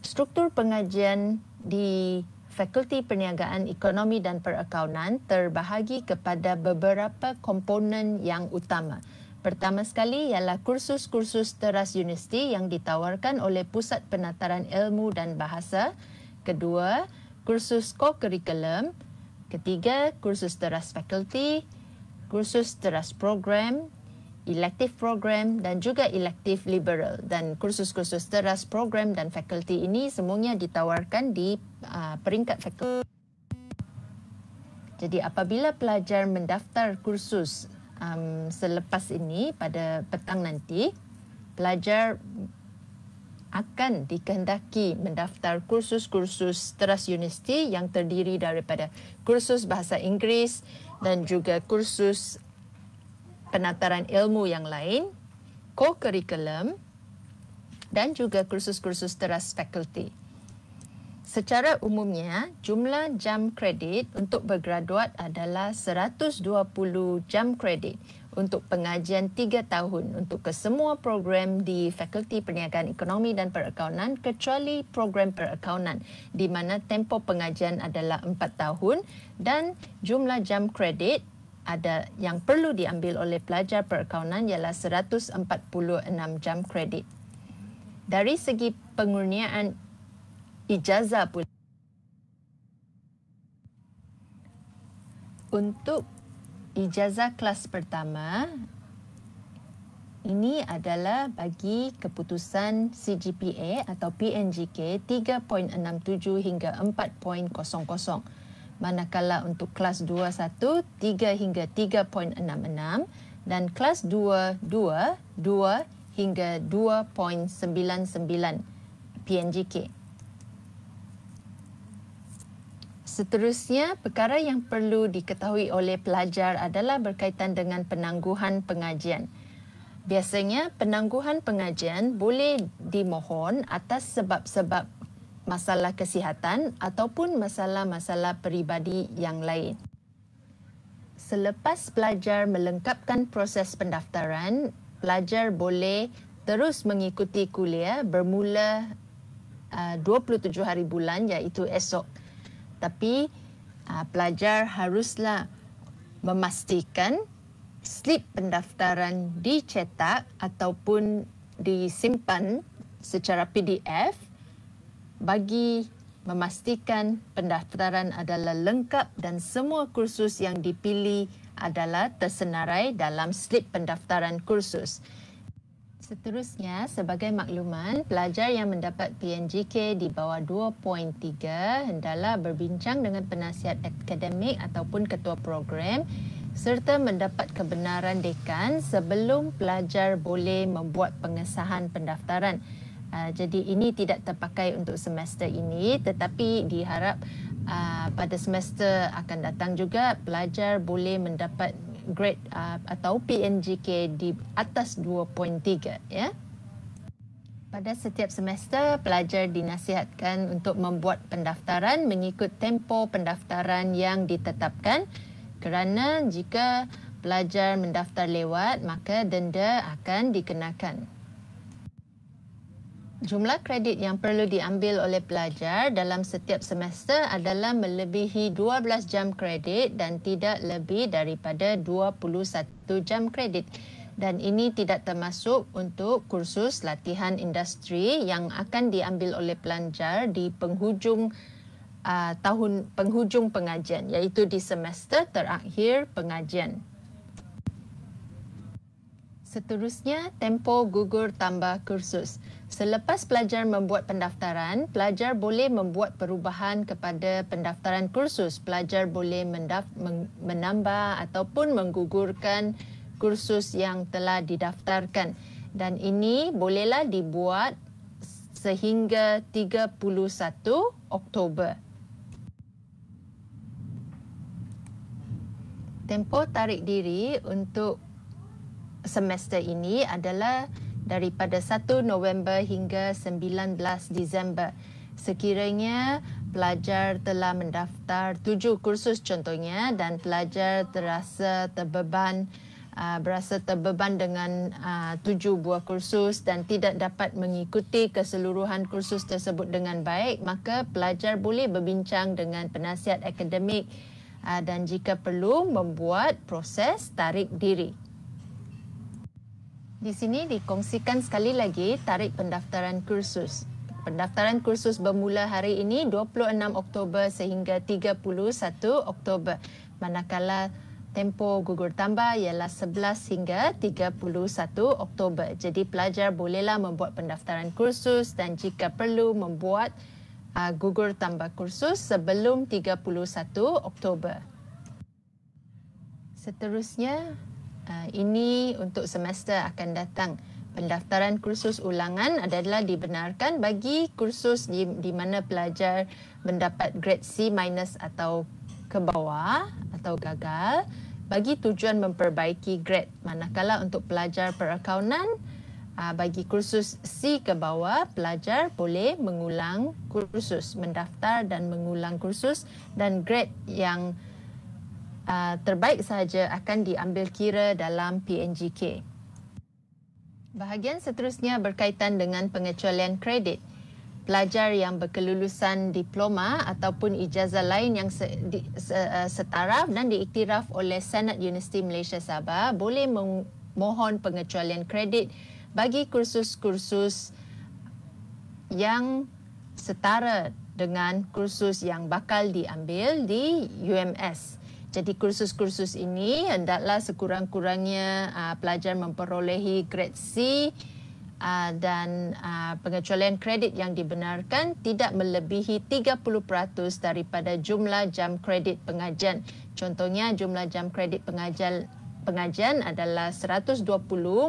Struktur pengajian di Fakulti Perniagaan Ekonomi dan Perakaunan terbahagi kepada beberapa komponen yang utama. Pertama sekali ialah kursus-kursus teras universiti yang ditawarkan oleh Pusat Penataran Ilmu dan Bahasa. Kedua, kursus co-curriculum. Ketiga, kursus teras fakulti, kursus teras program elective program dan juga elective liberal dan kursus-kursus teras program dan fakulti ini semuanya ditawarkan di uh, peringkat fakulti. Jadi apabila pelajar mendaftar kursus um, selepas ini pada petang nanti, pelajar akan dikehendaki mendaftar kursus-kursus teras universiti yang terdiri daripada kursus bahasa Inggeris dan juga kursus penataran ilmu yang lain, co-curriculum dan juga kursus-kursus teras fakulti. Secara umumnya, jumlah jam kredit untuk bergraduat adalah 120 jam kredit untuk pengajian 3 tahun untuk kesemua program di Fakulti Perniagaan Ekonomi dan Perakaunan kecuali program perakaunan di mana tempoh pengajian adalah 4 tahun dan jumlah jam kredit ada yang perlu diambil oleh pelajar perakaunan ialah 146 jam kredit. Dari segi pengurniaan ijazah pula, Untuk ijazah kelas pertama, ini adalah bagi keputusan CGPA atau PNGK 3.67 hingga 4.00 manakala untuk kelas 2 1 hingga 3.66 dan kelas 2 2 2 hingga 2.99 PNGK. Seterusnya, perkara yang perlu diketahui oleh pelajar adalah berkaitan dengan penangguhan pengajian. Biasanya, penangguhan pengajian boleh dimohon atas sebab-sebab masalah kesihatan ataupun masalah-masalah peribadi yang lain. Selepas pelajar melengkapkan proses pendaftaran, pelajar boleh terus mengikuti kuliah bermula 27 uh, hari bulan iaitu esok. Tapi uh, pelajar haruslah memastikan slip pendaftaran dicetak ataupun disimpan secara PDF bagi memastikan pendaftaran adalah lengkap dan semua kursus yang dipilih adalah tersenarai dalam slip pendaftaran kursus. Seterusnya, sebagai makluman, pelajar yang mendapat PNGK di bawah 2.3 hendalah berbincang dengan penasihat akademik ataupun ketua program serta mendapat kebenaran dekan sebelum pelajar boleh membuat pengesahan pendaftaran. Uh, jadi ini tidak terpakai untuk semester ini tetapi diharap uh, pada semester akan datang juga pelajar boleh mendapat grade uh, atau PNGK di atas 2.3 ya. Pada setiap semester pelajar dinasihatkan untuk membuat pendaftaran mengikut tempo pendaftaran yang ditetapkan kerana jika pelajar mendaftar lewat maka denda akan dikenakan jumlah kredit yang perlu diambil oleh pelajar dalam setiap semester adalah melebihi 12 jam kredit dan tidak lebih daripada 21 jam kredit. Dan ini tidak termasuk untuk kursus latihan industri yang akan diambil oleh pelajar di penghujung uh, tahun penghujung pengajian iaitu di semester terakhir pengajian. Seterusnya, tempo gugur tambah kursus. Selepas pelajar membuat pendaftaran, pelajar boleh membuat perubahan kepada pendaftaran kursus. Pelajar boleh menambah ataupun menggugurkan kursus yang telah didaftarkan. Dan ini bolehlah dibuat sehingga 31 Oktober. Tempoh tarik diri untuk semester ini adalah daripada 1 November hingga 19 Disember. Sekiranya pelajar telah mendaftar tujuh kursus contohnya dan pelajar terasa terbeban uh, berasa terbeban dengan uh, tujuh buah kursus dan tidak dapat mengikuti keseluruhan kursus tersebut dengan baik maka pelajar boleh berbincang dengan penasihat akademik uh, dan jika perlu membuat proses tarik diri. Di sini dikongsikan sekali lagi tarik pendaftaran kursus. Pendaftaran kursus bermula hari ini 26 Oktober sehingga 31 Oktober. Manakala tempo gugur tambah ialah 11 hingga 31 Oktober. Jadi pelajar bolehlah membuat pendaftaran kursus dan jika perlu membuat uh, gugur tambah kursus sebelum 31 Oktober. Seterusnya, Ah, ini untuk semester akan datang pendaftaran kursus ulangan adalah dibenarkan bagi kursus di, di mana pelajar mendapat grade C minus atau ke bawah atau gagal bagi tujuan memperbaiki grade manakala untuk pelajar perakaunan ah, bagi kursus C ke bawah pelajar boleh mengulang kursus mendaftar dan mengulang kursus dan grade yang Uh, terbaik sahaja akan diambil kira dalam PNGK. Bahagian seterusnya berkaitan dengan pengecualian kredit. Pelajar yang berkelulusan diploma ataupun ijazah lain yang se, uh, setaraf dan diiktiraf oleh Senat Universiti Malaysia Sabah boleh memohon pengecualian kredit bagi kursus-kursus yang setara dengan kursus yang bakal diambil di UMS. Jadi kursus-kursus ini hendaklah sekurang-kurangnya uh, pelajar memperolehi grade C uh, dan uh, pengecualian kredit yang dibenarkan tidak melebihi 30% daripada jumlah jam kredit pengajian. Contohnya jumlah jam kredit pengajian pengajian adalah 120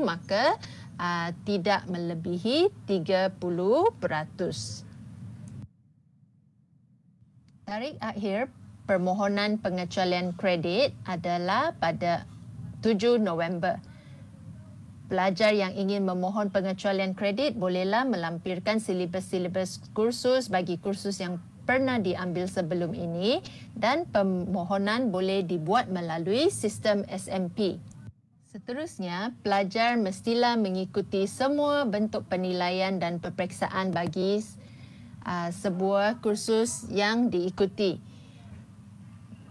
maka uh, tidak melebihi 30%. Tarik akhir permohonan pengecualian kredit adalah pada 7 November. Pelajar yang ingin memohon pengecualian kredit bolehlah melampirkan silibus-silibus kursus bagi kursus yang pernah diambil sebelum ini dan permohonan boleh dibuat melalui sistem SMP. Seterusnya, pelajar mestilah mengikuti semua bentuk penilaian dan peperiksaan bagi uh, sebuah kursus yang diikuti.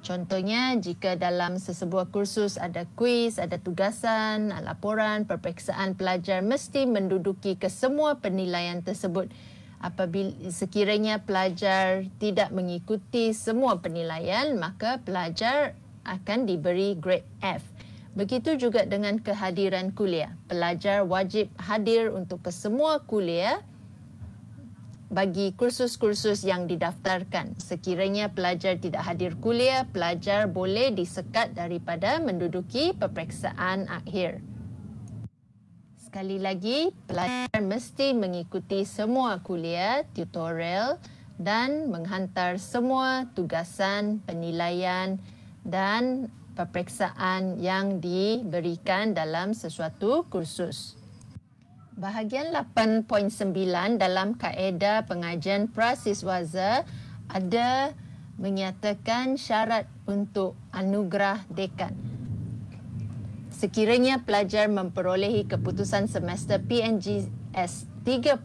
Contohnya, jika dalam sesebuah kursus ada kuis, ada tugasan, laporan, perpeksaan, pelajar mesti menduduki kesemua penilaian tersebut. Apabila sekiranya pelajar tidak mengikuti semua penilaian, maka pelajar akan diberi grade F. Begitu juga dengan kehadiran kuliah. Pelajar wajib hadir untuk kesemua kuliah bagi kursus-kursus yang didaftarkan. Sekiranya pelajar tidak hadir kuliah, pelajar boleh disekat daripada menduduki peperiksaan akhir. Sekali lagi, pelajar mesti mengikuti semua kuliah, tutorial dan menghantar semua tugasan, penilaian dan peperiksaan yang diberikan dalam sesuatu kursus. Bahagian 8.9 dalam kaedah pengajian prasiswaza ada menyatakan syarat untuk anugerah dekan. Sekiranya pelajar memperolehi keputusan semester PNGS 3.5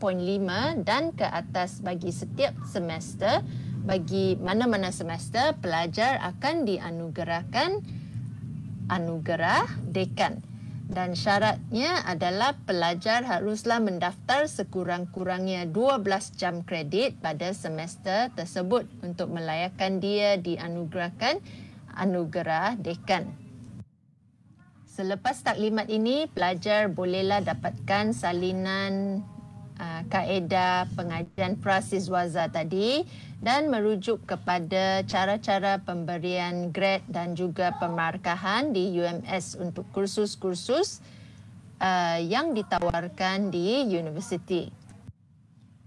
dan ke atas bagi setiap semester, bagi mana-mana semester, pelajar akan dianugerahkan anugerah dekan dan syaratnya adalah pelajar haruslah mendaftar sekurang-kurangnya 12 jam kredit pada semester tersebut untuk melayakkan dia dianugerahkan anugerah dekan. Selepas taklimat ini, pelajar bolehlah dapatkan salinan uh, kaedah pengajian prasiswaza tadi dan merujuk kepada cara-cara pemberian grad dan juga pemarkahan di UMS untuk kursus-kursus uh, yang ditawarkan di universiti.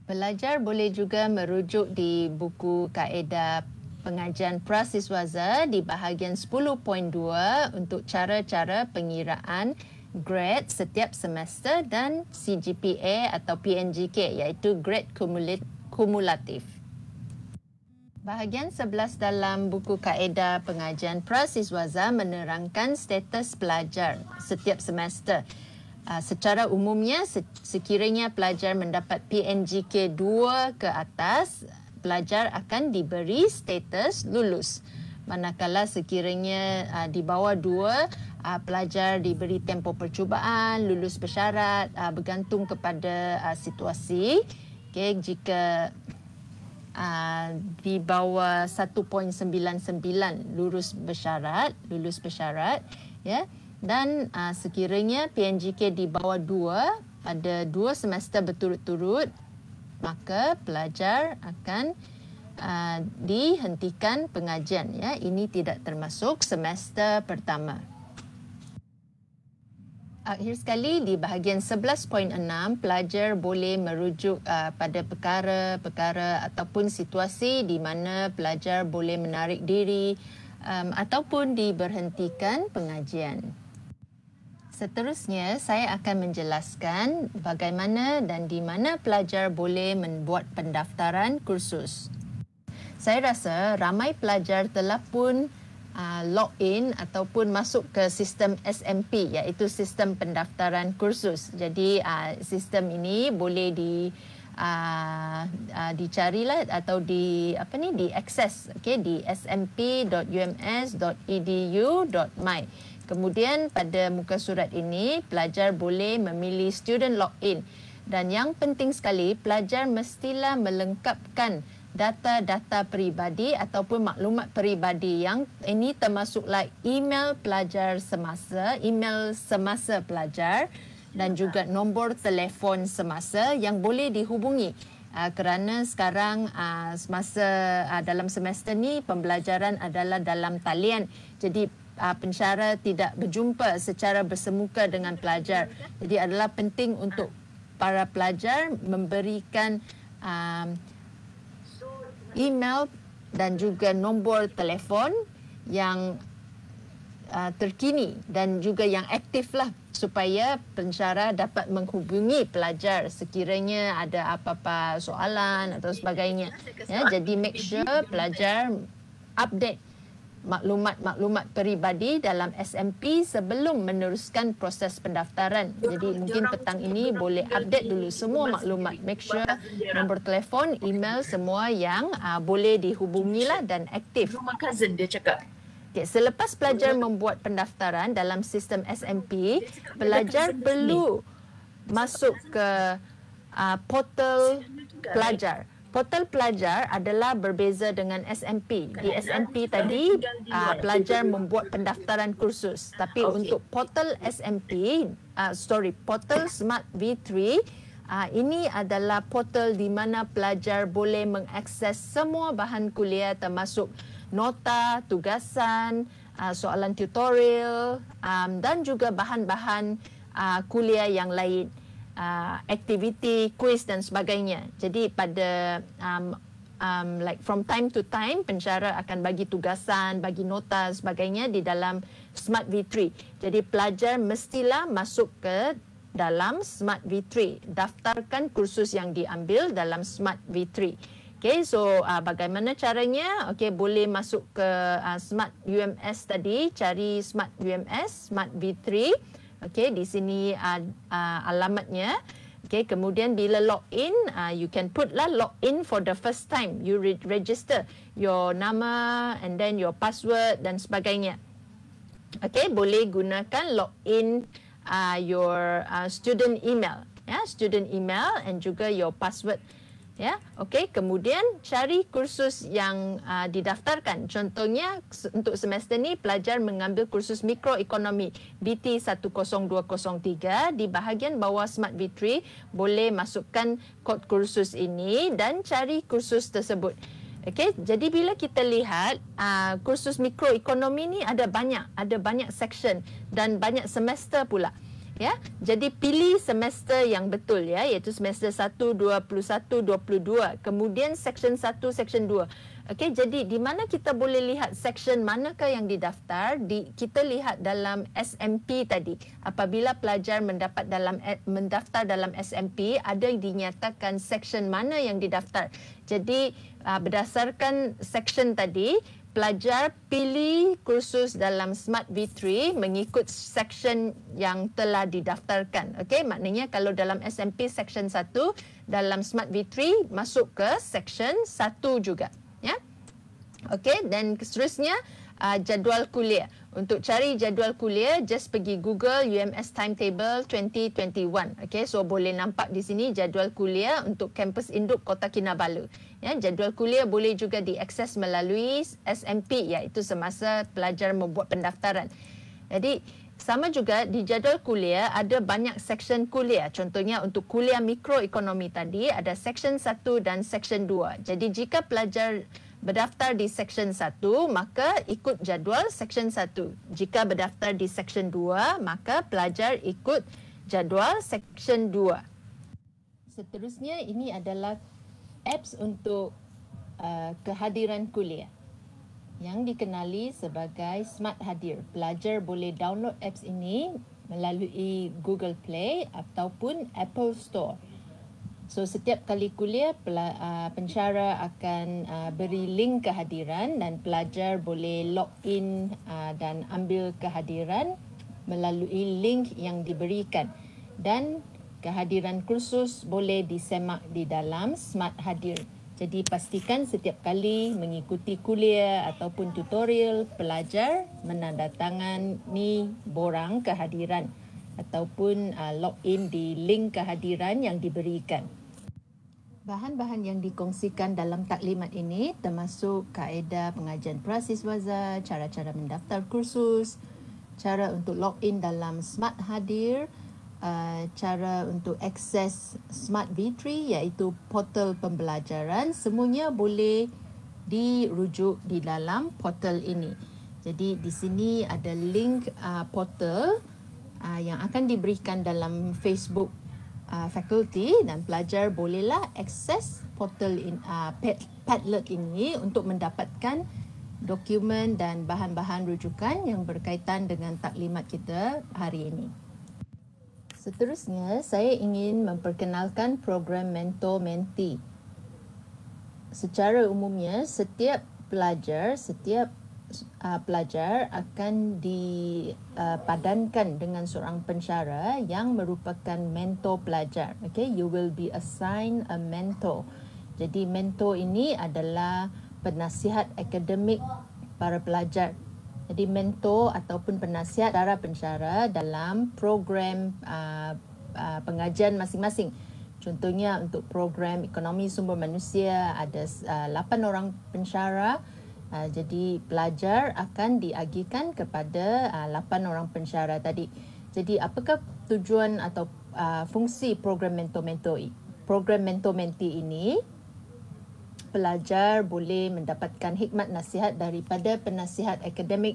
Pelajar boleh juga merujuk di buku kaedah pengajian prasiswaza di bahagian 10.2 untuk cara-cara pengiraan grad setiap semester dan CGPA atau PNGK iaitu grad kumulatif. Bahagian 11 dalam buku kaedah pengajian prasiswaza menerangkan status pelajar setiap semester. Ah, secara umumnya, sekiranya pelajar mendapat PNGK 2 ke atas, pelajar akan diberi status lulus. Manakala sekiranya ah, di bawah 2, uh, ah, pelajar diberi tempoh percubaan, lulus bersyarat, uh, bergantung kepada uh, situasi. Okay, jika Ah, di bawah 1.99 lulus bersyarat, lulus bersyarat, ya. Dan uh, sekiranya PNGK di bawah 2 pada dua semester berturut-turut, maka pelajar akan uh, dihentikan pengajian, ya. Ini tidak termasuk semester pertama akhir sekali di bahagian 11.6 pelajar boleh merujuk uh, pada perkara-perkara ataupun situasi di mana pelajar boleh menarik diri um, ataupun diberhentikan pengajian. Seterusnya saya akan menjelaskan bagaimana dan di mana pelajar boleh membuat pendaftaran kursus. Saya rasa ramai pelajar telah pun uh, log in ataupun masuk ke sistem SMP iaitu sistem pendaftaran kursus. Jadi uh, sistem ini boleh di uh, uh, dicarilah atau di apa ni di access okey di smp.ums.edu.my. Kemudian pada muka surat ini pelajar boleh memilih student log in dan yang penting sekali pelajar mestilah melengkapkan data-data peribadi ataupun maklumat peribadi yang ini termasuklah email pelajar semasa, email semasa pelajar dan juga nombor telefon semasa yang boleh dihubungi. Uh, kerana sekarang uh, semasa uh, dalam semester ni pembelajaran adalah dalam talian jadi uh, pensyara tidak berjumpa secara bersemuka dengan pelajar jadi adalah penting untuk para pelajar memberikan uh, email dan juga nombor telefon yang uh, terkini dan juga yang aktif lah supaya pencara dapat menghubungi pelajar sekiranya ada apa-apa soalan atau sebagainya. Ya, jadi make sure pelajar update maklumat-maklumat peribadi dalam SMP sebelum meneruskan proses pendaftaran. Jadi mungkin petang ini boleh update dulu semua maklumat. Make sure lah. nombor telefon, email semua yang uh, boleh lah dan aktif. Okay, selepas pelajar membuat pendaftaran dalam sistem SMP, pelajar perlu masuk ke uh, portal pelajar. Portal pelajar adalah berbeza dengan SMP. Di SMP tadi uh, pelajar membuat pendaftaran kursus, ah, tapi okay. untuk portal SMP, uh, ah, sorry, portal Smart V3, uh, ini adalah portal di mana pelajar boleh mengakses semua bahan kuliah termasuk nota, tugasan, uh, soalan tutorial um, dan juga bahan-bahan uh, kuliah yang lain uh, aktiviti kuis dan sebagainya. Jadi pada um, um, like from time to time penjara akan bagi tugasan, bagi nota sebagainya di dalam Smart V3. Jadi pelajar mestilah masuk ke dalam Smart V3, daftarkan kursus yang diambil dalam Smart V3. Okay, so uh, bagaimana caranya? Okay, boleh masuk ke uh, Smart UMS tadi, cari Smart UMS, Smart V3. Okay, di sini uh, uh, alamatnya. Okay, kemudian bila log in, uh, ah, you can put lah log in for the first time. You re- register your nama and then your password dan sebagainya. Okay, boleh gunakan log in uh, your uh, student email. Yeah, student email and juga your password. Ya, okey. Kemudian cari kursus yang uh, didaftarkan. Contohnya untuk semester ni pelajar mengambil kursus mikroekonomi BT10203 di bahagian bawah Smart B3 boleh masukkan kod kursus ini dan cari kursus tersebut. Okey, jadi bila kita lihat uh, kursus mikroekonomi ni ada banyak, ada banyak section dan banyak semester pula ya. Jadi pilih semester yang betul ya iaitu semester 1 21 22 kemudian section 1 section 2. Okey jadi di mana kita boleh lihat section manakah yang didaftar di kita lihat dalam SMP tadi apabila pelajar mendapat dalam eh, mendaftar dalam SMP ada yang dinyatakan section mana yang didaftar jadi ah, berdasarkan section tadi pelajar pilih kursus dalam Smart V3 mengikut section yang telah didaftarkan. Okey, maknanya kalau dalam SMP section 1 dalam Smart V3 masuk ke section 1 juga, ya. Yeah? Okey, dan seterusnya uh, jadual kuliah. Untuk cari jadual kuliah, just pergi Google UMS Timetable 2021. Okay, so boleh nampak di sini jadual kuliah untuk kampus induk Kota Kinabalu. Ya, jadual kuliah boleh juga diakses melalui SMP iaitu semasa pelajar membuat pendaftaran. Jadi, sama juga di jadual kuliah ada banyak section kuliah. Contohnya untuk kuliah mikroekonomi tadi ada section 1 dan section 2. Jadi, jika pelajar berdaftar di Seksyen 1, maka ikut jadual Seksyen 1. Jika berdaftar di Seksyen 2, maka pelajar ikut jadual Seksyen 2. Seterusnya, ini adalah apps untuk uh, kehadiran kuliah yang dikenali sebagai Smart Hadir. Pelajar boleh download apps ini melalui Google Play ataupun Apple Store. So setiap kali kuliah uh, pensyara akan uh, beri link kehadiran dan pelajar boleh log in uh, dan ambil kehadiran melalui link yang diberikan dan kehadiran kursus boleh disemak di dalam smart hadir. Jadi pastikan setiap kali mengikuti kuliah ataupun tutorial pelajar menandatangani borang kehadiran ataupun log in di link kehadiran yang diberikan bahan-bahan yang dikongsikan dalam taklimat ini termasuk kaedah pengajian prasiswaza, cara-cara mendaftar kursus, cara untuk log in dalam Smart Hadir, eh, cara untuk akses Smart V3 iaitu portal pembelajaran, semuanya boleh dirujuk di dalam portal ini. Jadi di sini ada link eh, portal eh, yang akan diberikan dalam Facebook uh, faculty dan pelajar bolehlah akses portal in uh, Padlet ini untuk mendapatkan dokumen dan bahan-bahan rujukan yang berkaitan dengan taklimat kita hari ini. Seterusnya, saya ingin memperkenalkan program mentor menti. Secara umumnya, setiap pelajar, setiap uh, pelajar akan dipadankan uh, dengan seorang pensyara yang merupakan mentor pelajar. Okay, you will be assigned a mentor. Jadi mentor ini adalah penasihat akademik para pelajar. Jadi mentor ataupun penasihat darah pensyara dalam program uh, uh, pengajian masing-masing. Contohnya untuk program ekonomi sumber manusia ada uh, 8 orang pensyarah Ah, jadi pelajar akan diagihkan kepada uh, ah, 8 orang pensyarah tadi. Jadi apakah tujuan atau uh, fungsi program mentor-mentor program mentor-menti ini? Pelajar boleh mendapatkan hikmat nasihat daripada penasihat akademik.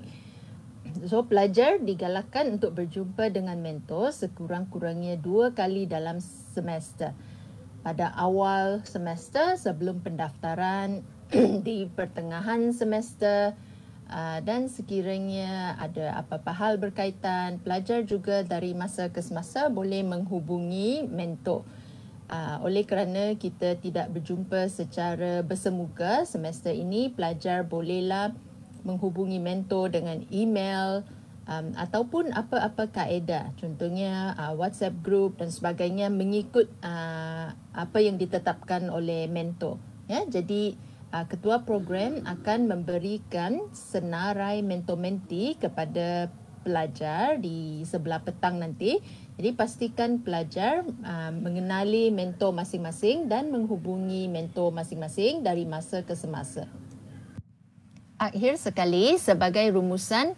So pelajar digalakkan untuk berjumpa dengan mentor sekurang-kurangnya dua kali dalam semester. Pada awal semester sebelum pendaftaran di pertengahan semester uh, dan sekiranya ada apa-apa hal berkaitan pelajar juga dari masa ke semasa boleh menghubungi mentor. Uh, oleh kerana kita tidak berjumpa secara bersemuka semester ini, pelajar bolehlah menghubungi mentor dengan email um, ataupun apa-apa kaedah. Contohnya uh, WhatsApp group dan sebagainya mengikut uh, apa yang ditetapkan oleh mentor. Ya, jadi Ah, ketua program akan memberikan senarai mentor mentomenti kepada pelajar di sebelah petang nanti. Jadi pastikan pelajar ah, mengenali mentor masing-masing dan menghubungi mentor masing-masing dari masa ke semasa. Akhir sekali sebagai rumusan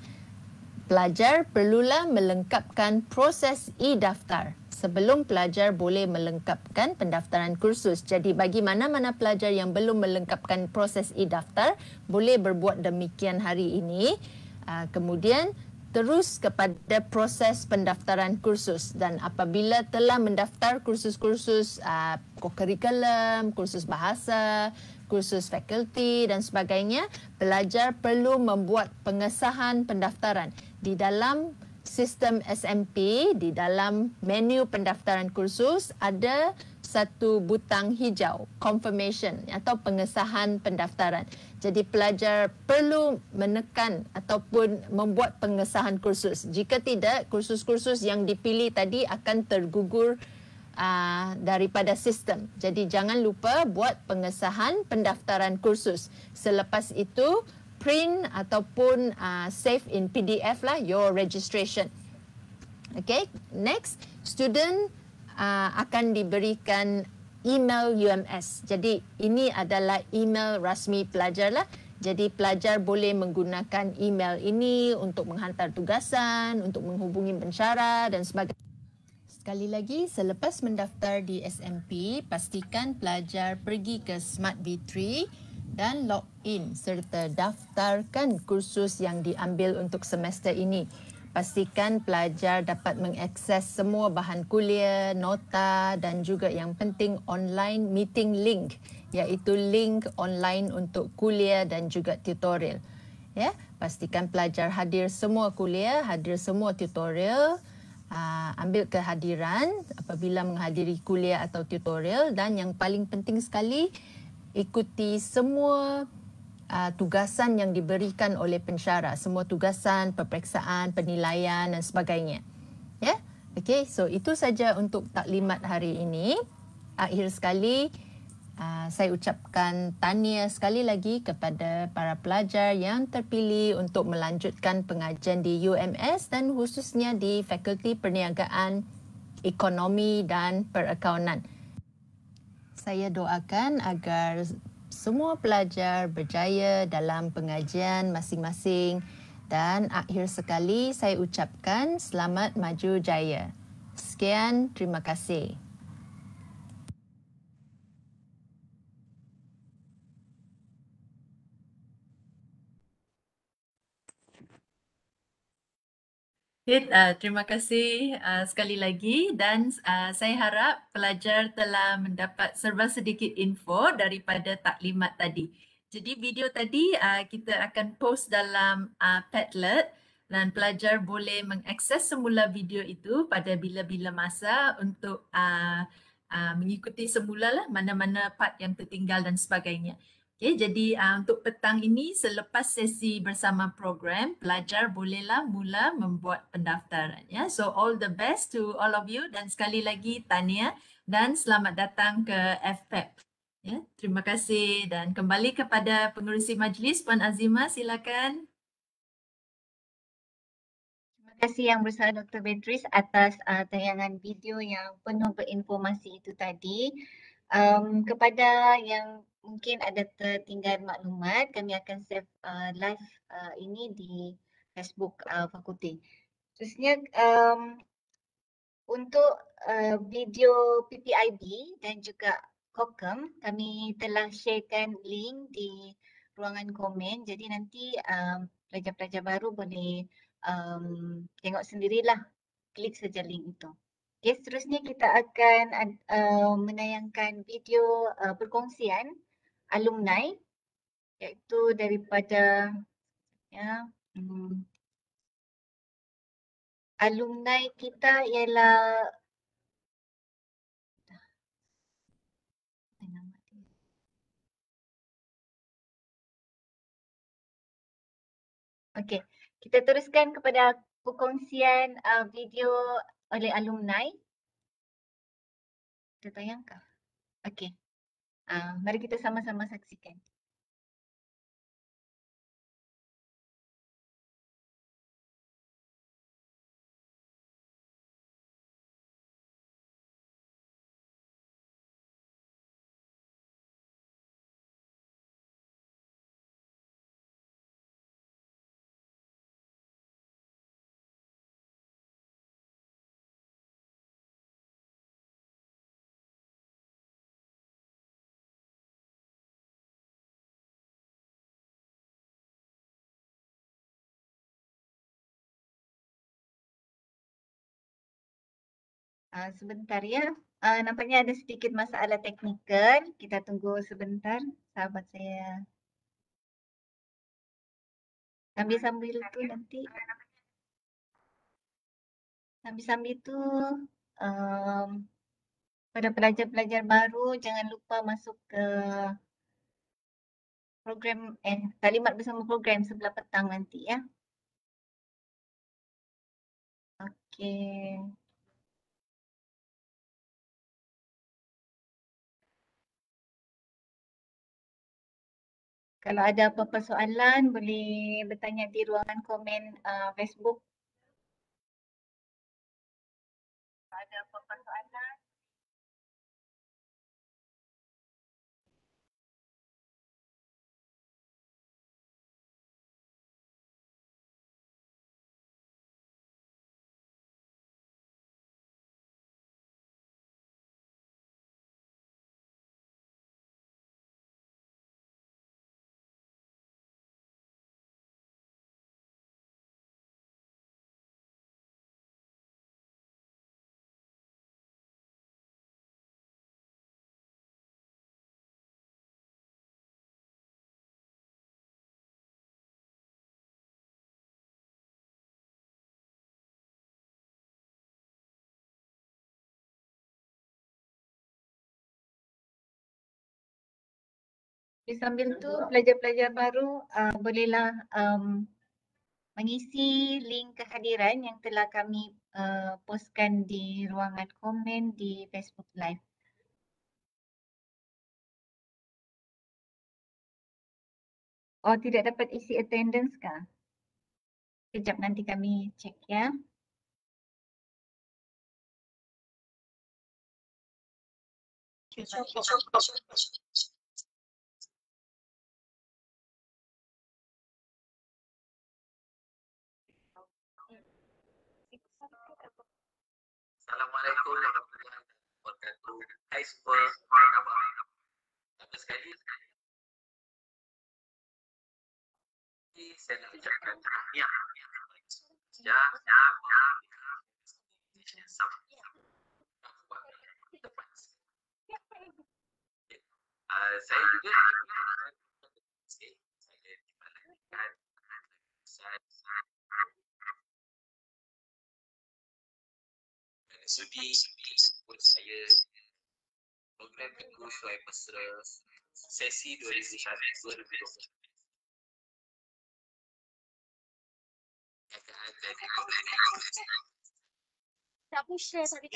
pelajar perlulah melengkapkan proses e-daftar sebelum pelajar boleh melengkapkan pendaftaran kursus. Jadi bagi mana-mana pelajar yang belum melengkapkan proses e-daftar, boleh berbuat demikian hari ini. Ah, kemudian terus kepada proses pendaftaran kursus dan apabila telah mendaftar kursus-kursus ah, kurikulum, kursus bahasa, kursus fakulti dan sebagainya, pelajar perlu membuat pengesahan pendaftaran di dalam sistem SMP di dalam menu pendaftaran kursus ada satu butang hijau confirmation atau pengesahan pendaftaran. Jadi pelajar perlu menekan ataupun membuat pengesahan kursus. Jika tidak, kursus-kursus yang dipilih tadi akan tergugur uh, daripada sistem. Jadi jangan lupa buat pengesahan pendaftaran kursus. Selepas itu, print ataupun uh, save in PDF lah your registration. Okay, next student uh, akan diberikan email UMS. Jadi ini adalah email rasmi pelajar lah. Jadi pelajar boleh menggunakan email ini untuk menghantar tugasan, untuk menghubungi pensyarah dan sebagainya. Sekali lagi, selepas mendaftar di SMP, pastikan pelajar pergi ke Smart V3 dan log in serta daftarkan kursus yang diambil untuk semester ini. Pastikan pelajar dapat mengakses semua bahan kuliah, nota dan juga yang penting online meeting link iaitu link online untuk kuliah dan juga tutorial. Ya, pastikan pelajar hadir semua kuliah, hadir semua tutorial, Uh, ambil kehadiran apabila menghadiri kuliah atau tutorial dan yang paling penting sekali ikuti semua uh, tugasan yang diberikan oleh pensyarah, semua tugasan, peperiksaan, penilaian dan sebagainya. Ya. Yeah? Okey, so itu saja untuk taklimat hari ini. Akhir sekali ah, saya ucapkan tahniah sekali lagi kepada para pelajar yang terpilih untuk melanjutkan pengajian di UMS dan khususnya di Fakulti Perniagaan Ekonomi dan Perakaunan saya doakan agar semua pelajar berjaya dalam pengajian masing-masing dan akhir sekali saya ucapkan selamat maju jaya. Sekian, terima kasih. Okay, uh, terima kasih uh, sekali lagi dan uh, saya harap pelajar telah mendapat serba sedikit info daripada taklimat tadi. Jadi video tadi uh, kita akan post dalam uh, Padlet dan pelajar boleh mengakses semula video itu pada bila-bila masa untuk uh, uh, mengikuti semula lah mana-mana part yang tertinggal dan sebagainya. Okay, jadi uh, untuk petang ini selepas sesi bersama program, pelajar bolehlah mula membuat pendaftaran. Ya. So all the best to all of you dan sekali lagi Tania dan selamat datang ke FPEP. E ya, terima kasih dan kembali kepada pengurusi majlis Puan Azima silakan. Terima kasih yang bersama Dr. Beatrice atas uh, tayangan video yang penuh berinformasi itu tadi. Um, kepada yang mungkin ada tertinggal maklumat, kami akan save uh, live uh, ini di Facebook uh, Fakulti. Terusnya, um, untuk uh, video PPIB dan juga Kokem kami telah sharekan link di ruangan komen. Jadi nanti um, pelajar-pelajar um, baru boleh um, tengok sendirilah, klik saja link itu. Okay, seterusnya kita akan uh, menayangkan video uh, perkongsian alumni iaitu daripada ya um, alumni kita ialah Okey, kita teruskan kepada perkongsian uh, video oleh alumni. Kita tayangkan, Okey. Ah, mari kita sama-sama saksikan. Uh, sebentar ya. Uh, nampaknya ada sedikit masalah teknikal. Kita tunggu sebentar sahabat saya. Sambil sambil itu nanti. Sambil sambil itu um, pada pelajar-pelajar baru jangan lupa masuk ke program eh kalimat bersama program sebelah petang nanti ya. Okay. kalau ada apa-apa soalan boleh bertanya di ruangan komen uh, Facebook Di sambil tu pelajar-pelajar baru uh, bolehlah um, mengisi link kehadiran yang telah kami uh, postkan di ruangan komen di Facebook Live. Oh tidak dapat isi attendance kah? Sekejap nanti kami cek ya. Terima kasih. Assalamualaikum warahmatullahi wabarakatuh. Hai semua, apa khabar? Sama sekali. Ini saya nak ucapkan tahniah. Ya, ya, ya. ya. ya. Ah, saya juga ingin mengucapkan jadi buat saya program itu Shuai Mesra sesi 2021 2020 Siapa share tadi?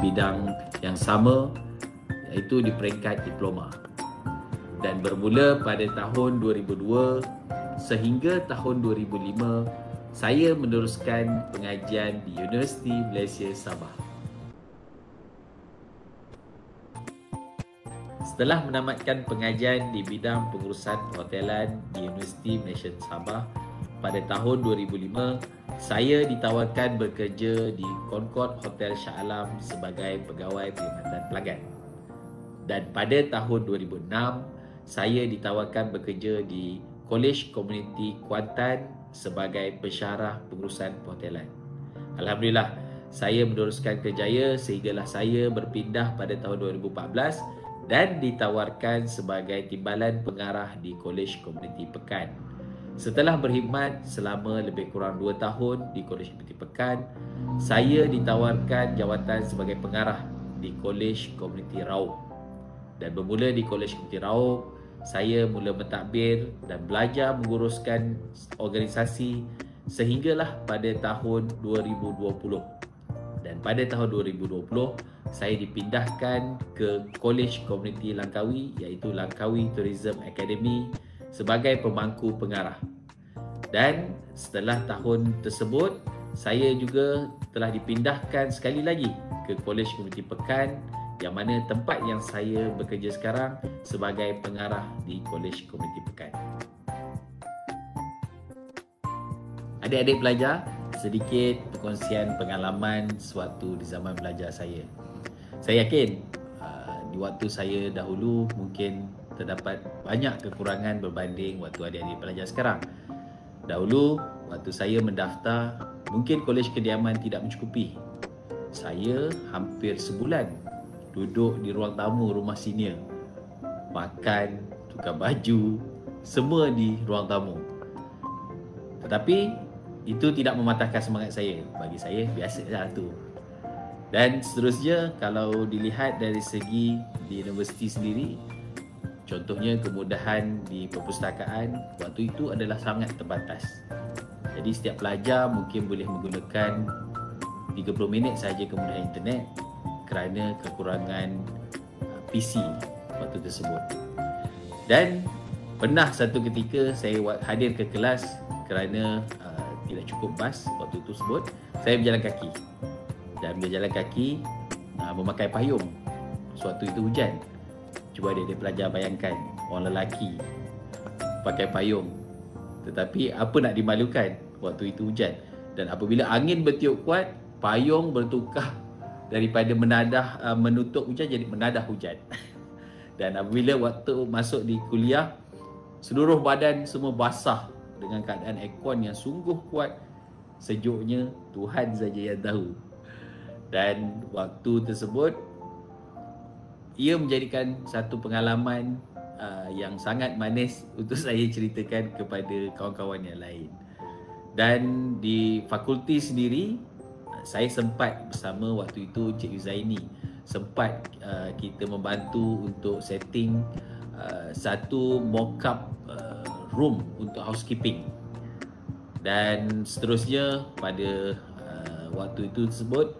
bidang yang sama iaitu di peringkat diploma dan bermula pada tahun 2002 sehingga tahun 2005 saya meneruskan pengajian di Universiti Malaysia Sabah. Setelah menamatkan pengajian di bidang pengurusan hotelan di Universiti Malaysia Sabah pada tahun 2005 saya ditawarkan bekerja di Concord Hotel Shah Alam sebagai pegawai perkhidmatan pelanggan. Dan pada tahun 2006 saya ditawarkan bekerja di College Community Kuantan sebagai pensyarah pengurusan perhotelan. Alhamdulillah saya meneruskan kerjaya sehinggalah saya berpindah pada tahun 2014 dan ditawarkan sebagai timbalan pengarah di College Community Pekan Setelah berkhidmat selama lebih kurang 2 tahun di Kolej Peti Pekan, saya ditawarkan jawatan sebagai pengarah di Kolej Komuniti Raub. Dan bermula di Kolej Komuniti Raub, saya mula mentadbir dan belajar menguruskan organisasi sehinggalah pada tahun 2020. Dan pada tahun 2020, saya dipindahkan ke Kolej Komuniti Langkawi iaitu Langkawi Tourism Academy sebagai pemangku pengarah. Dan setelah tahun tersebut, saya juga telah dipindahkan sekali lagi ke Kolej Komuniti Pekan yang mana tempat yang saya bekerja sekarang sebagai pengarah di Kolej Komuniti Pekan. Adik-adik pelajar, sedikit perkongsian pengalaman sewaktu di zaman belajar saya. Saya yakin ah, di waktu saya dahulu mungkin terdapat banyak kekurangan berbanding waktu adik-adik pelajar sekarang. Dahulu, waktu saya mendaftar, mungkin kolej kediaman tidak mencukupi. Saya hampir sebulan duduk di ruang tamu rumah senior. Makan, tukar baju, semua di ruang tamu. Tetapi, itu tidak mematahkan semangat saya. Bagi saya, biasalah tu. Dan seterusnya, kalau dilihat dari segi di universiti sendiri, Contohnya kemudahan di perpustakaan waktu itu adalah sangat terbatas. Jadi setiap pelajar mungkin boleh menggunakan 30 minit saja kemudahan internet kerana kekurangan uh, PC waktu tersebut. Dan pernah satu ketika saya hadir ke kelas kerana uh, tidak cukup bas waktu tersebut, saya berjalan kaki. Dan berjalan kaki uh, memakai payung. Suatu itu hujan cuba adik-adik pelajar bayangkan orang lelaki pakai payung tetapi apa nak dimalukan waktu itu hujan dan apabila angin bertiup kuat payung bertukar daripada menadah uh, menutup hujan jadi menadah hujan dan apabila waktu masuk di kuliah seluruh badan semua basah dengan keadaan aircon yang sungguh kuat sejuknya Tuhan saja yang tahu dan waktu tersebut ia menjadikan satu pengalaman uh, yang sangat manis untuk saya ceritakan kepada kawan-kawan yang lain. Dan di fakulti sendiri, uh, saya sempat bersama waktu itu Encik Yuzaini sempat uh, kita membantu untuk setting uh, satu mock-up uh, room untuk housekeeping. Dan seterusnya pada uh, waktu itu tersebut,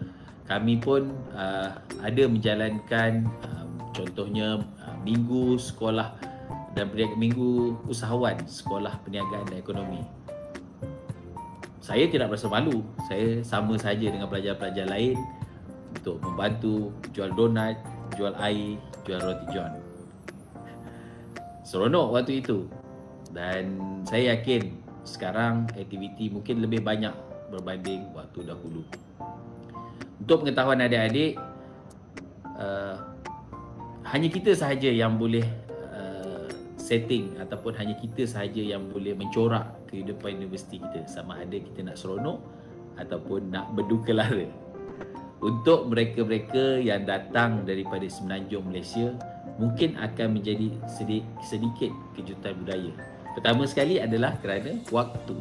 kami pun uh, ada menjalankan uh, contohnya ah, minggu sekolah dan peniaga, minggu usahawan sekolah perniagaan dan ekonomi saya tidak rasa malu saya sama saja dengan pelajar-pelajar lain untuk membantu jual donat jual air jual roti john seronok waktu itu dan saya yakin sekarang aktiviti mungkin lebih banyak berbanding waktu dahulu untuk pengetahuan adik-adik uh, hanya kita sahaja yang boleh uh, setting ataupun hanya kita sahaja yang boleh mencorak kehidupan universiti kita sama ada kita nak seronok ataupun nak berduka lara untuk mereka-mereka yang datang daripada semenanjung Malaysia mungkin akan menjadi sedikit kejutan budaya pertama sekali adalah kerana waktu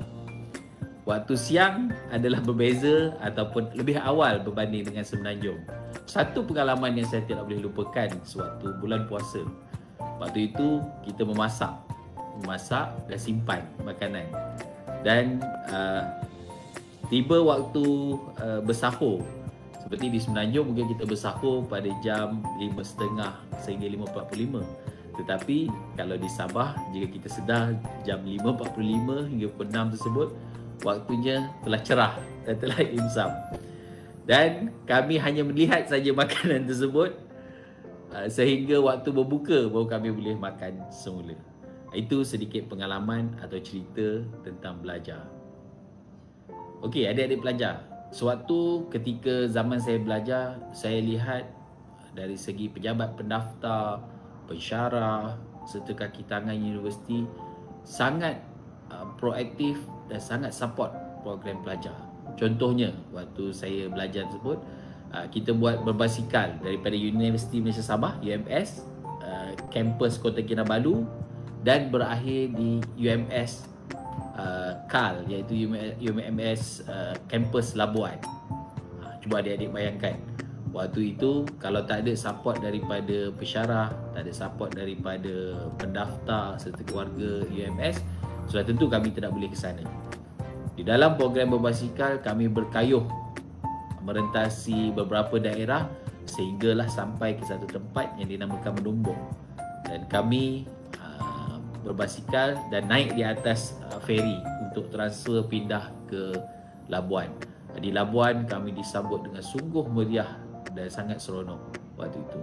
waktu siang adalah berbeza ataupun lebih awal berbanding dengan semenanjung. Satu pengalaman yang saya tidak boleh lupakan sewaktu bulan puasa. Waktu itu kita memasak. Memasak dan simpan makanan. Dan uh, tiba waktu uh, bersahur. Seperti di semenanjung mungkin kita bersahur pada jam 5.30 sehingga 5.45. Tetapi kalau di Sabah, jika kita sedar jam 5.45 hingga pukul 6 tersebut, waktunya telah cerah dan telah imsam dan kami hanya melihat saja makanan tersebut uh, sehingga waktu berbuka baru kami boleh makan semula itu sedikit pengalaman atau cerita tentang belajar Okey, adik-adik pelajar Suatu ketika zaman saya belajar saya lihat dari segi pejabat pendaftar pensyarah serta kaki tangan universiti sangat uh, proaktif dan eh, sangat support program pelajar. Contohnya waktu saya belajar tersebut ah, kita buat berbasikal daripada Universiti Malaysia Sabah UMS ah, kampus Kota Kinabalu dan berakhir di UMS ah, KAL iaitu UMS kampus Labuan. Cuba adik-adik bayangkan Waktu itu kalau tak ada support daripada pesyarah, tak ada support daripada pendaftar serta keluarga UMS, sudah tentu kami tidak boleh ke sana. Di dalam program berbasikal, kami berkayuh merentasi beberapa daerah sehinggalah sampai ke satu tempat yang dinamakan Mendumbung. Dan kami uh, ah, berbasikal dan naik di atas uh, feri untuk transfer pindah ke Labuan. Di Labuan, kami disambut dengan sungguh meriah dan sangat seronok waktu itu.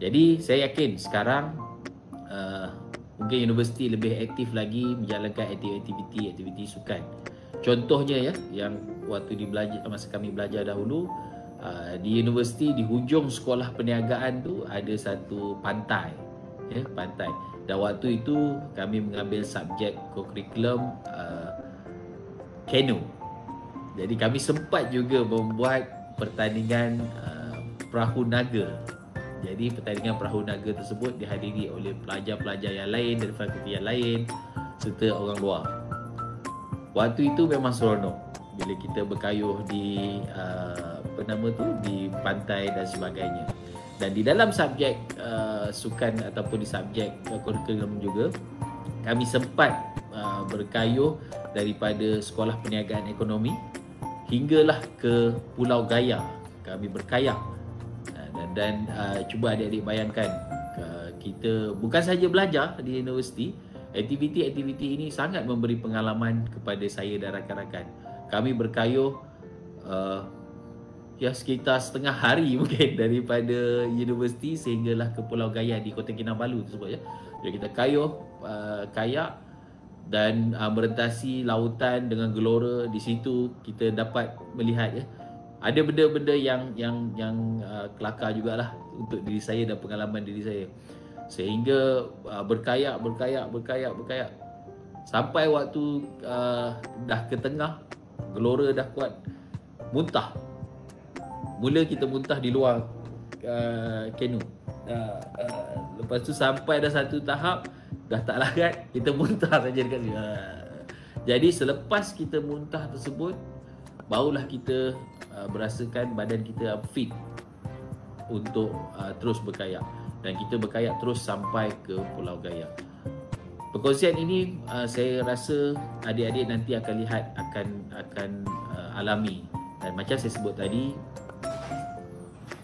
Jadi, saya yakin sekarang uh, mungkin universiti lebih aktif lagi menjalankan aktiviti-aktiviti aktiviti sukan. Contohnya ya yang waktu di belajar masa kami belajar dahulu uh, di universiti di hujung sekolah perniagaan tu ada satu pantai ya pantai. Dan waktu itu kami mengambil subjek kurikulum uh, kanu. Jadi kami sempat juga membuat pertandingan uh, perahu naga jadi pertandingan perahu naga tersebut dihadiri oleh pelajar-pelajar yang lain dari fakulti yang lain serta orang luar. Waktu itu memang seronok bila kita berkayuh di uh, apa nama tu di pantai dan sebagainya. Dan di dalam subjek uh, sukan ataupun di subjek uh, kurikulum juga kami sempat uh, berkayuh daripada sekolah perniagaan ekonomi hinggalah ke Pulau Gaya kami berkayak dan dan uh, cuba adik-adik bayangkan uh, kita bukan saja belajar di universiti aktiviti-aktiviti ini sangat memberi pengalaman kepada saya dan rakan-rakan kami berkayuh uh, ya sekitar setengah hari mungkin daripada universiti sehinggalah ke Pulau Gaya di Kota Kinabalu tersebut ya jadi kita kayuh uh, kayak dan uh, merentasi lautan dengan gelora di situ kita dapat melihat ya ada benda-benda yang yang yang uh, kelakar jugalah untuk diri saya dan pengalaman diri saya sehingga uh, berkayak berkayak berkayak berkayak sampai waktu uh, dah ke tengah gelora dah kuat muntah mula kita muntah di luar kanu uh, uh, uh, lepas tu sampai dah satu tahap dah tak larat kita muntah saja dekat sini uh. jadi selepas kita muntah tersebut barulah kita uh, berasakan badan kita fit untuk uh, terus berkayak dan kita berkayak terus sampai ke Pulau Gaya. Perkongsian ini uh, saya rasa adik-adik nanti akan lihat akan akan uh, alami dan macam saya sebut tadi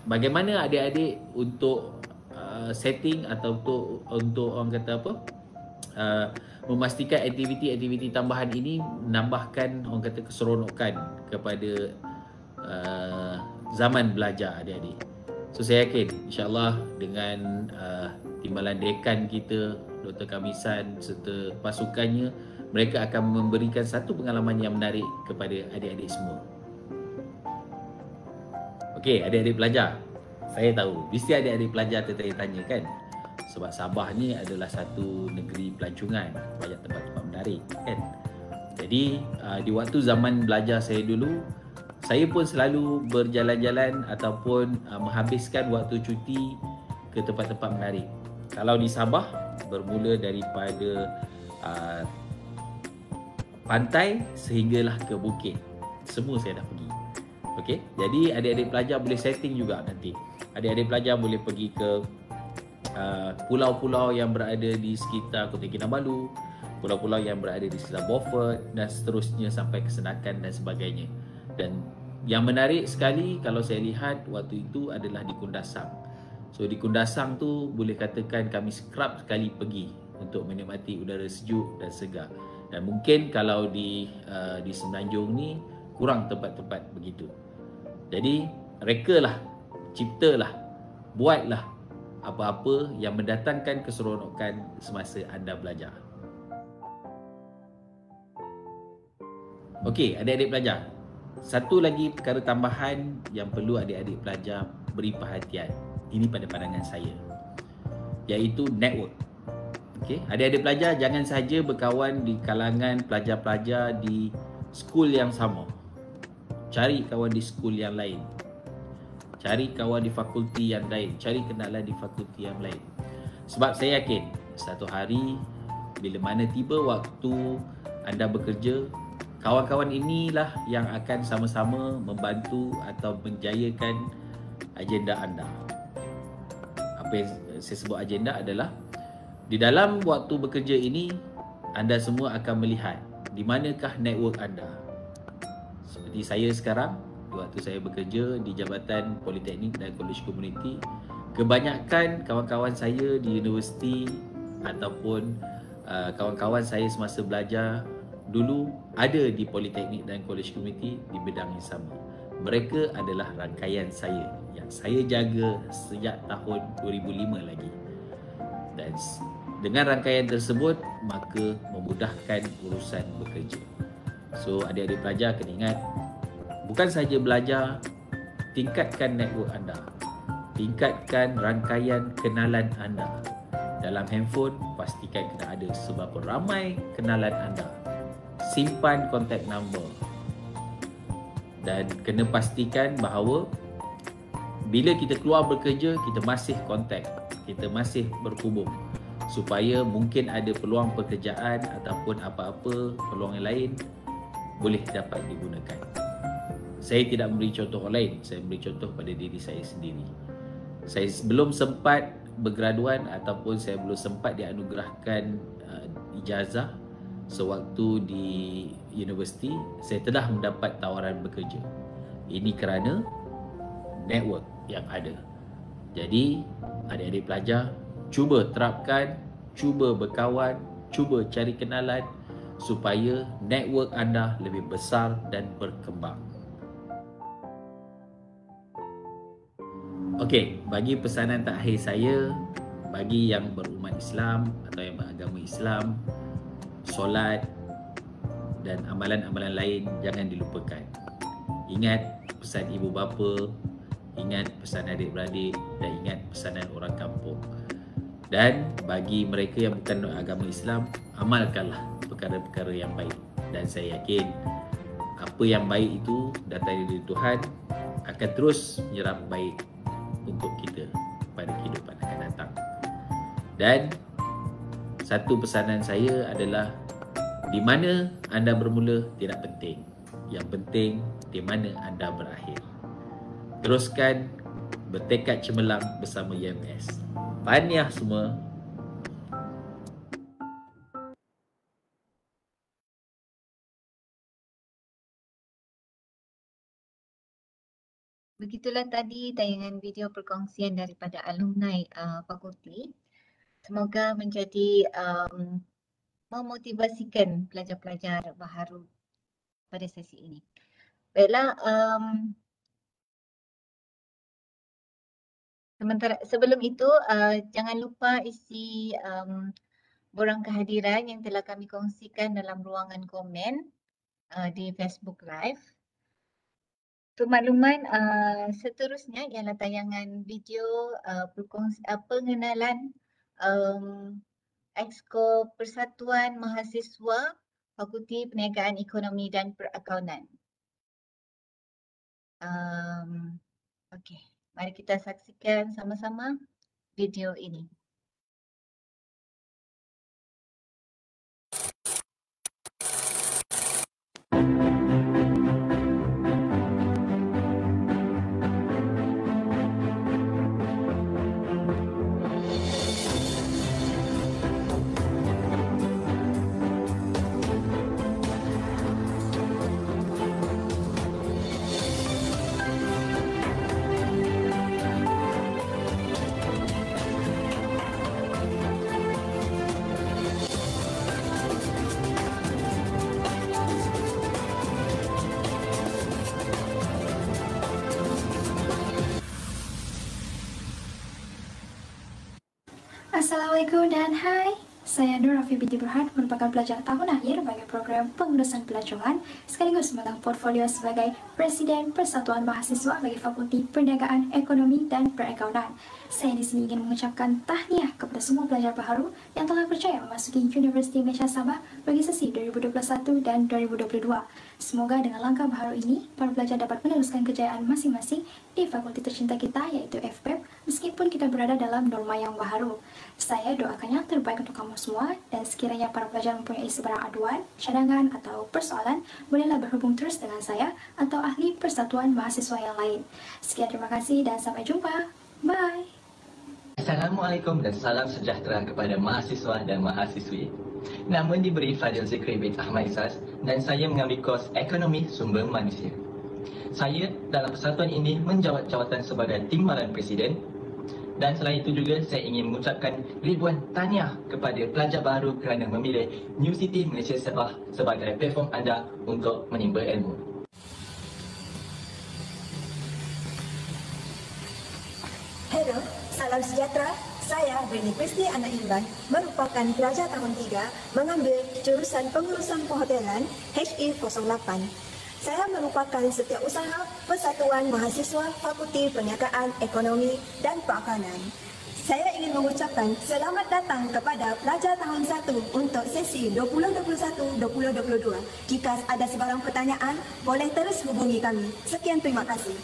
bagaimana adik-adik untuk uh, setting atau untuk untuk orang kata apa uh, memastikan aktiviti-aktiviti tambahan ini menambahkan orang kata keseronokan kepada uh, zaman belajar adik-adik. So saya yakin insyaAllah dengan uh, timbalan dekan kita Dr. Kamisan serta pasukannya mereka akan memberikan satu pengalaman yang menarik kepada adik-adik semua. Okey, adik-adik pelajar. Saya tahu, mesti adik-adik pelajar tertanya-tanya kan? sebab Sabah ni adalah satu negeri pelancongan banyak tempat-tempat menarik kan jadi uh, di waktu zaman belajar saya dulu saya pun selalu berjalan-jalan ataupun uh, menghabiskan waktu cuti ke tempat-tempat menarik kalau di Sabah bermula daripada uh, pantai sehinggalah ke bukit semua saya dah pergi okey jadi adik-adik pelajar boleh setting juga nanti adik-adik pelajar boleh pergi ke Ah, pulau-pulau yang berada di sekitar Kota Kinabalu, pulau-pulau yang berada di sekitar Beaufort dan seterusnya sampai ke Senakan dan sebagainya. Dan yang menarik sekali kalau saya lihat waktu itu adalah di Kundasang. So di Kundasang tu boleh katakan kami scrub sekali pergi untuk menikmati udara sejuk dan segar. Dan mungkin kalau di uh, di Semenanjung ni kurang tempat-tempat begitu. Jadi reka lah, cipta lah, buat lah apa-apa yang mendatangkan keseronokan semasa anda belajar. Okey, adik-adik pelajar. Satu lagi perkara tambahan yang perlu adik-adik pelajar beri perhatian. Ini pada pandangan saya. Iaitu network. Okey, adik-adik pelajar jangan saja berkawan di kalangan pelajar-pelajar di school yang sama. Cari kawan di school yang lain cari kawan di fakulti yang lain cari kenalan di fakulti yang lain sebab saya yakin satu hari bila mana tiba waktu anda bekerja kawan-kawan inilah yang akan sama-sama membantu atau menjayakan agenda anda apa yang saya sebut agenda adalah di dalam waktu bekerja ini anda semua akan melihat di manakah network anda seperti saya sekarang waktu saya bekerja di Jabatan Politeknik dan Kolej Komuniti kebanyakan kawan-kawan saya di universiti ataupun uh, kawan-kawan saya semasa belajar dulu ada di Politeknik dan Kolej Komuniti di bidang yang sama mereka adalah rangkaian saya yang saya jaga sejak tahun 2005 lagi dan dengan rangkaian tersebut maka memudahkan urusan bekerja so adik-adik pelajar kena ingat bukan saja belajar tingkatkan network anda tingkatkan rangkaian kenalan anda dalam handphone pastikan kena ada sebab ramai kenalan anda simpan contact number dan kena pastikan bahawa bila kita keluar bekerja kita masih contact kita masih berhubung supaya mungkin ada peluang pekerjaan ataupun apa-apa peluang yang lain boleh dapat digunakan. Saya tidak memberi contoh orang lain Saya memberi contoh pada diri saya sendiri Saya belum sempat bergraduan Ataupun saya belum sempat dianugerahkan uh, ijazah Sewaktu di universiti Saya telah mendapat tawaran bekerja Ini kerana network yang ada Jadi adik-adik pelajar Cuba terapkan Cuba berkawan Cuba cari kenalan Supaya network anda lebih besar dan berkembang Okey, bagi pesanan terakhir saya bagi yang berumat Islam atau yang beragama Islam, solat dan amalan-amalan lain jangan dilupakan. Ingat pesan ibu bapa, ingat pesan adik-beradik dan ingat pesanan orang kampung. Dan bagi mereka yang bukan agama Islam, amalkanlah perkara-perkara yang baik. Dan saya yakin apa yang baik itu datang dari Tuhan akan terus menyerap baik untuk kita pada kehidupan akan datang. Dan satu pesanan saya adalah di mana anda bermula tidak penting. Yang penting di mana anda berakhir. Teruskan bertekad cemerlang bersama YMS. E Tahniah semua Begitulah tadi tayangan video perkongsian daripada alumni uh, fakulti. Semoga menjadi um, memotivasikan pelajar-pelajar baharu pada sesi ini. Baiklah, um, sementara, sebelum itu uh, jangan lupa isi um, borang kehadiran yang telah kami kongsikan dalam ruangan komen uh, di Facebook Live. Pemakluman uh, seterusnya ialah tayangan video uh, pengenalan um, Exco Persatuan Mahasiswa Fakulti Perniagaan Ekonomi dan Perakaunan. Um, Okey, mari kita saksikan sama-sama video ini. Assalamualaikum dan hai Saya Nur Rafi binti Burhan Merupakan pelajar tahun akhir Bagi program pengurusan pelajaran Sekaligus memegang portfolio sebagai Presiden Persatuan Mahasiswa Bagi Fakulti Perniagaan Ekonomi dan Perakaunan Saya di sini ingin mengucapkan tahniah Kepada semua pelajar baharu Yang telah percaya memasuki Universiti Malaysia Sabah Bagi sesi 2021 dan 2022 Semoga dengan langkah baharu ini Para pelajar dapat meneruskan kejayaan masing-masing Di fakulti tercinta kita iaitu FPEP e Meskipun kita berada dalam norma yang baharu saya doakan yang terbaik untuk kamu semua dan sekiranya para pelajar mempunyai sebarang aduan, cadangan atau persoalan, bolehlah berhubung terus dengan saya atau ahli persatuan mahasiswa yang lain. Sekian terima kasih dan sampai jumpa. Bye! Assalamualaikum dan salam sejahtera kepada mahasiswa dan mahasiswi. Namun diberi Fadil Zikri bin Ahmad Isas dan saya mengambil kos Ekonomi Sumber Manusia. Saya dalam persatuan ini menjawat jawatan sebagai timbalan presiden dan selain itu juga saya ingin mengucapkan ribuan tahniah kepada pelajar baru kerana memilih New City Malaysia Sabah sebagai platform anda untuk menimba ilmu. Hello, salam sejahtera. Saya Beni Kristi Anak Imban merupakan pelajar tahun 3 mengambil jurusan pengurusan perhotelan HE08 saya merupakan setiausaha persatuan mahasiswa Fakulti Perniagaan Ekonomi dan Perakanan. Saya ingin mengucapkan selamat datang kepada pelajar tahun 1 untuk sesi 2021-2022. Jika ada sebarang pertanyaan, boleh terus hubungi kami. Sekian terima kasih.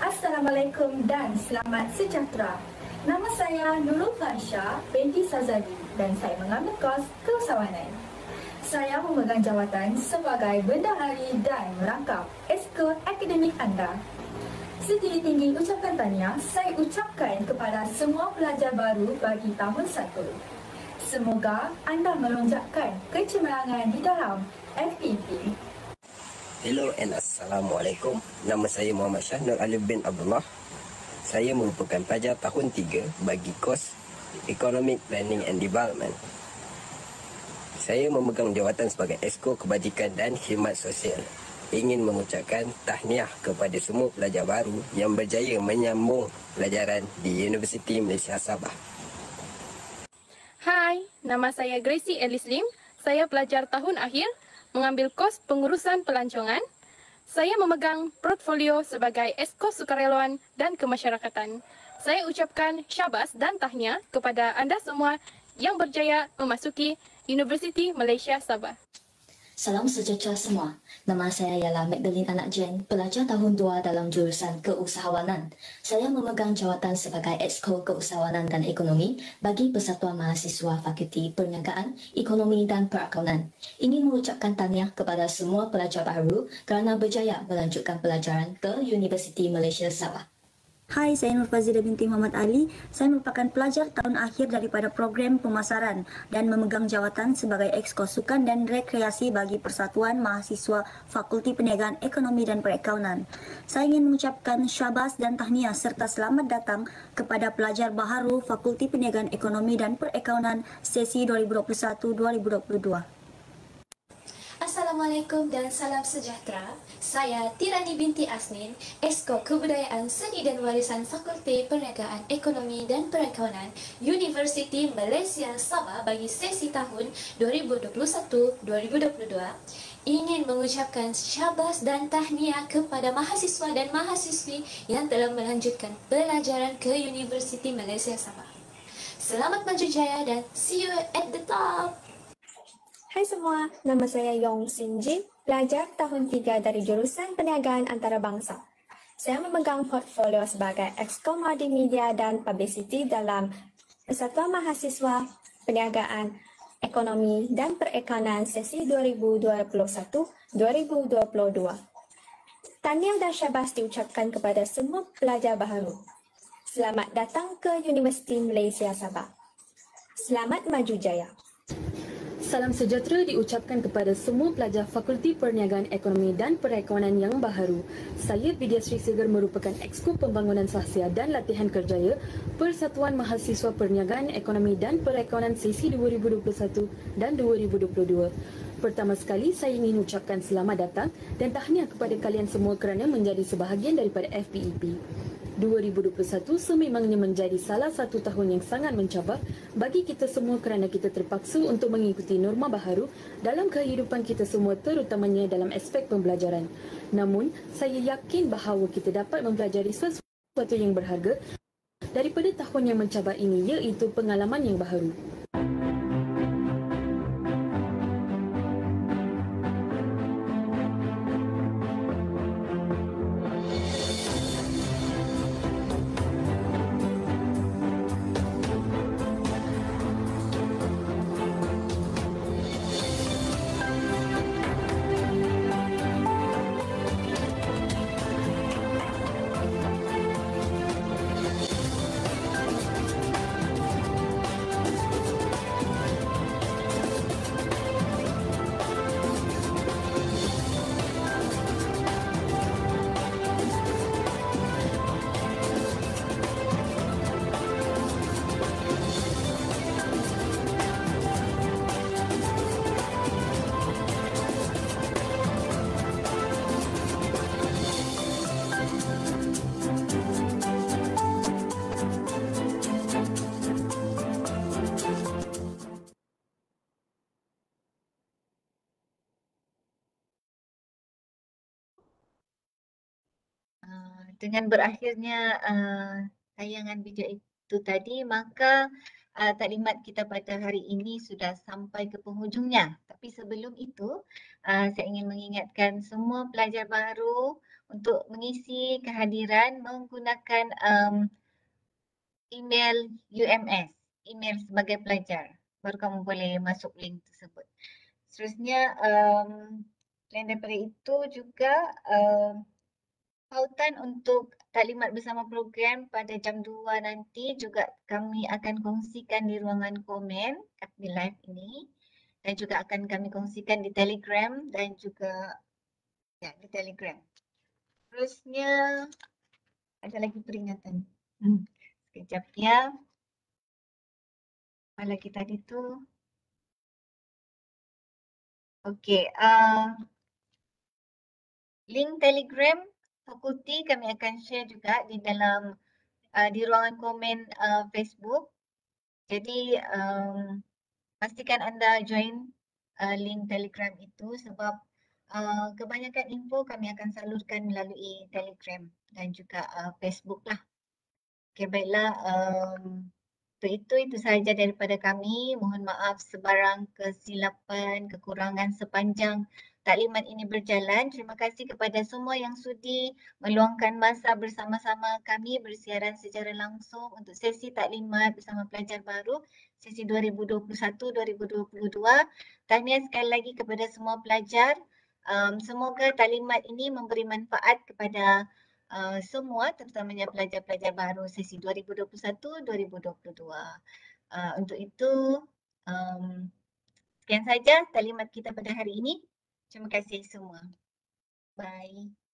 Assalamualaikum dan selamat sejahtera. Nama saya Nurul Farsha binti Sazali dan saya mengambil kos keusahawanan. Saya memegang jawatan sebagai bendahari dan merangkap esko akademik anda. Setinggi tinggi ucapan tanya, saya ucapkan kepada semua pelajar baru bagi tahun satu. Semoga anda melonjakkan kecemerlangan di dalam FPP. Hello and Assalamualaikum. Nama saya Muhammad Syahnur Alib bin Abdullah. Saya merupakan pelajar tahun tiga bagi kos Economic Planning and Development saya memegang jawatan sebagai Esko Kebajikan dan Khidmat Sosial ingin mengucapkan tahniah kepada semua pelajar baru yang berjaya menyambung pelajaran di Universiti Malaysia Sabah. Hai, nama saya Gracie Ellis Lim. Saya pelajar tahun akhir mengambil kos pengurusan pelancongan. Saya memegang portfolio sebagai Esko Sukarelawan dan Kemasyarakatan. Saya ucapkan syabas dan tahniah kepada anda semua yang berjaya memasuki University Malaysia Sabah. Salam sejahtera semua. Nama saya ialah Magdalene Anak Jen, pelajar tahun 2 dalam jurusan keusahawanan. Saya memegang jawatan sebagai Exco Keusahawanan dan Ekonomi bagi Persatuan Mahasiswa Fakulti Perniagaan, Ekonomi dan Perakaunan. Ingin mengucapkan tahniah kepada semua pelajar baru kerana berjaya melanjutkan pelajaran ke Universiti Malaysia Sabah. Hai, saya Nur Fazila binti Muhammad Ali. Saya merupakan pelajar tahun akhir daripada program pemasaran dan memegang jawatan sebagai exco sukan dan rekreasi bagi Persatuan Mahasiswa Fakulti Perniagaan Ekonomi dan Perakaunan. Saya ingin mengucapkan syabas dan tahniah serta selamat datang kepada pelajar baharu Fakulti Perniagaan Ekonomi dan Perakaunan sesi 2021-2022. Assalamualaikum dan salam sejahtera. Saya Tirani binti Asnin, Esko Kebudayaan Seni dan Warisan Fakulti Perniagaan Ekonomi dan Perakaunan University Malaysia Sabah bagi sesi tahun 2021-2022 ingin mengucapkan syabas dan tahniah kepada mahasiswa dan mahasiswi yang telah melanjutkan pelajaran ke University Malaysia Sabah. Selamat maju jaya dan see you at the top! Hai semua, nama saya Yong Sin Jin, pelajar tahun 3 dari jurusan perniagaan antarabangsa. Saya memegang portfolio sebagai Exco Modi Media dan Publicity dalam Persatuan Mahasiswa Perniagaan Ekonomi dan Perikanan Sesi 2021-2022. Tahniah dan syabas diucapkan kepada semua pelajar baru. Selamat datang ke Universiti Malaysia Sabah. Selamat maju jaya salam sejahtera diucapkan kepada semua pelajar Fakulti Perniagaan Ekonomi dan Perekonomian yang baharu. Saya Vidya Sri Segar merupakan Exco Pembangunan Sahsia dan Latihan Kerjaya Persatuan Mahasiswa Perniagaan Ekonomi dan Perekonomian sesi 2021 dan 2022. Pertama sekali, saya ingin ucapkan selamat datang dan tahniah kepada kalian semua kerana menjadi sebahagian daripada FPEP. E 2021 sememangnya menjadi salah satu tahun yang sangat mencabar bagi kita semua kerana kita terpaksa untuk mengikuti norma baharu dalam kehidupan kita semua terutamanya dalam aspek pembelajaran. Namun, saya yakin bahawa kita dapat mempelajari sesuatu yang berharga daripada tahun yang mencabar ini iaitu pengalaman yang baharu. dengan berakhirnya uh, tayangan video itu tadi maka uh, taklimat kita pada hari ini sudah sampai ke penghujungnya tapi sebelum itu uh, saya ingin mengingatkan semua pelajar baru untuk mengisi kehadiran menggunakan um, email UMS email sebagai pelajar baru kamu boleh masuk link tersebut seterusnya um, dan daripada itu juga um, sautan untuk taklimat bersama program pada jam 2 nanti juga kami akan kongsikan di ruangan komen di live ini dan juga akan kami kongsikan di telegram dan juga ya di telegram. Terusnya ada lagi peringatan. Hmm, sekejap ya. Apa lagi tadi tu? Okey. Uh, link telegram fakulti kami akan share juga di dalam uh, di ruangan komen uh, Facebook. Jadi um, pastikan anda join uh, link Telegram itu sebab uh, kebanyakan info kami akan salurkan melalui Telegram dan juga uh, Facebook lah. Okay, baiklah. Um, untuk itu, itu sahaja daripada kami. Mohon maaf sebarang kesilapan, kekurangan sepanjang taklimat ini berjalan. Terima kasih kepada semua yang sudi meluangkan masa bersama-sama kami bersiaran secara langsung untuk sesi taklimat bersama pelajar baru sesi 2021-2022. Tahniah sekali lagi kepada semua pelajar. Um, semoga taklimat ini memberi manfaat kepada uh, semua terutamanya pelajar-pelajar baru sesi 2021-2022. Uh, untuk itu, um, sekian saja taklimat kita pada hari ini. Terima kasih semua. Bye.